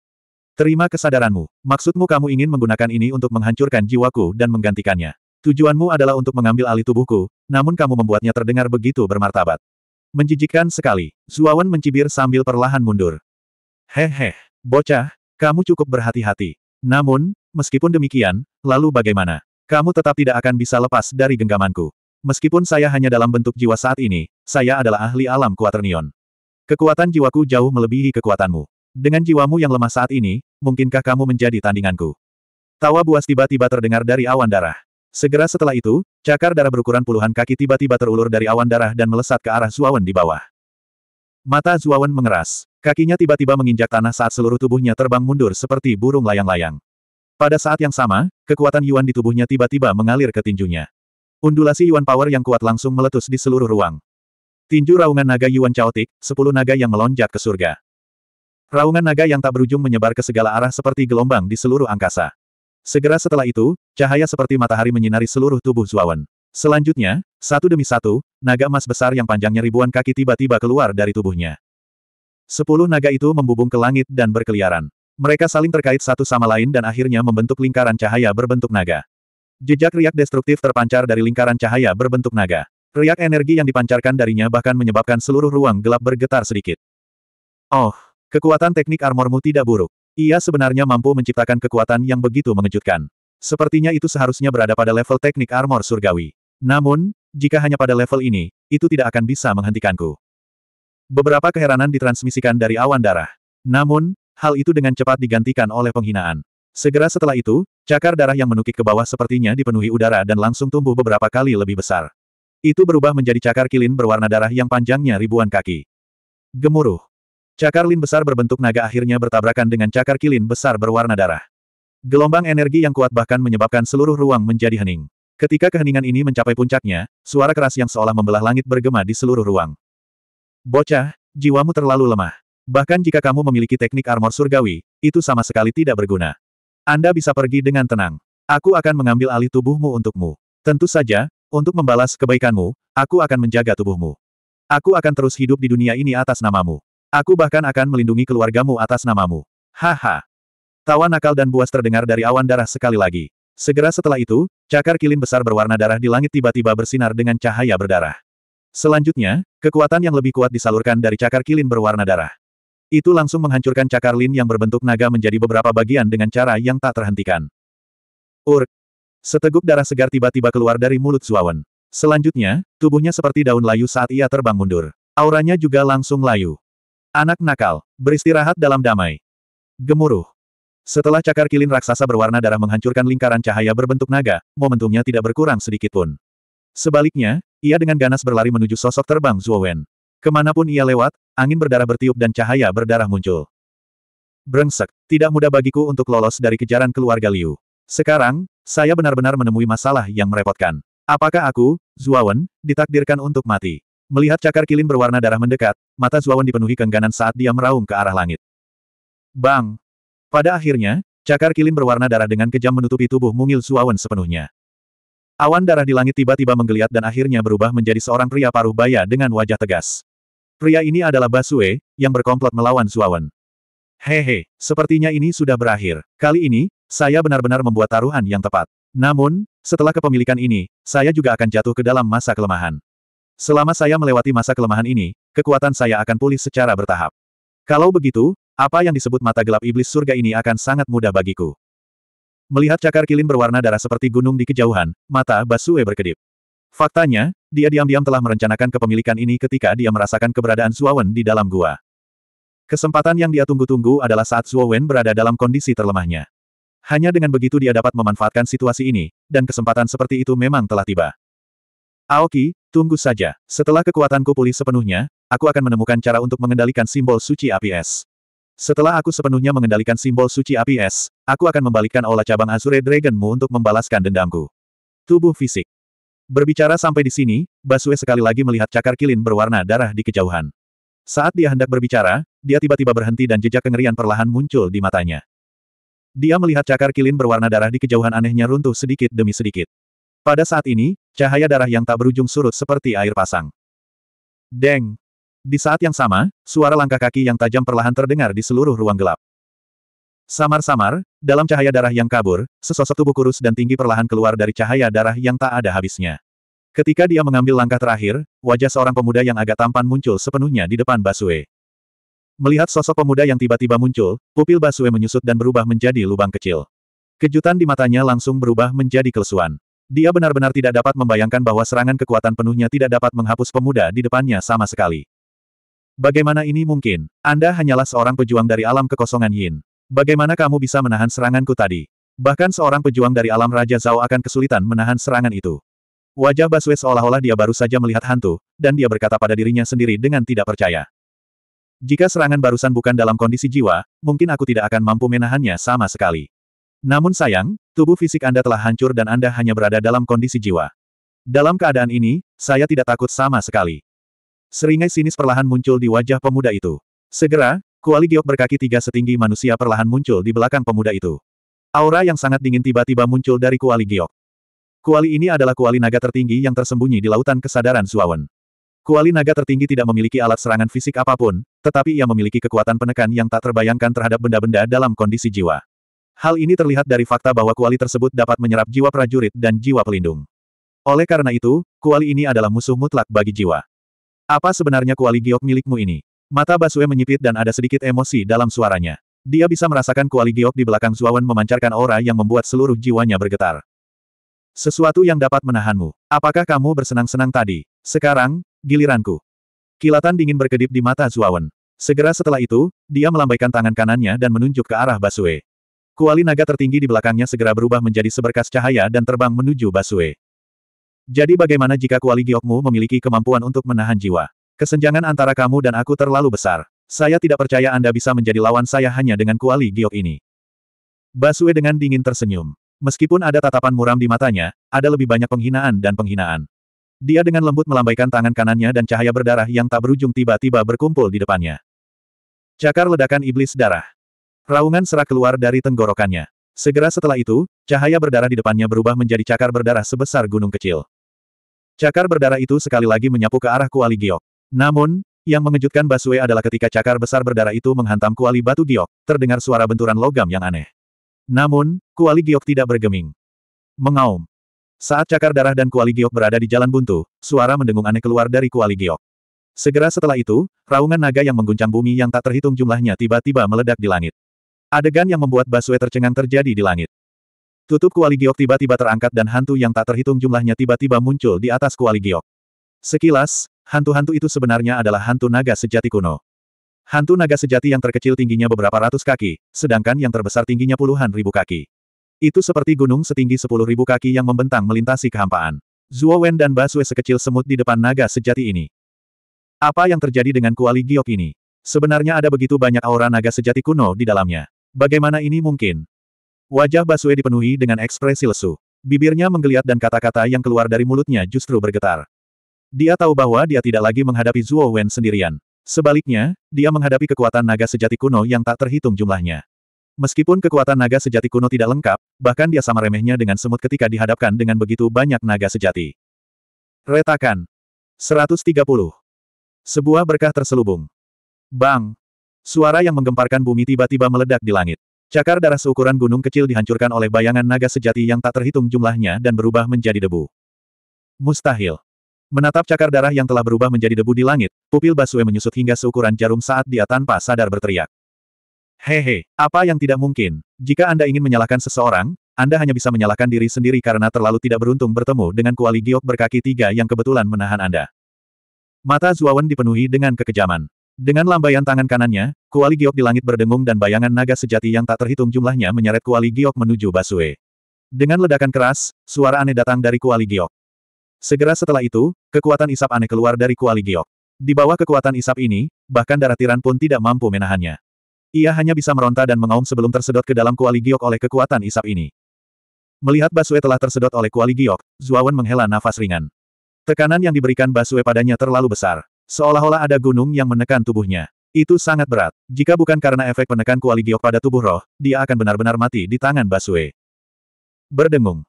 Terima kesadaranmu. Maksudmu kamu ingin menggunakan ini untuk menghancurkan jiwaku dan menggantikannya. Tujuanmu adalah untuk mengambil alih tubuhku, namun kamu membuatnya terdengar begitu bermartabat. Menjijikkan sekali. Zuawan mencibir sambil perlahan mundur. Hehe, bocah, kamu cukup berhati-hati. Namun, meskipun demikian, lalu bagaimana? Kamu tetap tidak akan bisa lepas dari genggamanku. Meskipun saya hanya dalam bentuk jiwa saat ini, saya adalah ahli alam kuaternion. Kekuatan jiwaku jauh melebihi kekuatanmu. Dengan jiwamu yang lemah saat ini, mungkinkah kamu menjadi tandinganku? Tawa buas tiba-tiba terdengar dari awan darah. Segera setelah itu, cakar darah berukuran puluhan kaki tiba-tiba terulur dari awan darah dan melesat ke arah Zuawan di bawah. Mata Zuawan mengeras. Kakinya tiba-tiba menginjak tanah saat seluruh tubuhnya terbang mundur seperti burung layang-layang. Pada saat yang sama, kekuatan Yuan di tubuhnya tiba-tiba mengalir ke tinjunya. Undulasi Yuan Power yang kuat langsung meletus di seluruh ruang. Tinju raungan naga Yuan Chaotic, sepuluh naga yang melonjak ke surga. Raungan naga yang tak berujung menyebar ke segala arah seperti gelombang di seluruh angkasa. Segera setelah itu, cahaya seperti matahari menyinari seluruh tubuh Zuawan. Selanjutnya, satu demi satu, naga emas besar yang panjangnya ribuan kaki tiba-tiba keluar dari tubuhnya. Sepuluh naga itu membubung ke langit dan berkeliaran. Mereka saling terkait satu sama lain dan akhirnya membentuk lingkaran cahaya berbentuk naga. Jejak riak destruktif terpancar dari lingkaran cahaya berbentuk naga. Riak energi yang dipancarkan darinya bahkan menyebabkan seluruh ruang gelap bergetar sedikit. Oh, kekuatan teknik armormu tidak buruk. Ia sebenarnya mampu menciptakan kekuatan yang begitu mengejutkan. Sepertinya itu seharusnya berada pada level teknik armor surgawi. Namun, jika hanya pada level ini, itu tidak akan bisa menghentikanku. Beberapa keheranan ditransmisikan dari awan darah. Namun, hal itu dengan cepat digantikan oleh penghinaan. Segera setelah itu, cakar darah yang menukik ke bawah sepertinya dipenuhi udara dan langsung tumbuh beberapa kali lebih besar. Itu berubah menjadi cakar kilin berwarna darah yang panjangnya ribuan kaki. Gemuruh. Cakar lin besar berbentuk naga akhirnya bertabrakan dengan cakar kilin besar berwarna darah. Gelombang energi yang kuat bahkan menyebabkan seluruh ruang menjadi hening. Ketika keheningan ini mencapai puncaknya, suara keras yang seolah membelah langit bergema di seluruh ruang. Bocah, jiwamu terlalu lemah. Bahkan jika kamu memiliki teknik armor surgawi, itu sama sekali tidak berguna. Anda bisa pergi dengan tenang. Aku akan mengambil alih tubuhmu untukmu. Tentu saja, untuk membalas kebaikanmu, aku akan menjaga tubuhmu. Aku akan terus hidup di dunia ini atas namamu. Aku bahkan akan melindungi keluargamu atas namamu. Haha. Tawa nakal dan buas terdengar dari awan darah sekali lagi. Segera setelah itu, cakar kilin besar berwarna darah di langit tiba-tiba bersinar dengan cahaya berdarah. Selanjutnya, kekuatan yang lebih kuat disalurkan dari cakar kilin berwarna darah. Itu langsung menghancurkan cakar lin yang berbentuk naga menjadi beberapa bagian dengan cara yang tak terhentikan. Ur! Seteguk darah segar tiba-tiba keluar dari mulut Zuawan. Selanjutnya, tubuhnya seperti daun layu saat ia terbang mundur. Auranya juga langsung layu. Anak nakal, beristirahat dalam damai. Gemuruh. Setelah cakar kilin raksasa berwarna darah menghancurkan lingkaran cahaya berbentuk naga, momentumnya tidak berkurang sedikitpun. Sebaliknya, ia dengan ganas berlari menuju sosok terbang Zuowen. Kemanapun ia lewat, angin berdarah bertiup dan cahaya berdarah muncul. Brengsek, tidak mudah bagiku untuk lolos dari kejaran keluarga Liu. Sekarang, saya benar-benar menemui masalah yang merepotkan. Apakah aku, Zuawan, ditakdirkan untuk mati? Melihat cakar kilin berwarna darah mendekat, mata Zuawan dipenuhi kengganan saat dia meraung ke arah langit. Bang! Pada akhirnya, cakar kilin berwarna darah dengan kejam menutupi tubuh mungil Zuawan sepenuhnya. Awan darah di langit tiba-tiba menggeliat dan akhirnya berubah menjadi seorang pria paruh baya dengan wajah tegas. Pria ini adalah Basue, yang berkomplot melawan Zuawan. Hehe, sepertinya ini sudah berakhir. Kali ini, saya benar-benar membuat taruhan yang tepat. Namun, setelah kepemilikan ini, saya juga akan jatuh ke dalam masa kelemahan. Selama saya melewati masa kelemahan ini, kekuatan saya akan pulih secara bertahap. Kalau begitu, apa yang disebut mata gelap iblis surga ini akan sangat mudah bagiku. Melihat cakar kilin berwarna darah seperti gunung di kejauhan, mata Basue berkedip. Faktanya, dia diam-diam telah merencanakan kepemilikan ini ketika dia merasakan keberadaan Suawen di dalam gua. Kesempatan yang dia tunggu-tunggu adalah saat Suawen berada dalam kondisi terlemahnya. Hanya dengan begitu dia dapat memanfaatkan situasi ini, dan kesempatan seperti itu memang telah tiba. Aoki, tunggu saja. Setelah kekuatanku pulih sepenuhnya, aku akan menemukan cara untuk mengendalikan simbol suci api es. Setelah aku sepenuhnya mengendalikan simbol suci api es, aku akan membalikkan aula cabang Azure Dragonmu untuk membalaskan dendamku. Tubuh fisik. Berbicara sampai di sini, Basue sekali lagi melihat cakar kilin berwarna darah di kejauhan. Saat dia hendak berbicara, dia tiba-tiba berhenti dan jejak kengerian perlahan muncul di matanya. Dia melihat cakar kilin berwarna darah di kejauhan anehnya runtuh sedikit demi sedikit. Pada saat ini, cahaya darah yang tak berujung surut seperti air pasang. Deng! Di saat yang sama, suara langkah kaki yang tajam perlahan terdengar di seluruh ruang gelap. Samar-samar, dalam cahaya darah yang kabur, sesosok tubuh kurus dan tinggi perlahan keluar dari cahaya darah yang tak ada habisnya. Ketika dia mengambil langkah terakhir, wajah seorang pemuda yang agak tampan muncul sepenuhnya di depan Basue. Melihat sosok pemuda yang tiba-tiba muncul, pupil Basue menyusut dan berubah menjadi lubang kecil. Kejutan di matanya langsung berubah menjadi kelesuan. Dia benar-benar tidak dapat membayangkan bahwa serangan kekuatan penuhnya tidak dapat menghapus pemuda di depannya sama sekali. Bagaimana ini mungkin? Anda hanyalah seorang pejuang dari alam kekosongan Yin. Bagaimana kamu bisa menahan seranganku tadi? Bahkan seorang pejuang dari alam Raja Zhao akan kesulitan menahan serangan itu. Wajah Baswe seolah-olah dia baru saja melihat hantu, dan dia berkata pada dirinya sendiri dengan tidak percaya. Jika serangan barusan bukan dalam kondisi jiwa, mungkin aku tidak akan mampu menahannya sama sekali. Namun sayang, tubuh fisik Anda telah hancur dan Anda hanya berada dalam kondisi jiwa. Dalam keadaan ini, saya tidak takut sama sekali. Seringai sinis perlahan muncul di wajah pemuda itu. Segera, kuali giok berkaki tiga setinggi manusia perlahan muncul di belakang pemuda itu. Aura yang sangat dingin tiba-tiba muncul dari kuali giok. Kuali ini adalah kuali naga tertinggi yang tersembunyi di lautan kesadaran Suawen. Kuali naga tertinggi tidak memiliki alat serangan fisik apapun, tetapi ia memiliki kekuatan penekan yang tak terbayangkan terhadap benda-benda dalam kondisi jiwa. Hal ini terlihat dari fakta bahwa kuali tersebut dapat menyerap jiwa prajurit dan jiwa pelindung. Oleh karena itu, kuali ini adalah musuh mutlak bagi jiwa. Apa sebenarnya kuali giok milikmu ini? Mata Basue menyipit dan ada sedikit emosi dalam suaranya. Dia bisa merasakan kuali giok di belakang Zuawan memancarkan aura yang membuat seluruh jiwanya bergetar. Sesuatu yang dapat menahanmu. Apakah kamu bersenang-senang tadi? Sekarang, giliranku. Kilatan dingin berkedip di mata Zuawan. Segera setelah itu, dia melambaikan tangan kanannya dan menunjuk ke arah Basue. Kuali naga tertinggi di belakangnya segera berubah menjadi seberkas cahaya dan terbang menuju Basue. Jadi bagaimana jika kuali giokmu memiliki kemampuan untuk menahan jiwa? Kesenjangan antara kamu dan aku terlalu besar. Saya tidak percaya Anda bisa menjadi lawan saya hanya dengan kuali giok ini. Basue dengan dingin tersenyum. Meskipun ada tatapan muram di matanya, ada lebih banyak penghinaan dan penghinaan. Dia dengan lembut melambaikan tangan kanannya dan cahaya berdarah yang tak berujung tiba-tiba berkumpul di depannya. Cakar ledakan iblis darah. Raungan serak keluar dari tenggorokannya. Segera setelah itu, cahaya berdarah di depannya berubah menjadi cakar berdarah sebesar gunung kecil. Cakar berdarah itu sekali lagi menyapu ke arah kuali giok. Namun, yang mengejutkan Basue adalah ketika cakar besar berdarah itu menghantam kuali batu giok, terdengar suara benturan logam yang aneh. Namun, kuali giok tidak bergeming. Mengaum. Saat cakar darah dan kuali giok berada di jalan buntu, suara mendengung aneh keluar dari kuali giok. Segera setelah itu, raungan naga yang mengguncang bumi yang tak terhitung jumlahnya tiba-tiba meledak di langit. Adegan yang membuat Basue tercengang terjadi di langit. Tutup kuali giok tiba-tiba terangkat dan hantu yang tak terhitung jumlahnya tiba-tiba muncul di atas kuali giok. Sekilas, hantu-hantu itu sebenarnya adalah hantu naga sejati kuno. Hantu naga sejati yang terkecil tingginya beberapa ratus kaki, sedangkan yang terbesar tingginya puluhan ribu kaki. Itu seperti gunung setinggi sepuluh ribu kaki yang membentang melintasi kehampaan. Zuo Wen dan Basue sekecil semut di depan naga sejati ini. Apa yang terjadi dengan kuali giok ini? Sebenarnya ada begitu banyak aura naga sejati kuno di dalamnya. Bagaimana ini mungkin? Wajah Basue dipenuhi dengan ekspresi lesu. Bibirnya menggeliat dan kata-kata yang keluar dari mulutnya justru bergetar. Dia tahu bahwa dia tidak lagi menghadapi Zuo Wen sendirian. Sebaliknya, dia menghadapi kekuatan naga sejati kuno yang tak terhitung jumlahnya. Meskipun kekuatan naga sejati kuno tidak lengkap, bahkan dia sama remehnya dengan semut ketika dihadapkan dengan begitu banyak naga sejati. Retakan. 130. Sebuah berkah terselubung. Bang! Suara yang menggemparkan bumi tiba-tiba meledak di langit. Cakar darah seukuran gunung kecil dihancurkan oleh bayangan naga sejati yang tak terhitung jumlahnya dan berubah menjadi debu. Mustahil. Menatap cakar darah yang telah berubah menjadi debu di langit, pupil Basue menyusut hingga seukuran jarum saat dia tanpa sadar berteriak. Hehe, apa yang tidak mungkin? Jika Anda ingin menyalahkan seseorang, Anda hanya bisa menyalahkan diri sendiri karena terlalu tidak beruntung bertemu dengan kuali giok berkaki tiga yang kebetulan menahan Anda. Mata Zuawan dipenuhi dengan kekejaman. Dengan lambaian tangan kanannya, kuali giok di langit berdengung dan bayangan naga sejati yang tak terhitung jumlahnya menyeret kuali giok menuju Basue. Dengan ledakan keras, suara aneh datang dari kuali giok. Segera setelah itu, kekuatan isap aneh keluar dari kuali giok. Di bawah kekuatan isap ini, bahkan darah tiran pun tidak mampu menahannya. Ia hanya bisa meronta dan mengaum sebelum tersedot ke dalam kuali giok oleh kekuatan isap ini. Melihat Basue telah tersedot oleh kuali giok, Zuawan menghela nafas ringan. Tekanan yang diberikan Basue padanya terlalu besar. Seolah-olah ada gunung yang menekan tubuhnya. Itu sangat berat. Jika bukan karena efek penekan kuali giok pada tubuh roh, dia akan benar-benar mati di tangan Basue. Berdengung.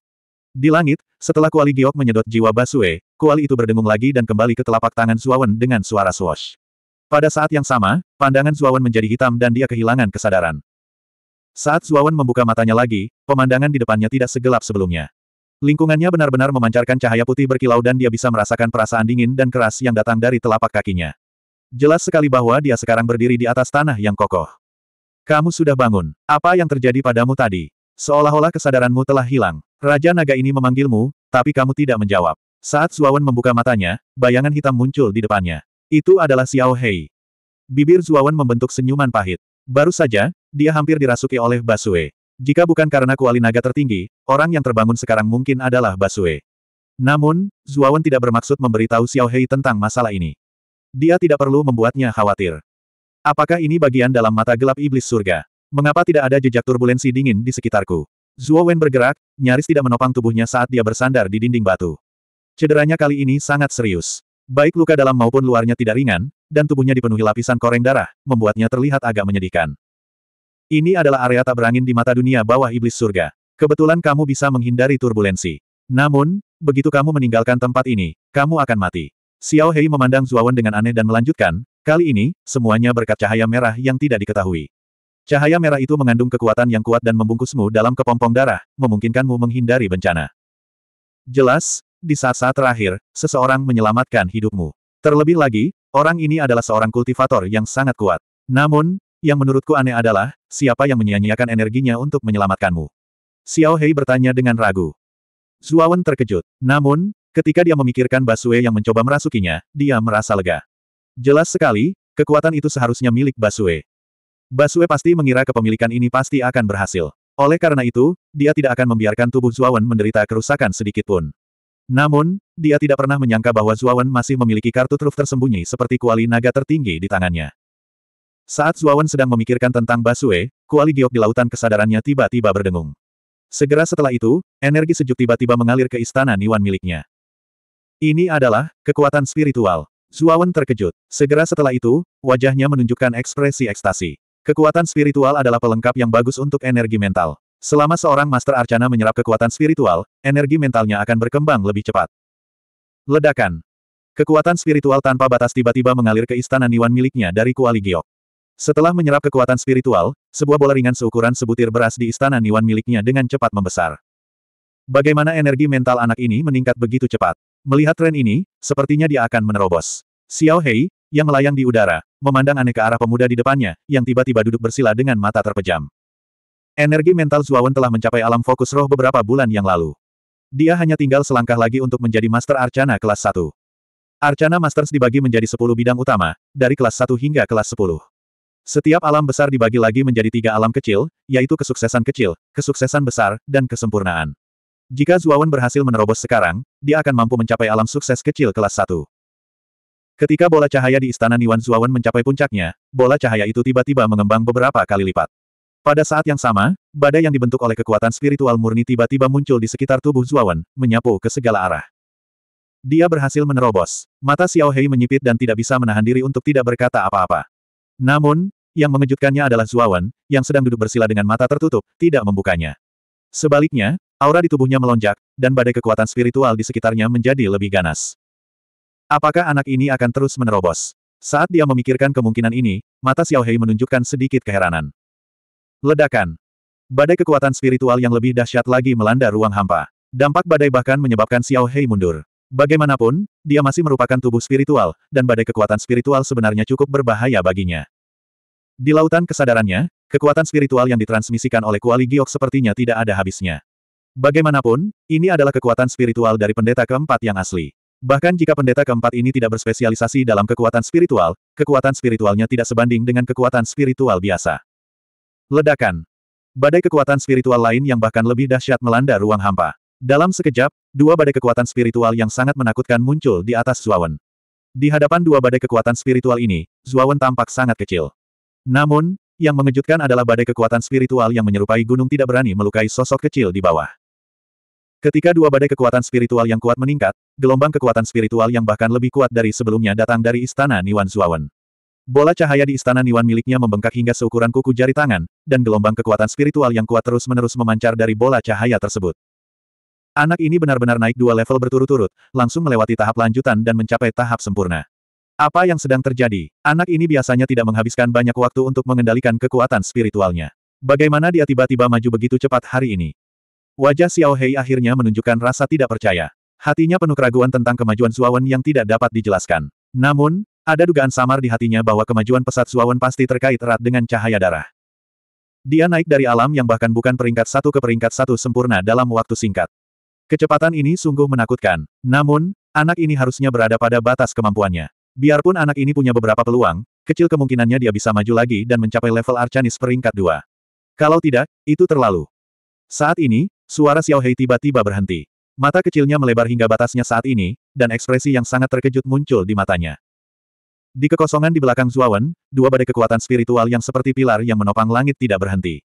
Di langit, setelah kuali giok menyedot jiwa Basue, kuali itu berdengung lagi dan kembali ke telapak tangan Suawen dengan suara swash. Pada saat yang sama, pandangan Suawen menjadi hitam dan dia kehilangan kesadaran. Saat Suawen membuka matanya lagi, pemandangan di depannya tidak segelap sebelumnya. Lingkungannya benar-benar memancarkan cahaya putih berkilau dan dia bisa merasakan perasaan dingin dan keras yang datang dari telapak kakinya. Jelas sekali bahwa dia sekarang berdiri di atas tanah yang kokoh. Kamu sudah bangun. Apa yang terjadi padamu tadi? Seolah-olah kesadaranmu telah hilang. Raja naga ini memanggilmu, tapi kamu tidak menjawab. Saat Zuawan membuka matanya, bayangan hitam muncul di depannya. Itu adalah Xiao Hei. Bibir Zuawan membentuk senyuman pahit. Baru saja, dia hampir dirasuki oleh Basue. Jika bukan karena kuali naga tertinggi, orang yang terbangun sekarang mungkin adalah Basue. Namun, Zuawan tidak bermaksud memberitahu Xiao Hei tentang masalah ini. Dia tidak perlu membuatnya khawatir. Apakah ini bagian dalam mata gelap iblis surga? Mengapa tidak ada jejak turbulensi dingin di sekitarku? Zuo Wen bergerak, nyaris tidak menopang tubuhnya saat dia bersandar di dinding batu. Cederanya kali ini sangat serius. Baik luka dalam maupun luarnya tidak ringan, dan tubuhnya dipenuhi lapisan koreng darah, membuatnya terlihat agak menyedihkan. Ini adalah area tak berangin di mata dunia bawah iblis surga. Kebetulan kamu bisa menghindari turbulensi. Namun, begitu kamu meninggalkan tempat ini, kamu akan mati. Xiao Hei memandang Zuawan dengan aneh dan melanjutkan, kali ini, semuanya berkat cahaya merah yang tidak diketahui. Cahaya merah itu mengandung kekuatan yang kuat dan membungkusmu dalam kepompong darah, memungkinkanmu menghindari bencana. Jelas, di saat-saat terakhir, seseorang menyelamatkan hidupmu. Terlebih lagi, orang ini adalah seorang kultivator yang sangat kuat. Namun, yang menurutku aneh adalah, siapa yang menyia-nyiakan energinya untuk menyelamatkanmu? Xiao Hei bertanya dengan ragu. Zuawan terkejut. Namun, ketika dia memikirkan Basue yang mencoba merasukinya, dia merasa lega. Jelas sekali, kekuatan itu seharusnya milik Basue. Basue pasti mengira kepemilikan ini pasti akan berhasil. Oleh karena itu, dia tidak akan membiarkan tubuh Zuawan menderita kerusakan sedikitpun. Namun, dia tidak pernah menyangka bahwa Zuawan masih memiliki kartu truf tersembunyi seperti kuali naga tertinggi di tangannya. Saat Zuawan sedang memikirkan tentang Basue, kuali giok di lautan kesadarannya tiba-tiba berdengung. Segera setelah itu, energi sejuk tiba-tiba mengalir ke istana Niwan miliknya. Ini adalah kekuatan spiritual. Zuawan terkejut. Segera setelah itu, wajahnya menunjukkan ekspresi ekstasi. Kekuatan spiritual adalah pelengkap yang bagus untuk energi mental. Selama seorang Master Arcana menyerap kekuatan spiritual, energi mentalnya akan berkembang lebih cepat. Ledakan. Kekuatan spiritual tanpa batas tiba-tiba mengalir ke istana Niwan miliknya dari Kuali Giok. Setelah menyerap kekuatan spiritual, sebuah bola ringan seukuran sebutir beras di istana Niwan miliknya dengan cepat membesar. Bagaimana energi mental anak ini meningkat begitu cepat? Melihat tren ini, sepertinya dia akan menerobos. Xiao Hei, yang melayang di udara, memandang aneh ke arah pemuda di depannya, yang tiba-tiba duduk bersila dengan mata terpejam. Energi mental Zuawan telah mencapai alam fokus roh beberapa bulan yang lalu. Dia hanya tinggal selangkah lagi untuk menjadi Master Arcana kelas 1. Arcana Masters dibagi menjadi 10 bidang utama, dari kelas 1 hingga kelas 10. Setiap alam besar dibagi lagi menjadi tiga alam kecil, yaitu kesuksesan kecil, kesuksesan besar, dan kesempurnaan. Jika Zuawan berhasil menerobos sekarang, dia akan mampu mencapai alam sukses kecil kelas 1. Ketika bola cahaya di istana Niwan Zuawan mencapai puncaknya, bola cahaya itu tiba-tiba mengembang beberapa kali lipat. Pada saat yang sama, badai yang dibentuk oleh kekuatan spiritual murni tiba-tiba muncul di sekitar tubuh Zuawan, menyapu ke segala arah. Dia berhasil menerobos. Mata Xiao Hei menyipit dan tidak bisa menahan diri untuk tidak berkata apa-apa. Namun, yang mengejutkannya adalah Zuawan, yang sedang duduk bersila dengan mata tertutup, tidak membukanya. Sebaliknya, aura di tubuhnya melonjak, dan badai kekuatan spiritual di sekitarnya menjadi lebih ganas. Apakah anak ini akan terus menerobos? Saat dia memikirkan kemungkinan ini, mata Xiaohei menunjukkan sedikit keheranan. Ledakan. Badai kekuatan spiritual yang lebih dahsyat lagi melanda ruang hampa. Dampak badai bahkan menyebabkan Xiaohei mundur. Bagaimanapun, dia masih merupakan tubuh spiritual, dan badai kekuatan spiritual sebenarnya cukup berbahaya baginya. Di lautan kesadarannya, kekuatan spiritual yang ditransmisikan oleh Kuali Giok sepertinya tidak ada habisnya. Bagaimanapun, ini adalah kekuatan spiritual dari pendeta keempat yang asli. Bahkan jika pendeta keempat ini tidak berspesialisasi dalam kekuatan spiritual, kekuatan spiritualnya tidak sebanding dengan kekuatan spiritual biasa. Ledakan. Badai kekuatan spiritual lain yang bahkan lebih dahsyat melanda ruang hampa. Dalam sekejap, dua badai kekuatan spiritual yang sangat menakutkan muncul di atas Zuawan. Di hadapan dua badai kekuatan spiritual ini, Zuawan tampak sangat kecil. Namun, yang mengejutkan adalah badai kekuatan spiritual yang menyerupai gunung tidak berani melukai sosok kecil di bawah. Ketika dua badai kekuatan spiritual yang kuat meningkat, gelombang kekuatan spiritual yang bahkan lebih kuat dari sebelumnya datang dari istana Niwan Zuawan. Bola cahaya di istana Niwan miliknya membengkak hingga seukuran kuku jari tangan, dan gelombang kekuatan spiritual yang kuat terus-menerus memancar dari bola cahaya tersebut. Anak ini benar-benar naik dua level berturut-turut, langsung melewati tahap lanjutan dan mencapai tahap sempurna. Apa yang sedang terjadi? Anak ini biasanya tidak menghabiskan banyak waktu untuk mengendalikan kekuatan spiritualnya. Bagaimana dia tiba-tiba maju begitu cepat hari ini? Wajah Xiao Hei akhirnya menunjukkan rasa tidak percaya. Hatinya penuh keraguan tentang kemajuan Suawen yang tidak dapat dijelaskan. Namun, ada dugaan samar di hatinya bahwa kemajuan pesat Suawen pasti terkait erat dengan cahaya darah. Dia naik dari alam yang bahkan bukan peringkat satu ke peringkat satu sempurna dalam waktu singkat. Kecepatan ini sungguh menakutkan. Namun, anak ini harusnya berada pada batas kemampuannya. Biarpun anak ini punya beberapa peluang, kecil kemungkinannya dia bisa maju lagi dan mencapai level Arcanis peringkat dua, Kalau tidak, itu terlalu. Saat ini, suara Xiao Hei tiba-tiba berhenti. Mata kecilnya melebar hingga batasnya saat ini, dan ekspresi yang sangat terkejut muncul di matanya. Di kekosongan di belakang Zuawan, dua badai kekuatan spiritual yang seperti pilar yang menopang langit tidak berhenti.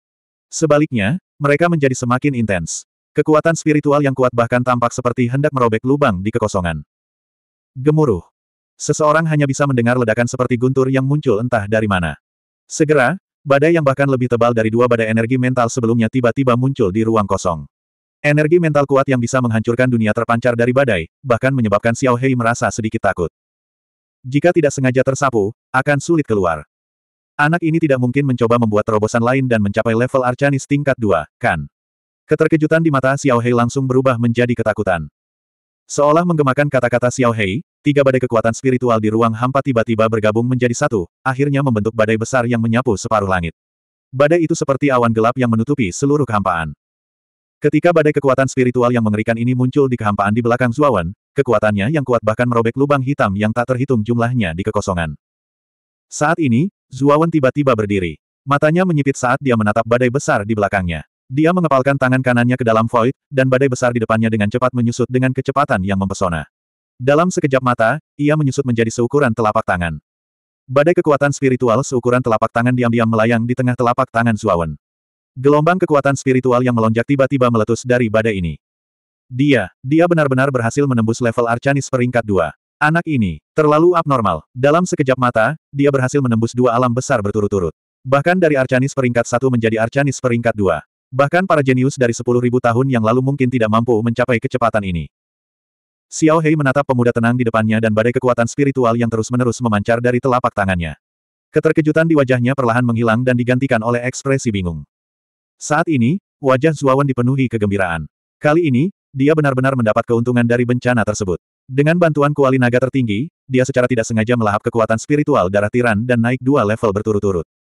Sebaliknya, mereka menjadi semakin intens. Kekuatan spiritual yang kuat bahkan tampak seperti hendak merobek lubang di kekosongan. Gemuruh. Seseorang hanya bisa mendengar ledakan seperti guntur yang muncul entah dari mana. Segera, badai yang bahkan lebih tebal dari dua badai energi mental sebelumnya tiba-tiba muncul di ruang kosong. Energi mental kuat yang bisa menghancurkan dunia terpancar dari badai, bahkan menyebabkan Xiao Hei merasa sedikit takut. Jika tidak sengaja tersapu, akan sulit keluar. Anak ini tidak mungkin mencoba membuat terobosan lain dan mencapai level Arcanis tingkat 2, kan? Keterkejutan di mata Xiao Hei langsung berubah menjadi ketakutan. Seolah menggemakan kata-kata Xiao Hei, Tiga badai kekuatan spiritual di ruang hampa tiba-tiba bergabung menjadi satu, akhirnya membentuk badai besar yang menyapu separuh langit. Badai itu seperti awan gelap yang menutupi seluruh kehampaan. Ketika badai kekuatan spiritual yang mengerikan ini muncul di kehampaan di belakang Zuawan, kekuatannya yang kuat bahkan merobek lubang hitam yang tak terhitung jumlahnya di kekosongan. Saat ini, Zuawan tiba-tiba berdiri. Matanya menyipit saat dia menatap badai besar di belakangnya. Dia mengepalkan tangan kanannya ke dalam void, dan badai besar di depannya dengan cepat menyusut dengan kecepatan yang mempesona. Dalam sekejap mata, ia menyusut menjadi seukuran telapak tangan. Badai kekuatan spiritual seukuran telapak tangan diam-diam melayang di tengah telapak tangan Zuawan. Gelombang kekuatan spiritual yang melonjak tiba-tiba meletus dari badai ini. Dia, dia benar-benar berhasil menembus level Arcanis peringkat 2. Anak ini, terlalu abnormal. Dalam sekejap mata, dia berhasil menembus dua alam besar berturut-turut. Bahkan dari Arcanis peringkat 1 menjadi Arcanis peringkat 2. Bahkan para jenius dari sepuluh ribu tahun yang lalu mungkin tidak mampu mencapai kecepatan ini. Xiao Hei menatap pemuda tenang di depannya dan badai kekuatan spiritual yang terus-menerus memancar dari telapak tangannya. Keterkejutan di wajahnya perlahan menghilang dan digantikan oleh ekspresi bingung. Saat ini, wajah Zuawan dipenuhi kegembiraan. Kali ini, dia benar-benar mendapat keuntungan dari bencana tersebut. Dengan bantuan kuali naga tertinggi, dia secara tidak sengaja melahap kekuatan spiritual darah tiran dan naik dua level berturut-turut.